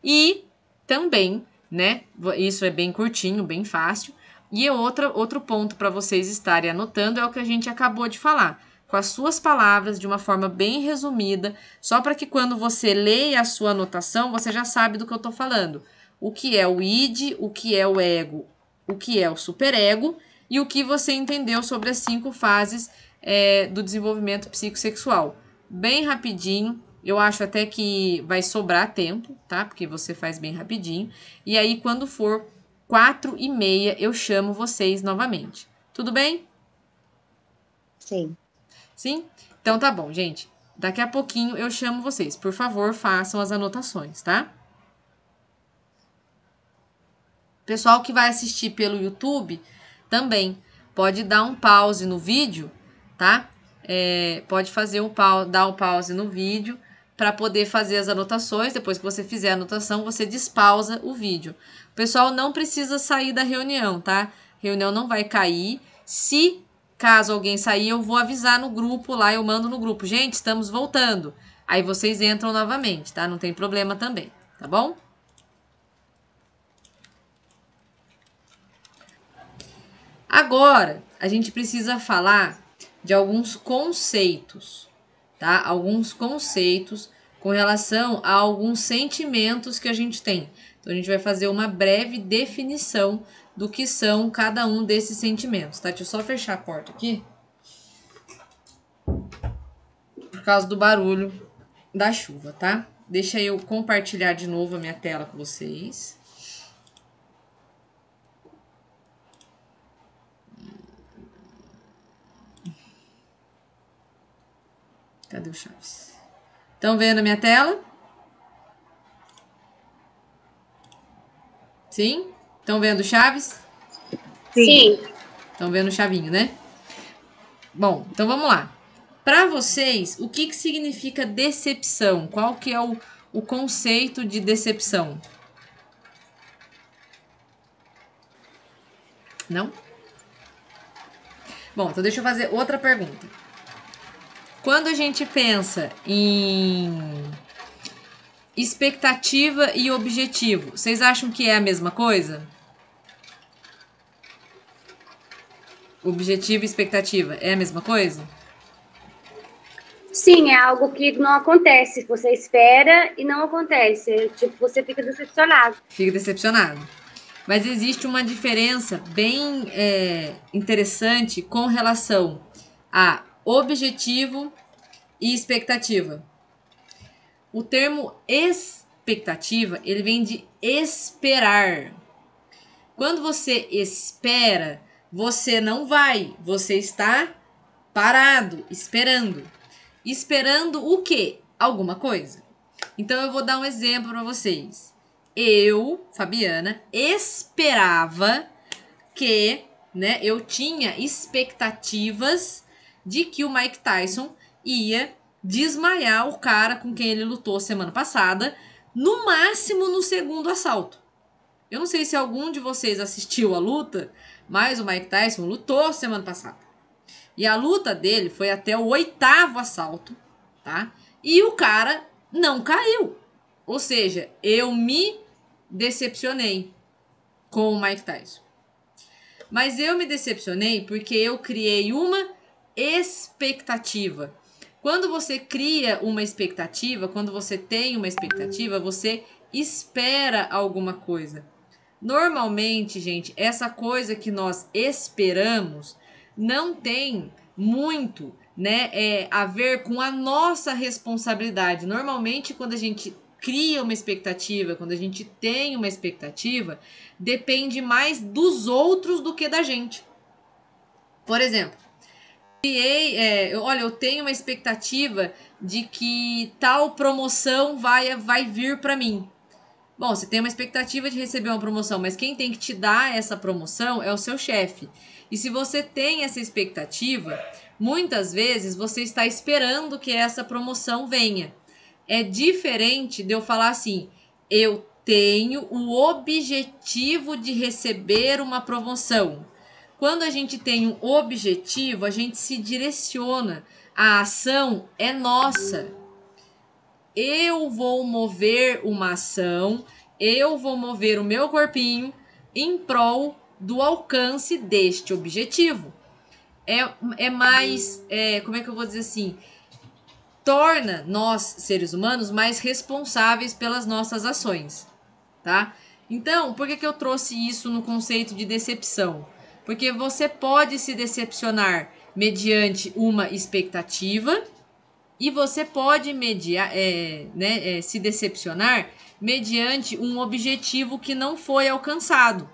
E também, né? Isso é bem curtinho, bem fácil. E outra, outro ponto para vocês estarem anotando é o que a gente acabou de falar com as suas palavras, de uma forma bem resumida, só para que quando você leia a sua anotação, você já sabe do que eu estou falando. O que é o id, o que é o ego, o que é o superego e o que você entendeu sobre as cinco fases é, do desenvolvimento psicossexual. Bem rapidinho, eu acho até que vai sobrar tempo, tá? Porque você faz bem rapidinho. E aí, quando for quatro e meia, eu chamo vocês novamente. Tudo bem? Sim. Sim? Então tá bom, gente. Daqui a pouquinho eu chamo vocês. Por favor, façam as anotações, tá? Pessoal que vai assistir pelo YouTube também pode dar um pause no vídeo, tá? É, pode fazer um pau, dar um pause no vídeo para poder fazer as anotações. Depois que você fizer a anotação, você despausa o vídeo. O pessoal não precisa sair da reunião, tá? A reunião não vai cair se Caso alguém sair, eu vou avisar no grupo lá, eu mando no grupo. Gente, estamos voltando. Aí vocês entram novamente, tá? Não tem problema também, tá bom? Agora, a gente precisa falar de alguns conceitos, tá? Alguns conceitos com relação a alguns sentimentos que a gente tem. Então, a gente vai fazer uma breve definição do que são cada um desses sentimentos, tá? Deixa eu só fechar a porta aqui. Por causa do barulho da chuva, tá? Deixa eu compartilhar de novo a minha tela com vocês. Cadê o Chaves? Estão vendo a minha tela? Sim? Estão vendo Chaves? Sim. Estão vendo o Chavinho, né? Bom, então vamos lá. Para vocês, o que, que significa decepção? Qual que é o, o conceito de decepção? Não? Bom, então deixa eu fazer outra pergunta. Quando a gente pensa em expectativa e objetivo. Vocês acham que é a mesma coisa? Objetivo e expectativa é a mesma coisa? Sim, é algo que não acontece. Você espera e não acontece. É, tipo, você fica decepcionado. Fica decepcionado. Mas existe uma diferença bem é, interessante com relação a objetivo e expectativa. O termo expectativa, ele vem de esperar. Quando você espera, você não vai, você está parado, esperando. Esperando o quê? Alguma coisa. Então eu vou dar um exemplo para vocês. Eu, Fabiana, esperava que, né, eu tinha expectativas de que o Mike Tyson ia desmaiar o cara com quem ele lutou semana passada, no máximo no segundo assalto. Eu não sei se algum de vocês assistiu a luta, mas o Mike Tyson lutou semana passada. E a luta dele foi até o oitavo assalto, tá? E o cara não caiu. Ou seja, eu me decepcionei com o Mike Tyson. Mas eu me decepcionei porque eu criei uma expectativa quando você cria uma expectativa, quando você tem uma expectativa, você espera alguma coisa. Normalmente, gente, essa coisa que nós esperamos não tem muito né, é, a ver com a nossa responsabilidade. Normalmente, quando a gente cria uma expectativa, quando a gente tem uma expectativa, depende mais dos outros do que da gente. Por exemplo, criei, é, olha, eu tenho uma expectativa de que tal promoção vai, vai vir para mim. Bom, você tem uma expectativa de receber uma promoção, mas quem tem que te dar essa promoção é o seu chefe. E se você tem essa expectativa, muitas vezes você está esperando que essa promoção venha. É diferente de eu falar assim: eu tenho o objetivo de receber uma promoção quando a gente tem um objetivo, a gente se direciona. A ação é nossa. Eu vou mover uma ação, eu vou mover o meu corpinho em prol do alcance deste objetivo. É, é mais, é, como é que eu vou dizer assim? Torna nós, seres humanos, mais responsáveis pelas nossas ações, tá? Então, por que, que eu trouxe isso no conceito de decepção? porque você pode se decepcionar mediante uma expectativa e você pode mediar, é, né, é, se decepcionar mediante um objetivo que não foi alcançado.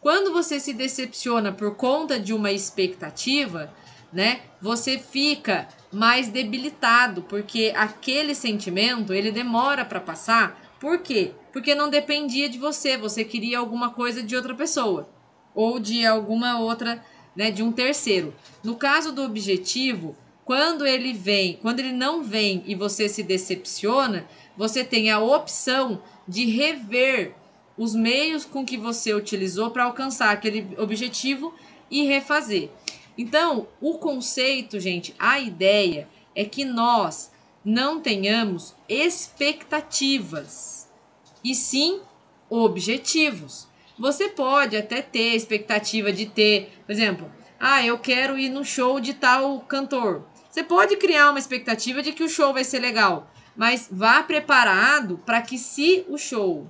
Quando você se decepciona por conta de uma expectativa, né, você fica mais debilitado, porque aquele sentimento ele demora para passar. Por quê? Porque não dependia de você, você queria alguma coisa de outra pessoa ou de alguma outra, né, de um terceiro. No caso do objetivo, quando ele vem, quando ele não vem e você se decepciona, você tem a opção de rever os meios com que você utilizou para alcançar aquele objetivo e refazer. Então, o conceito, gente, a ideia é que nós não tenhamos expectativas e sim objetivos. Você pode até ter expectativa de ter, por exemplo, ah, eu quero ir no show de tal cantor. Você pode criar uma expectativa de que o show vai ser legal, mas vá preparado para que se o show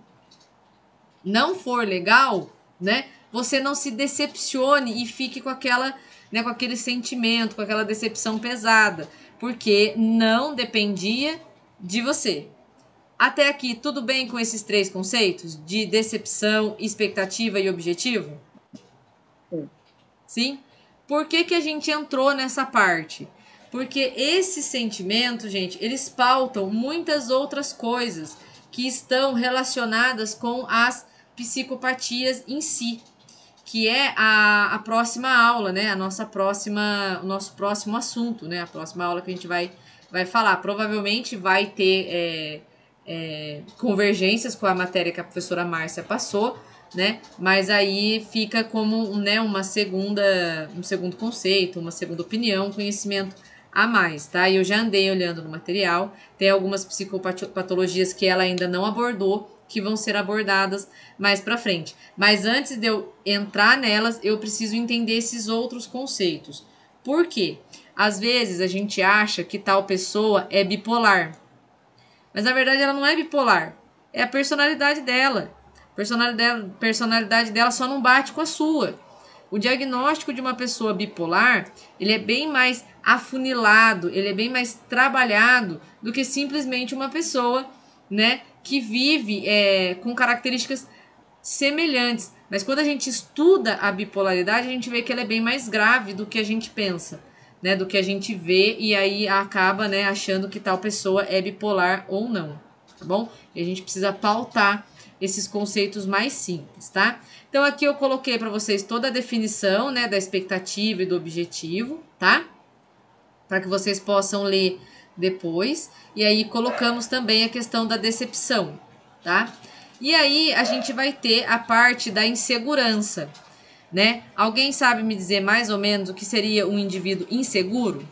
não for legal, né, você não se decepcione e fique com aquela, né, com aquele sentimento, com aquela decepção pesada, porque não dependia de você. Até aqui, tudo bem com esses três conceitos? De decepção, expectativa e objetivo? Sim. Sim? Por que, que a gente entrou nessa parte? Porque esses sentimentos, gente, eles pautam muitas outras coisas que estão relacionadas com as psicopatias em si, que é a, a próxima aula, né? A nossa próxima, o nosso próximo assunto, né? A próxima aula que a gente vai, vai falar. Provavelmente vai ter. É, é, convergências com a matéria que a professora Márcia passou, né? Mas aí fica como né, uma segunda, um segundo conceito, uma segunda opinião, conhecimento a mais, tá? E eu já andei olhando no material, tem algumas psicopatologias que ela ainda não abordou, que vão ser abordadas mais para frente. Mas antes de eu entrar nelas, eu preciso entender esses outros conceitos. Por quê? Às vezes a gente acha que tal pessoa é bipolar, mas na verdade ela não é bipolar. É a personalidade dela. A personalidade, personalidade dela só não bate com a sua. O diagnóstico de uma pessoa bipolar, ele é bem mais afunilado, ele é bem mais trabalhado do que simplesmente uma pessoa, né, que vive é, com características semelhantes. Mas quando a gente estuda a bipolaridade, a gente vê que ela é bem mais grave do que a gente pensa né, do que a gente vê e aí acaba, né, achando que tal pessoa é bipolar ou não, tá bom? E a gente precisa pautar esses conceitos mais simples, tá? Então aqui eu coloquei para vocês toda a definição, né, da expectativa e do objetivo, tá? Para que vocês possam ler depois. E aí colocamos também a questão da decepção, tá? E aí a gente vai ter a parte da insegurança, né? Alguém sabe me dizer mais ou menos o que seria um indivíduo inseguro?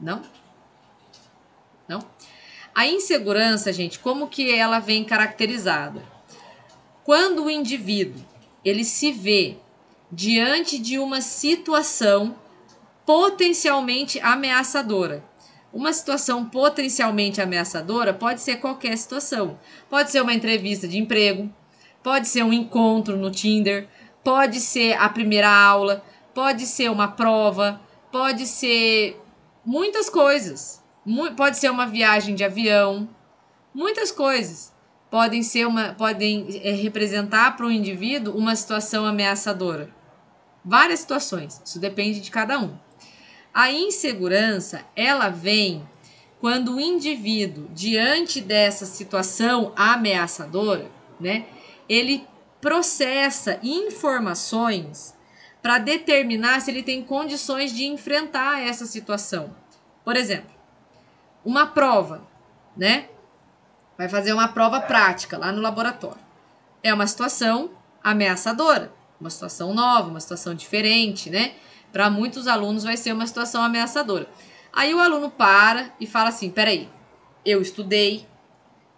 Não? Não? A insegurança, gente, como que ela vem caracterizada? Quando o indivíduo ele se vê diante de uma situação potencialmente ameaçadora. Uma situação potencialmente ameaçadora pode ser qualquer situação. Pode ser uma entrevista de emprego, pode ser um encontro no Tinder, pode ser a primeira aula, pode ser uma prova, pode ser muitas coisas. Pode ser uma viagem de avião, muitas coisas podem ser uma podem eh, representar para o indivíduo uma situação ameaçadora. Várias situações, isso depende de cada um. A insegurança, ela vem quando o indivíduo, diante dessa situação ameaçadora, né, ele processa informações para determinar se ele tem condições de enfrentar essa situação. Por exemplo, uma prova, né? Vai fazer uma prova prática lá no laboratório. É uma situação ameaçadora, uma situação nova, uma situação diferente, né? para muitos alunos vai ser uma situação ameaçadora. Aí o aluno para e fala assim: peraí, eu estudei,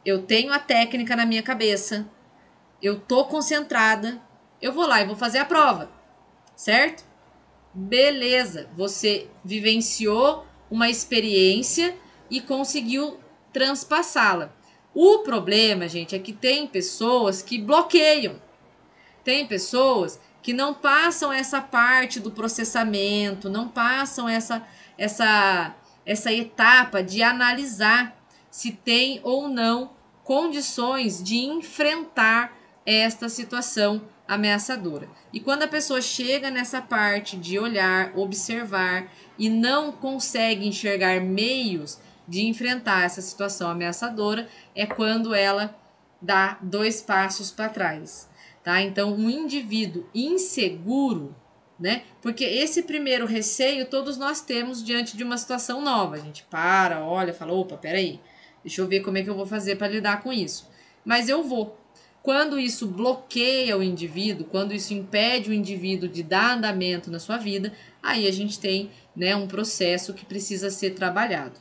eu tenho a técnica na minha cabeça, eu tô concentrada, eu vou lá e vou fazer a prova, certo? Beleza, você vivenciou uma experiência e conseguiu transpassá-la. O problema, gente, é que tem pessoas que bloqueiam. Tem pessoas que não passam essa parte do processamento, não passam essa essa essa etapa de analisar se tem ou não condições de enfrentar esta situação ameaçadora. E quando a pessoa chega nessa parte de olhar, observar e não consegue enxergar meios de enfrentar essa situação ameaçadora, é quando ela dá dois passos para trás tá? Então, um indivíduo inseguro, né? Porque esse primeiro receio todos nós temos diante de uma situação nova. A gente para, olha, fala, opa, peraí, deixa eu ver como é que eu vou fazer para lidar com isso. Mas eu vou. Quando isso bloqueia o indivíduo, quando isso impede o indivíduo de dar andamento na sua vida, aí a gente tem né, um processo que precisa ser trabalhado.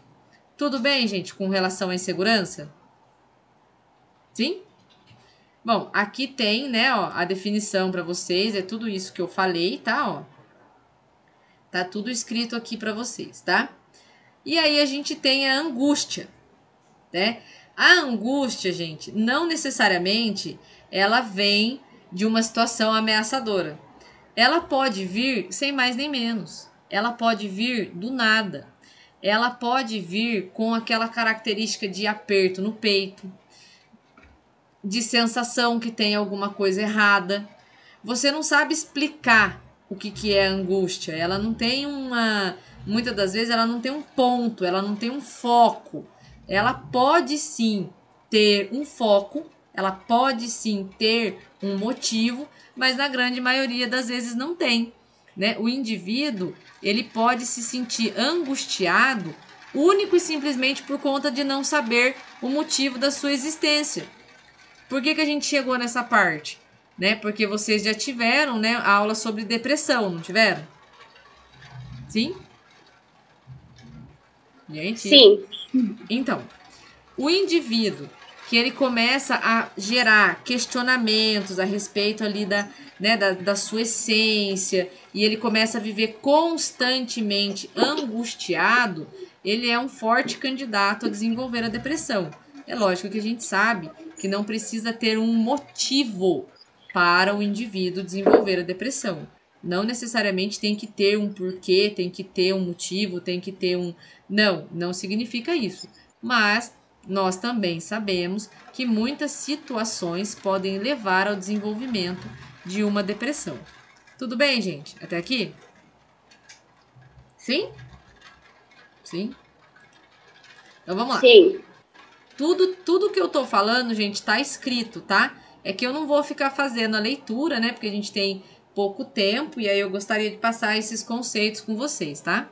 Tudo bem, gente, com relação à insegurança? Sim? Bom, aqui tem, né, ó, a definição para vocês, é tudo isso que eu falei, tá, ó. Tá tudo escrito aqui para vocês, tá? E aí a gente tem a angústia, né? A angústia, gente, não necessariamente ela vem de uma situação ameaçadora. Ela pode vir sem mais nem menos. Ela pode vir do nada. Ela pode vir com aquela característica de aperto no peito, de sensação que tem alguma coisa errada. Você não sabe explicar o que, que é angústia. Ela não tem uma. Muitas das vezes ela não tem um ponto, ela não tem um foco. Ela pode sim ter um foco, ela pode sim ter um motivo, mas na grande maioria das vezes não tem. Né? O indivíduo ele pode se sentir angustiado único e simplesmente por conta de não saber o motivo da sua existência. Por que, que a gente chegou nessa parte? Né? Porque vocês já tiveram né, aula sobre depressão, não tiveram? Sim? Gente? Sim. Então, o indivíduo que ele começa a gerar questionamentos a respeito ali da, né, da, da sua essência e ele começa a viver constantemente angustiado, ele é um forte candidato a desenvolver a depressão. É lógico que a gente sabe que não precisa ter um motivo para o indivíduo desenvolver a depressão. Não necessariamente tem que ter um porquê, tem que ter um motivo, tem que ter um. Não, não significa isso. Mas nós também sabemos que muitas situações podem levar ao desenvolvimento de uma depressão. Tudo bem, gente? Até aqui? Sim? Sim? Então vamos lá. Sim. Tudo, tudo que eu tô falando, gente, tá escrito, tá? É que eu não vou ficar fazendo a leitura, né? Porque a gente tem pouco tempo e aí eu gostaria de passar esses conceitos com vocês, tá?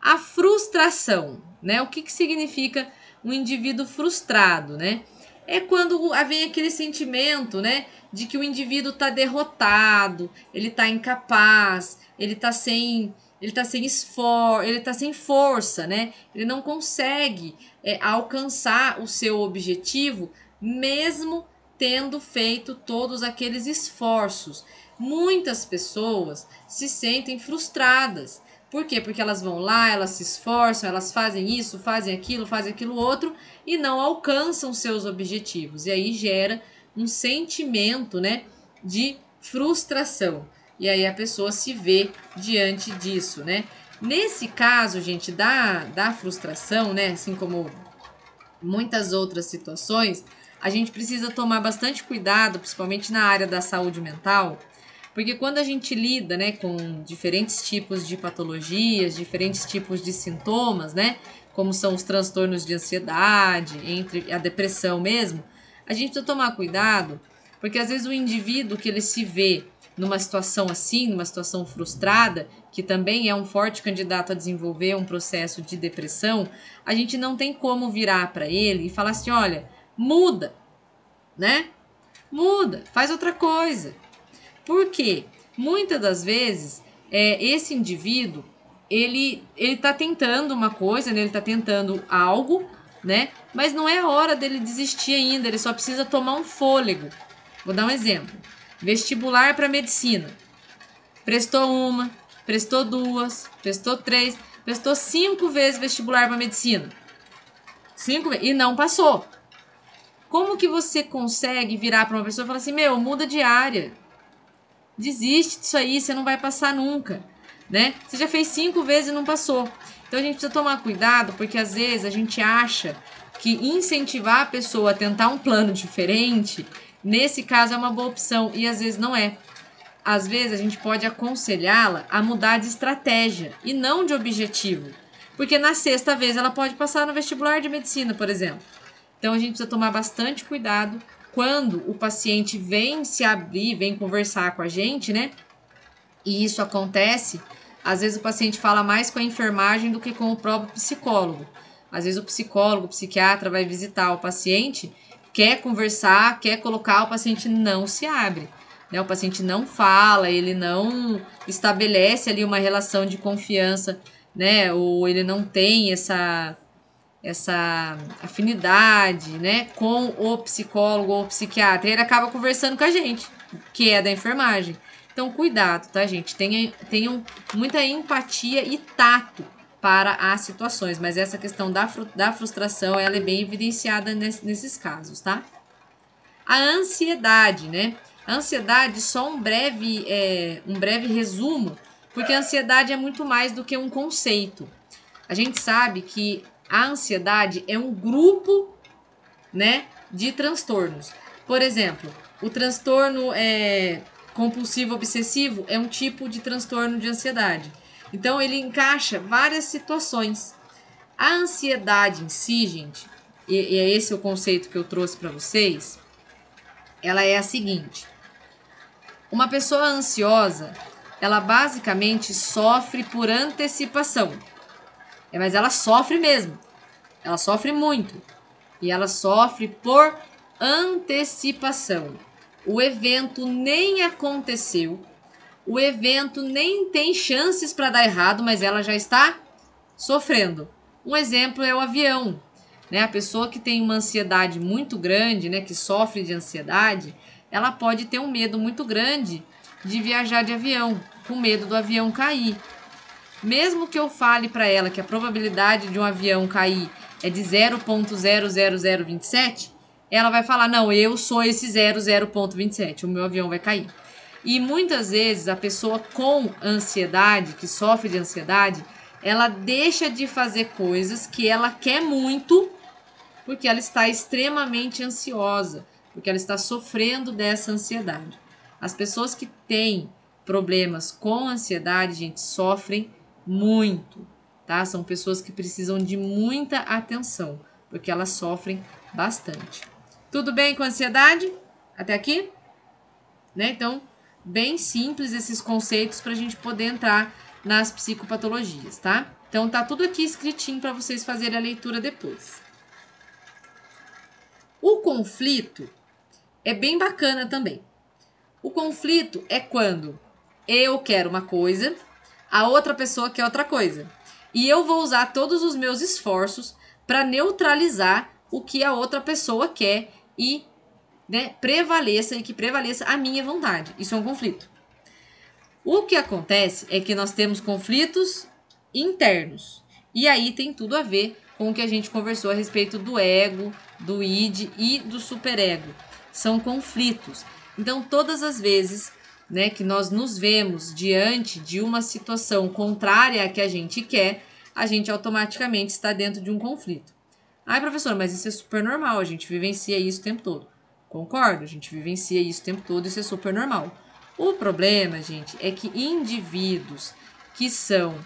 A frustração, né? O que, que significa um indivíduo frustrado, né? É quando vem aquele sentimento, né, de que o indivíduo está derrotado, ele está incapaz, ele está sem ele tá sem esforço, ele tá sem força, né? Ele não consegue é, alcançar o seu objetivo, mesmo tendo feito todos aqueles esforços. Muitas pessoas se sentem frustradas. Por quê? Porque elas vão lá, elas se esforçam, elas fazem isso, fazem aquilo, fazem aquilo outro e não alcançam seus objetivos. E aí gera um sentimento, né, de frustração e aí a pessoa se vê diante disso, né? Nesse caso, gente, da, da frustração, né? Assim como muitas outras situações, a gente precisa tomar bastante cuidado, principalmente na área da saúde mental, porque quando a gente lida né, com diferentes tipos de patologias, diferentes tipos de sintomas, né? Como são os transtornos de ansiedade, entre a depressão mesmo, a gente precisa tomar cuidado, porque às vezes o indivíduo que ele se vê numa situação assim, numa situação frustrada, que também é um forte candidato a desenvolver um processo de depressão, a gente não tem como virar para ele e falar assim: olha, muda, né? Muda, faz outra coisa. Por quê? Muitas das vezes, é, esse indivíduo ele ele tá tentando uma coisa, né? ele está tentando algo, né? Mas não é a hora dele desistir ainda, ele só precisa tomar um fôlego. Vou dar um exemplo. Vestibular para medicina. Prestou uma, prestou duas, prestou três, prestou cinco vezes vestibular para medicina. Cinco e não passou. Como que você consegue virar para uma pessoa e falar assim: "Meu, muda de área. Desiste disso aí, você não vai passar nunca", né? Você já fez cinco vezes e não passou. Então a gente precisa tomar cuidado, porque às vezes a gente acha que incentivar a pessoa a tentar um plano diferente Nesse caso, é uma boa opção e às vezes não é. Às vezes, a gente pode aconselhá-la a mudar de estratégia e não de objetivo, porque na sexta vez ela pode passar no vestibular de medicina, por exemplo. Então, a gente precisa tomar bastante cuidado quando o paciente vem se abrir, vem conversar com a gente, né? E isso acontece, às vezes o paciente fala mais com a enfermagem do que com o próprio psicólogo. Às vezes o psicólogo, o psiquiatra vai visitar o paciente quer conversar, quer colocar, o paciente não se abre. Né? O paciente não fala, ele não estabelece ali uma relação de confiança, né? Ou ele não tem essa essa afinidade, né, com o psicólogo ou o psiquiatra, ele acaba conversando com a gente, que é da enfermagem. Então, cuidado, tá, gente? Tenham, tenham muita empatia e tato para as situações, mas essa questão da, da frustração, ela é bem evidenciada nesse, nesses casos, tá? A ansiedade, né? A ansiedade, só um breve, é, um breve resumo, porque a ansiedade é muito mais do que um conceito. A gente sabe que a ansiedade é um grupo, né, de transtornos. Por exemplo, o transtorno é, compulsivo obsessivo é um tipo de transtorno de ansiedade. Então ele encaixa várias situações. A ansiedade em si, gente, e, e é esse o conceito que eu trouxe para vocês, ela é a seguinte: uma pessoa ansiosa, ela basicamente sofre por antecipação. É, mas ela sofre mesmo. Ela sofre muito. E ela sofre por antecipação. O evento nem aconteceu, o evento nem tem chances para dar errado, mas ela já está sofrendo. Um exemplo é o avião. Né? A pessoa que tem uma ansiedade muito grande, né, que sofre de ansiedade, ela pode ter um medo muito grande de viajar de avião, com medo do avião cair. Mesmo que eu fale para ela que a probabilidade de um avião cair é de 0.00027, ela vai falar: "Não, eu sou esse 00.27, o meu avião vai cair". E muitas vezes a pessoa com ansiedade, que sofre de ansiedade, ela deixa de fazer coisas que ela quer muito porque ela está extremamente ansiosa, porque ela está sofrendo dessa ansiedade. As pessoas que têm problemas com ansiedade, gente, sofrem muito, tá? São pessoas que precisam de muita atenção, porque elas sofrem bastante. Tudo bem com ansiedade? Até aqui? Né? Então, bem simples esses conceitos para a gente poder entrar nas psicopatologias, tá? Então tá tudo aqui escritinho para vocês fazerem a leitura depois. O conflito é bem bacana também. O conflito é quando eu quero uma coisa, a outra pessoa quer outra coisa. E eu vou usar todos os meus esforços para neutralizar o que a outra pessoa quer e né, prevaleça e que prevaleça a minha vontade. Isso é um conflito. O que acontece é que nós temos conflitos internos. E aí tem tudo a ver com o que a gente conversou a respeito do ego, do id e do superego. São conflitos. Então, todas as vezes né, que nós nos vemos diante de uma situação contrária à que a gente quer, a gente automaticamente está dentro de um conflito. Ai, professor, mas isso é super normal, a gente vivencia isso o tempo todo. Concordo, a gente vivencia isso o tempo todo, isso é super normal. O problema, gente, é que indivíduos que são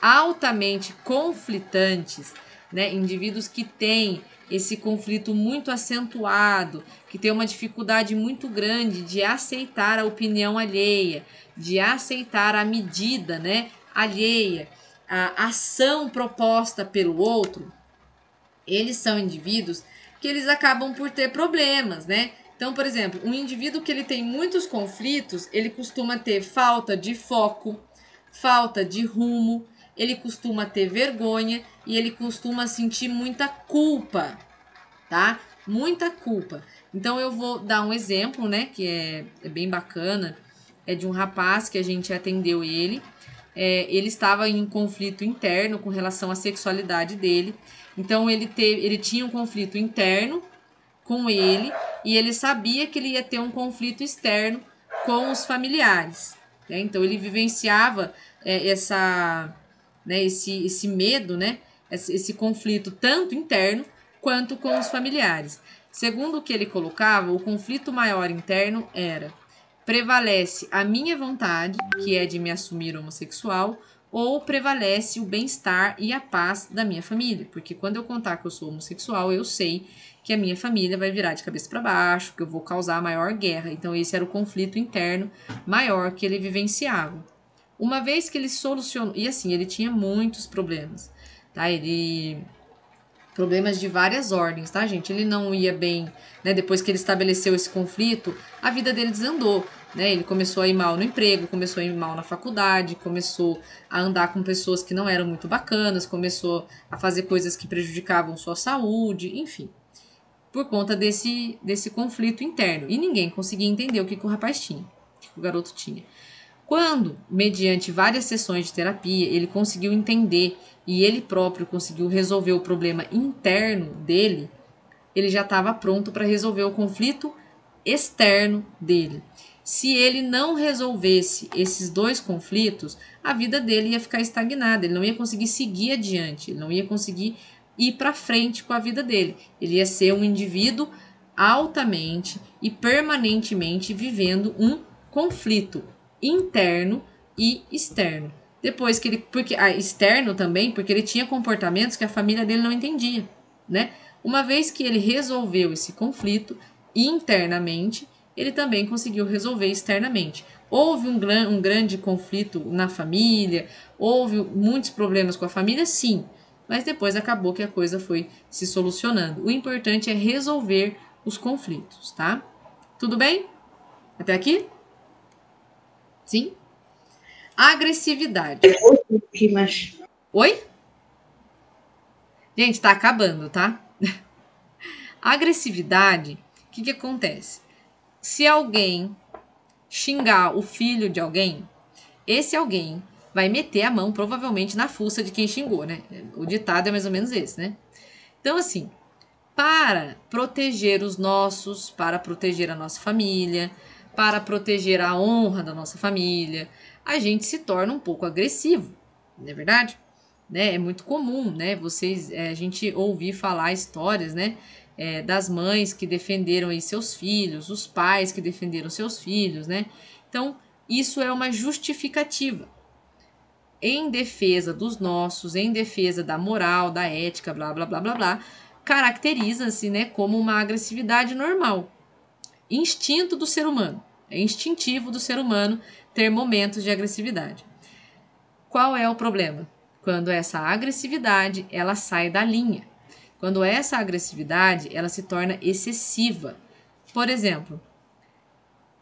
altamente conflitantes, né, indivíduos que têm esse conflito muito acentuado, que tem uma dificuldade muito grande de aceitar a opinião alheia, de aceitar a medida, né, alheia, a ação proposta pelo outro, eles são indivíduos que eles acabam por ter problemas, né? Então, por exemplo, um indivíduo que ele tem muitos conflitos, ele costuma ter falta de foco, falta de rumo, ele costuma ter vergonha e ele costuma sentir muita culpa, tá? Muita culpa. Então eu vou dar um exemplo, né, que é, é bem bacana, é de um rapaz que a gente atendeu ele é, ele estava em um conflito interno com relação à sexualidade dele. Então ele, te, ele tinha um conflito interno com ele e ele sabia que ele ia ter um conflito externo com os familiares. Né? Então ele vivenciava é, essa, né, esse, esse medo, né, esse, esse conflito tanto interno quanto com os familiares. Segundo o que ele colocava, o conflito maior interno era Prevalece a minha vontade, que é de me assumir homossexual, ou prevalece o bem-estar e a paz da minha família? Porque quando eu contar que eu sou homossexual, eu sei que a minha família vai virar de cabeça para baixo, que eu vou causar a maior guerra. Então, esse era o conflito interno maior que ele vivenciava. Uma vez que ele solucionou. E assim, ele tinha muitos problemas. Tá? Ele problemas de várias ordens, tá, gente? Ele não ia bem, né? Depois que ele estabeleceu esse conflito, a vida dele desandou, né? Ele começou a ir mal no emprego, começou a ir mal na faculdade, começou a andar com pessoas que não eram muito bacanas, começou a fazer coisas que prejudicavam sua saúde, enfim. Por conta desse, desse conflito interno. E ninguém conseguia entender o que, que o rapaz tinha, o que o garoto tinha. Quando, mediante várias sessões de terapia, ele conseguiu entender e ele próprio conseguiu resolver o problema interno dele, ele já estava pronto para resolver o conflito externo dele. Se ele não resolvesse esses dois conflitos, a vida dele ia ficar estagnada, ele não ia conseguir seguir adiante, ele não ia conseguir ir para frente com a vida dele. Ele ia ser um indivíduo altamente e permanentemente vivendo um conflito, interno e externo. Depois que ele, porque ah, externo também, porque ele tinha comportamentos que a família dele não entendia, né? Uma vez que ele resolveu esse conflito internamente, ele também conseguiu resolver externamente. Houve um, gran, um grande conflito na família, houve muitos problemas com a família, sim, mas depois acabou que a coisa foi se solucionando. O importante é resolver os conflitos, tá? Tudo bem? Até aqui? Sim. agressividade. Oi? Gente, tá acabando, tá? agressividade, o que, que acontece? Se alguém xingar o filho de alguém, esse alguém vai meter a mão provavelmente na fuça de quem xingou, né? O ditado é mais ou menos esse, né? Então, assim, para proteger os nossos, para proteger a nossa família, para proteger a honra da nossa família, a gente se torna um pouco agressivo, não é verdade? Né? É muito comum, né? Vocês, é, a gente ouvir falar histórias, né? É, das mães que defenderam aí seus filhos, os pais que defenderam seus filhos, né? Então, isso é uma justificativa em defesa dos nossos, em defesa da moral, da ética, blá blá blá blá blá, caracteriza-se, né, como uma agressividade normal instinto do ser humano. É instintivo do ser humano ter momentos de agressividade. Qual é o problema? Quando essa agressividade ela sai da linha. Quando essa agressividade ela se torna excessiva. Por exemplo,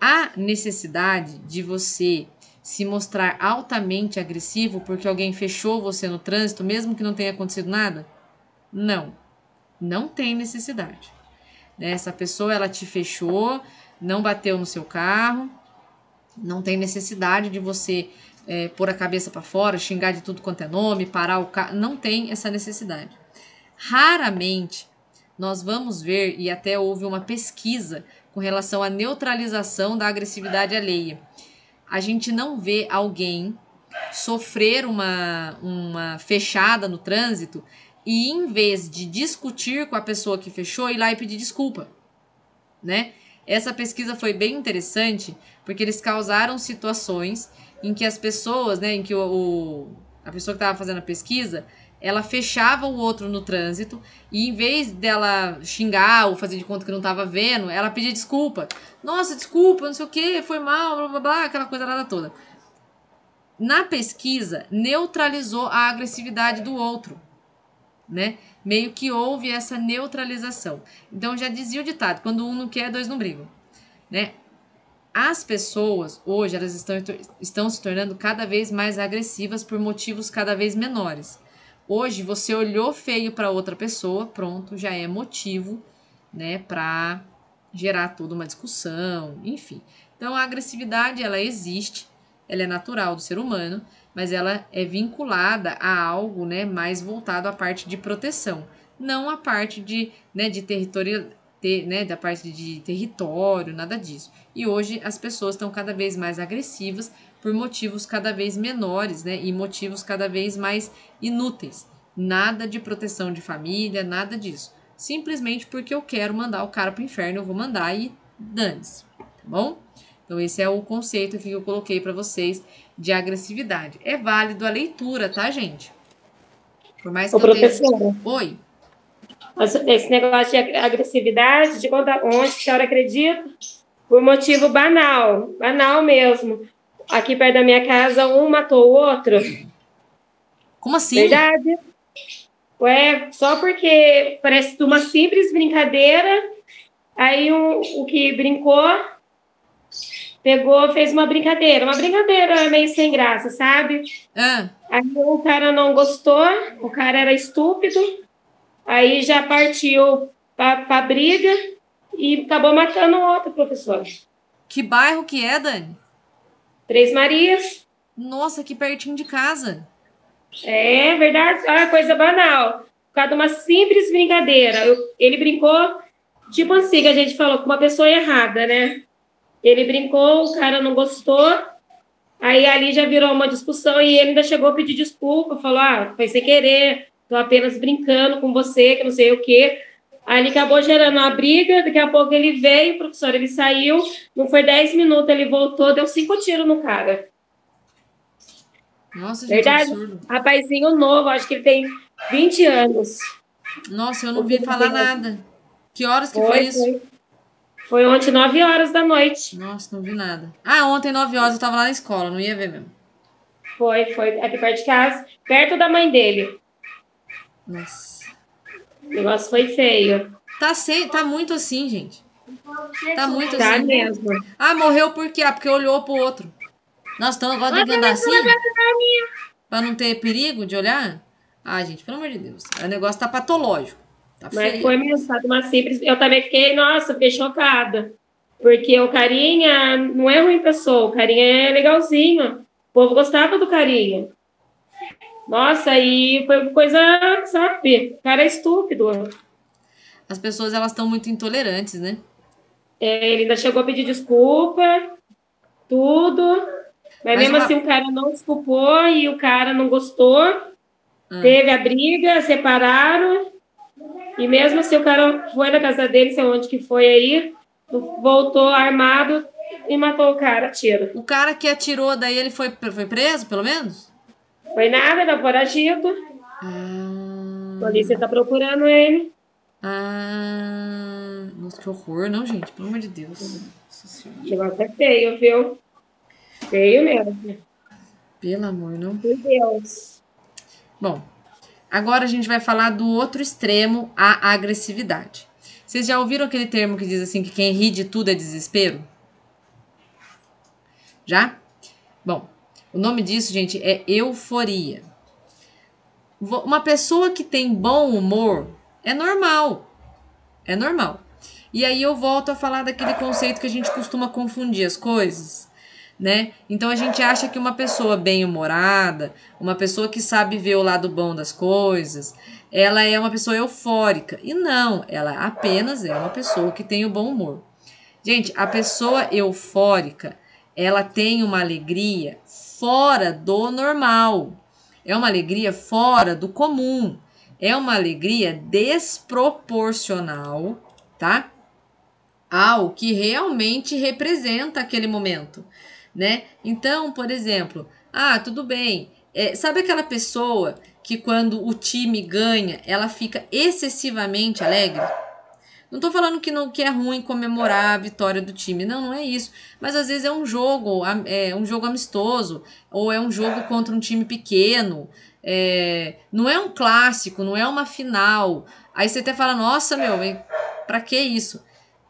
há necessidade de você se mostrar altamente agressivo porque alguém fechou você no trânsito, mesmo que não tenha acontecido nada? Não, não tem necessidade. Né? Essa pessoa ela te fechou, não bateu no seu carro, não tem necessidade de você é, pôr a cabeça para fora, xingar de tudo quanto é nome, parar o carro, não tem essa necessidade. Raramente nós vamos ver, e até houve uma pesquisa com relação à neutralização da agressividade alheia. A gente não vê alguém sofrer uma, uma fechada no trânsito e em vez de discutir com a pessoa que fechou, ir lá e pedir desculpa, né? Essa pesquisa foi bem interessante porque eles causaram situações em que as pessoas, né, em que o, o a pessoa que estava fazendo a pesquisa, ela fechava o outro no trânsito e em vez dela xingar ou fazer de conta que não estava vendo, ela pedia desculpa. Nossa, desculpa, não sei o que, foi mal, blá blá blá, aquela coisa nada toda. Na pesquisa, neutralizou a agressividade do outro né? Meio que houve essa neutralização. Então já dizia o ditado: quando um não quer, dois não brigam, né? As pessoas hoje elas estão, estão se tornando cada vez mais agressivas por motivos cada vez menores. Hoje você olhou feio para outra pessoa, pronto, já é motivo, né, para gerar toda uma discussão, enfim. Então a agressividade ela existe, ela é natural do ser humano, mas ela é vinculada a algo né, mais voltado à parte de proteção, não à parte de, né, de território. Ter, né, da parte de território, nada disso. E hoje as pessoas estão cada vez mais agressivas por motivos cada vez menores né, e motivos cada vez mais inúteis. Nada de proteção de família, nada disso. Simplesmente porque eu quero mandar o cara para o inferno, eu vou mandar e dane-se, tá bom? Então, esse é o conceito que eu coloquei para vocês de agressividade. É válido a leitura, tá, gente? Por mais que Ô, eu professor. Tenha... Oi. Esse negócio de agressividade, de onde a senhora acredita? Por motivo banal, banal mesmo. Aqui perto da minha casa, um matou o outro. Como assim? Verdade. Ué, só porque parece uma simples brincadeira, aí um, o que brincou pegou, fez uma brincadeira, uma brincadeira meio sem graça, sabe? Ah. Aí o cara não gostou, o cara era estúpido, aí já partiu para briga e acabou matando outro professor. Que bairro que é, Dani? Três Marias. Nossa, que pertinho de casa. É verdade, ah, coisa banal. Por causa de uma simples brincadeira. Eu, ele brincou, tipo assim, que a gente falou, com uma pessoa errada, né? Ele brincou, o cara não gostou. Aí ali já virou uma discussão e ele ainda chegou a pedir desculpa, falou: ah, foi sem querer, tô apenas brincando com você, que não sei o quê. Aí acabou gerando uma briga, daqui a pouco ele veio, o professor ele saiu, não foi 10 minutos, ele voltou, deu cinco tiros no cara. Nossa, gente, Verdade? absurdo. Rapazinho novo, acho que ele tem 20 anos. Nossa, eu não ouvi falar nada. Que horas que foi, foi isso? Foi. Foi ontem, 9 horas da noite. Nossa, não vi nada. Ah, ontem, 9 horas, eu tava lá na escola, não ia ver mesmo. Foi, foi, aqui é perto de casa, perto da mãe dele. Nossa. O negócio foi feio. Tá, sem, tá muito assim, gente. Tá muito tá assim. mesmo. Ah, morreu por quê? Ah, porque olhou pro outro. Nossa, então agora andar assim? Pra não ter perigo de olhar? Ah, gente, pelo amor de Deus. O negócio tá patológico. Tá mas feio. foi mensagem uma simples. Eu também fiquei, nossa, fiquei chocada. Porque o Carinha não é ruim pessoa, o Carinha é legalzinho. O povo gostava do Carinha. Nossa, e foi coisa, sabe? O cara é estúpido. As pessoas, elas estão muito intolerantes, né? É, ele ainda chegou a pedir desculpa, tudo. Mas, mas mesmo uma... assim, o cara não desculpou e o cara não gostou. Ah. Teve a briga, separaram. E mesmo assim, o cara foi na casa dele, sei onde que foi aí, voltou armado e matou o cara, tiro. O cara que atirou, daí ele foi, foi preso, pelo menos? Foi nada, era foragido. Ah. A polícia tá procurando ele. Ah. Nossa, que horror, não, gente? Pelo amor de Deus. Chegou até feio, viu? Feio mesmo. Pelo amor, não. Por Deus. Bom, Agora a gente vai falar do outro extremo, a agressividade. Vocês já ouviram aquele termo que diz assim que quem ri de tudo é desespero? Já? Bom, o nome disso, gente, é euforia. Uma pessoa que tem bom humor é normal. É normal. E aí eu volto a falar daquele conceito que a gente costuma confundir as coisas né? Então a gente acha que uma pessoa bem-humorada, uma pessoa que sabe ver o lado bom das coisas, ela é uma pessoa eufórica. E não, ela apenas é uma pessoa que tem o bom humor. Gente, a pessoa eufórica, ela tem uma alegria fora do normal. É uma alegria fora do comum. É uma alegria desproporcional, tá? Ao que realmente representa aquele momento né? Então, por exemplo, ah, tudo bem. É, sabe aquela pessoa que quando o time ganha, ela fica excessivamente alegre? Não estou falando que não que é ruim comemorar a vitória do time, não, não é isso. Mas às vezes é um jogo, é um jogo amistoso, ou é um jogo contra um time pequeno. É, não é um clássico, não é uma final. Aí você até fala, nossa, meu, para que isso?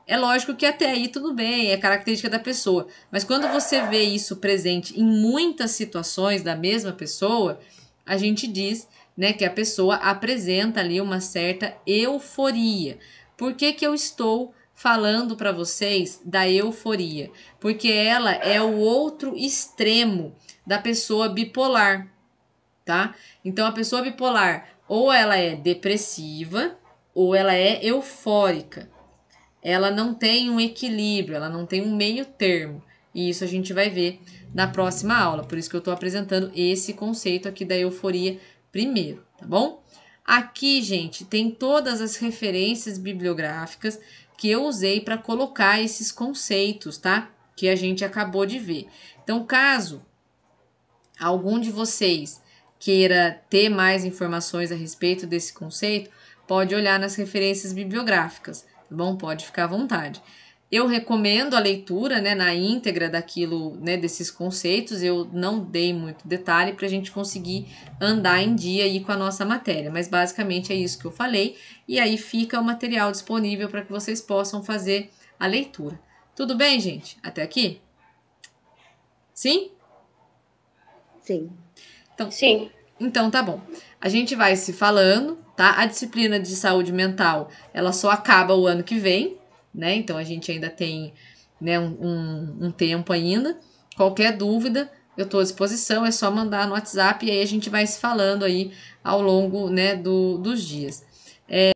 É lógico que até aí tudo bem, é característica da pessoa. Mas quando você vê isso presente em muitas situações da mesma pessoa, a gente diz né, que a pessoa apresenta ali uma certa euforia. Por que, que eu estou falando para vocês da euforia? Porque ela é o outro extremo da pessoa bipolar, tá? Então a pessoa bipolar ou ela é depressiva ou ela é eufórica ela não tem um equilíbrio, ela não tem um meio termo. E isso a gente vai ver na próxima aula. Por isso que eu estou apresentando esse conceito aqui da euforia primeiro, tá bom? Aqui, gente, tem todas as referências bibliográficas que eu usei para colocar esses conceitos, tá? Que a gente acabou de ver. Então, caso algum de vocês queira ter mais informações a respeito desse conceito, pode olhar nas referências bibliográficas. Tá bom? Pode ficar à vontade. Eu recomendo a leitura né, na íntegra daquilo, né, desses conceitos. Eu não dei muito detalhe para a gente conseguir andar em dia aí com a nossa matéria, mas basicamente é isso que eu falei. E aí fica o material disponível para que vocês possam fazer a leitura. Tudo bem, gente? Até aqui? Sim? Sim. Então, Sim. Então tá bom. A gente vai se falando, tá? A disciplina de saúde mental, ela só acaba o ano que vem, né? Então a gente ainda tem né, um, um tempo ainda. Qualquer dúvida, eu estou à disposição, é só mandar no WhatsApp e aí a gente vai se falando aí ao longo né, do, dos dias. É...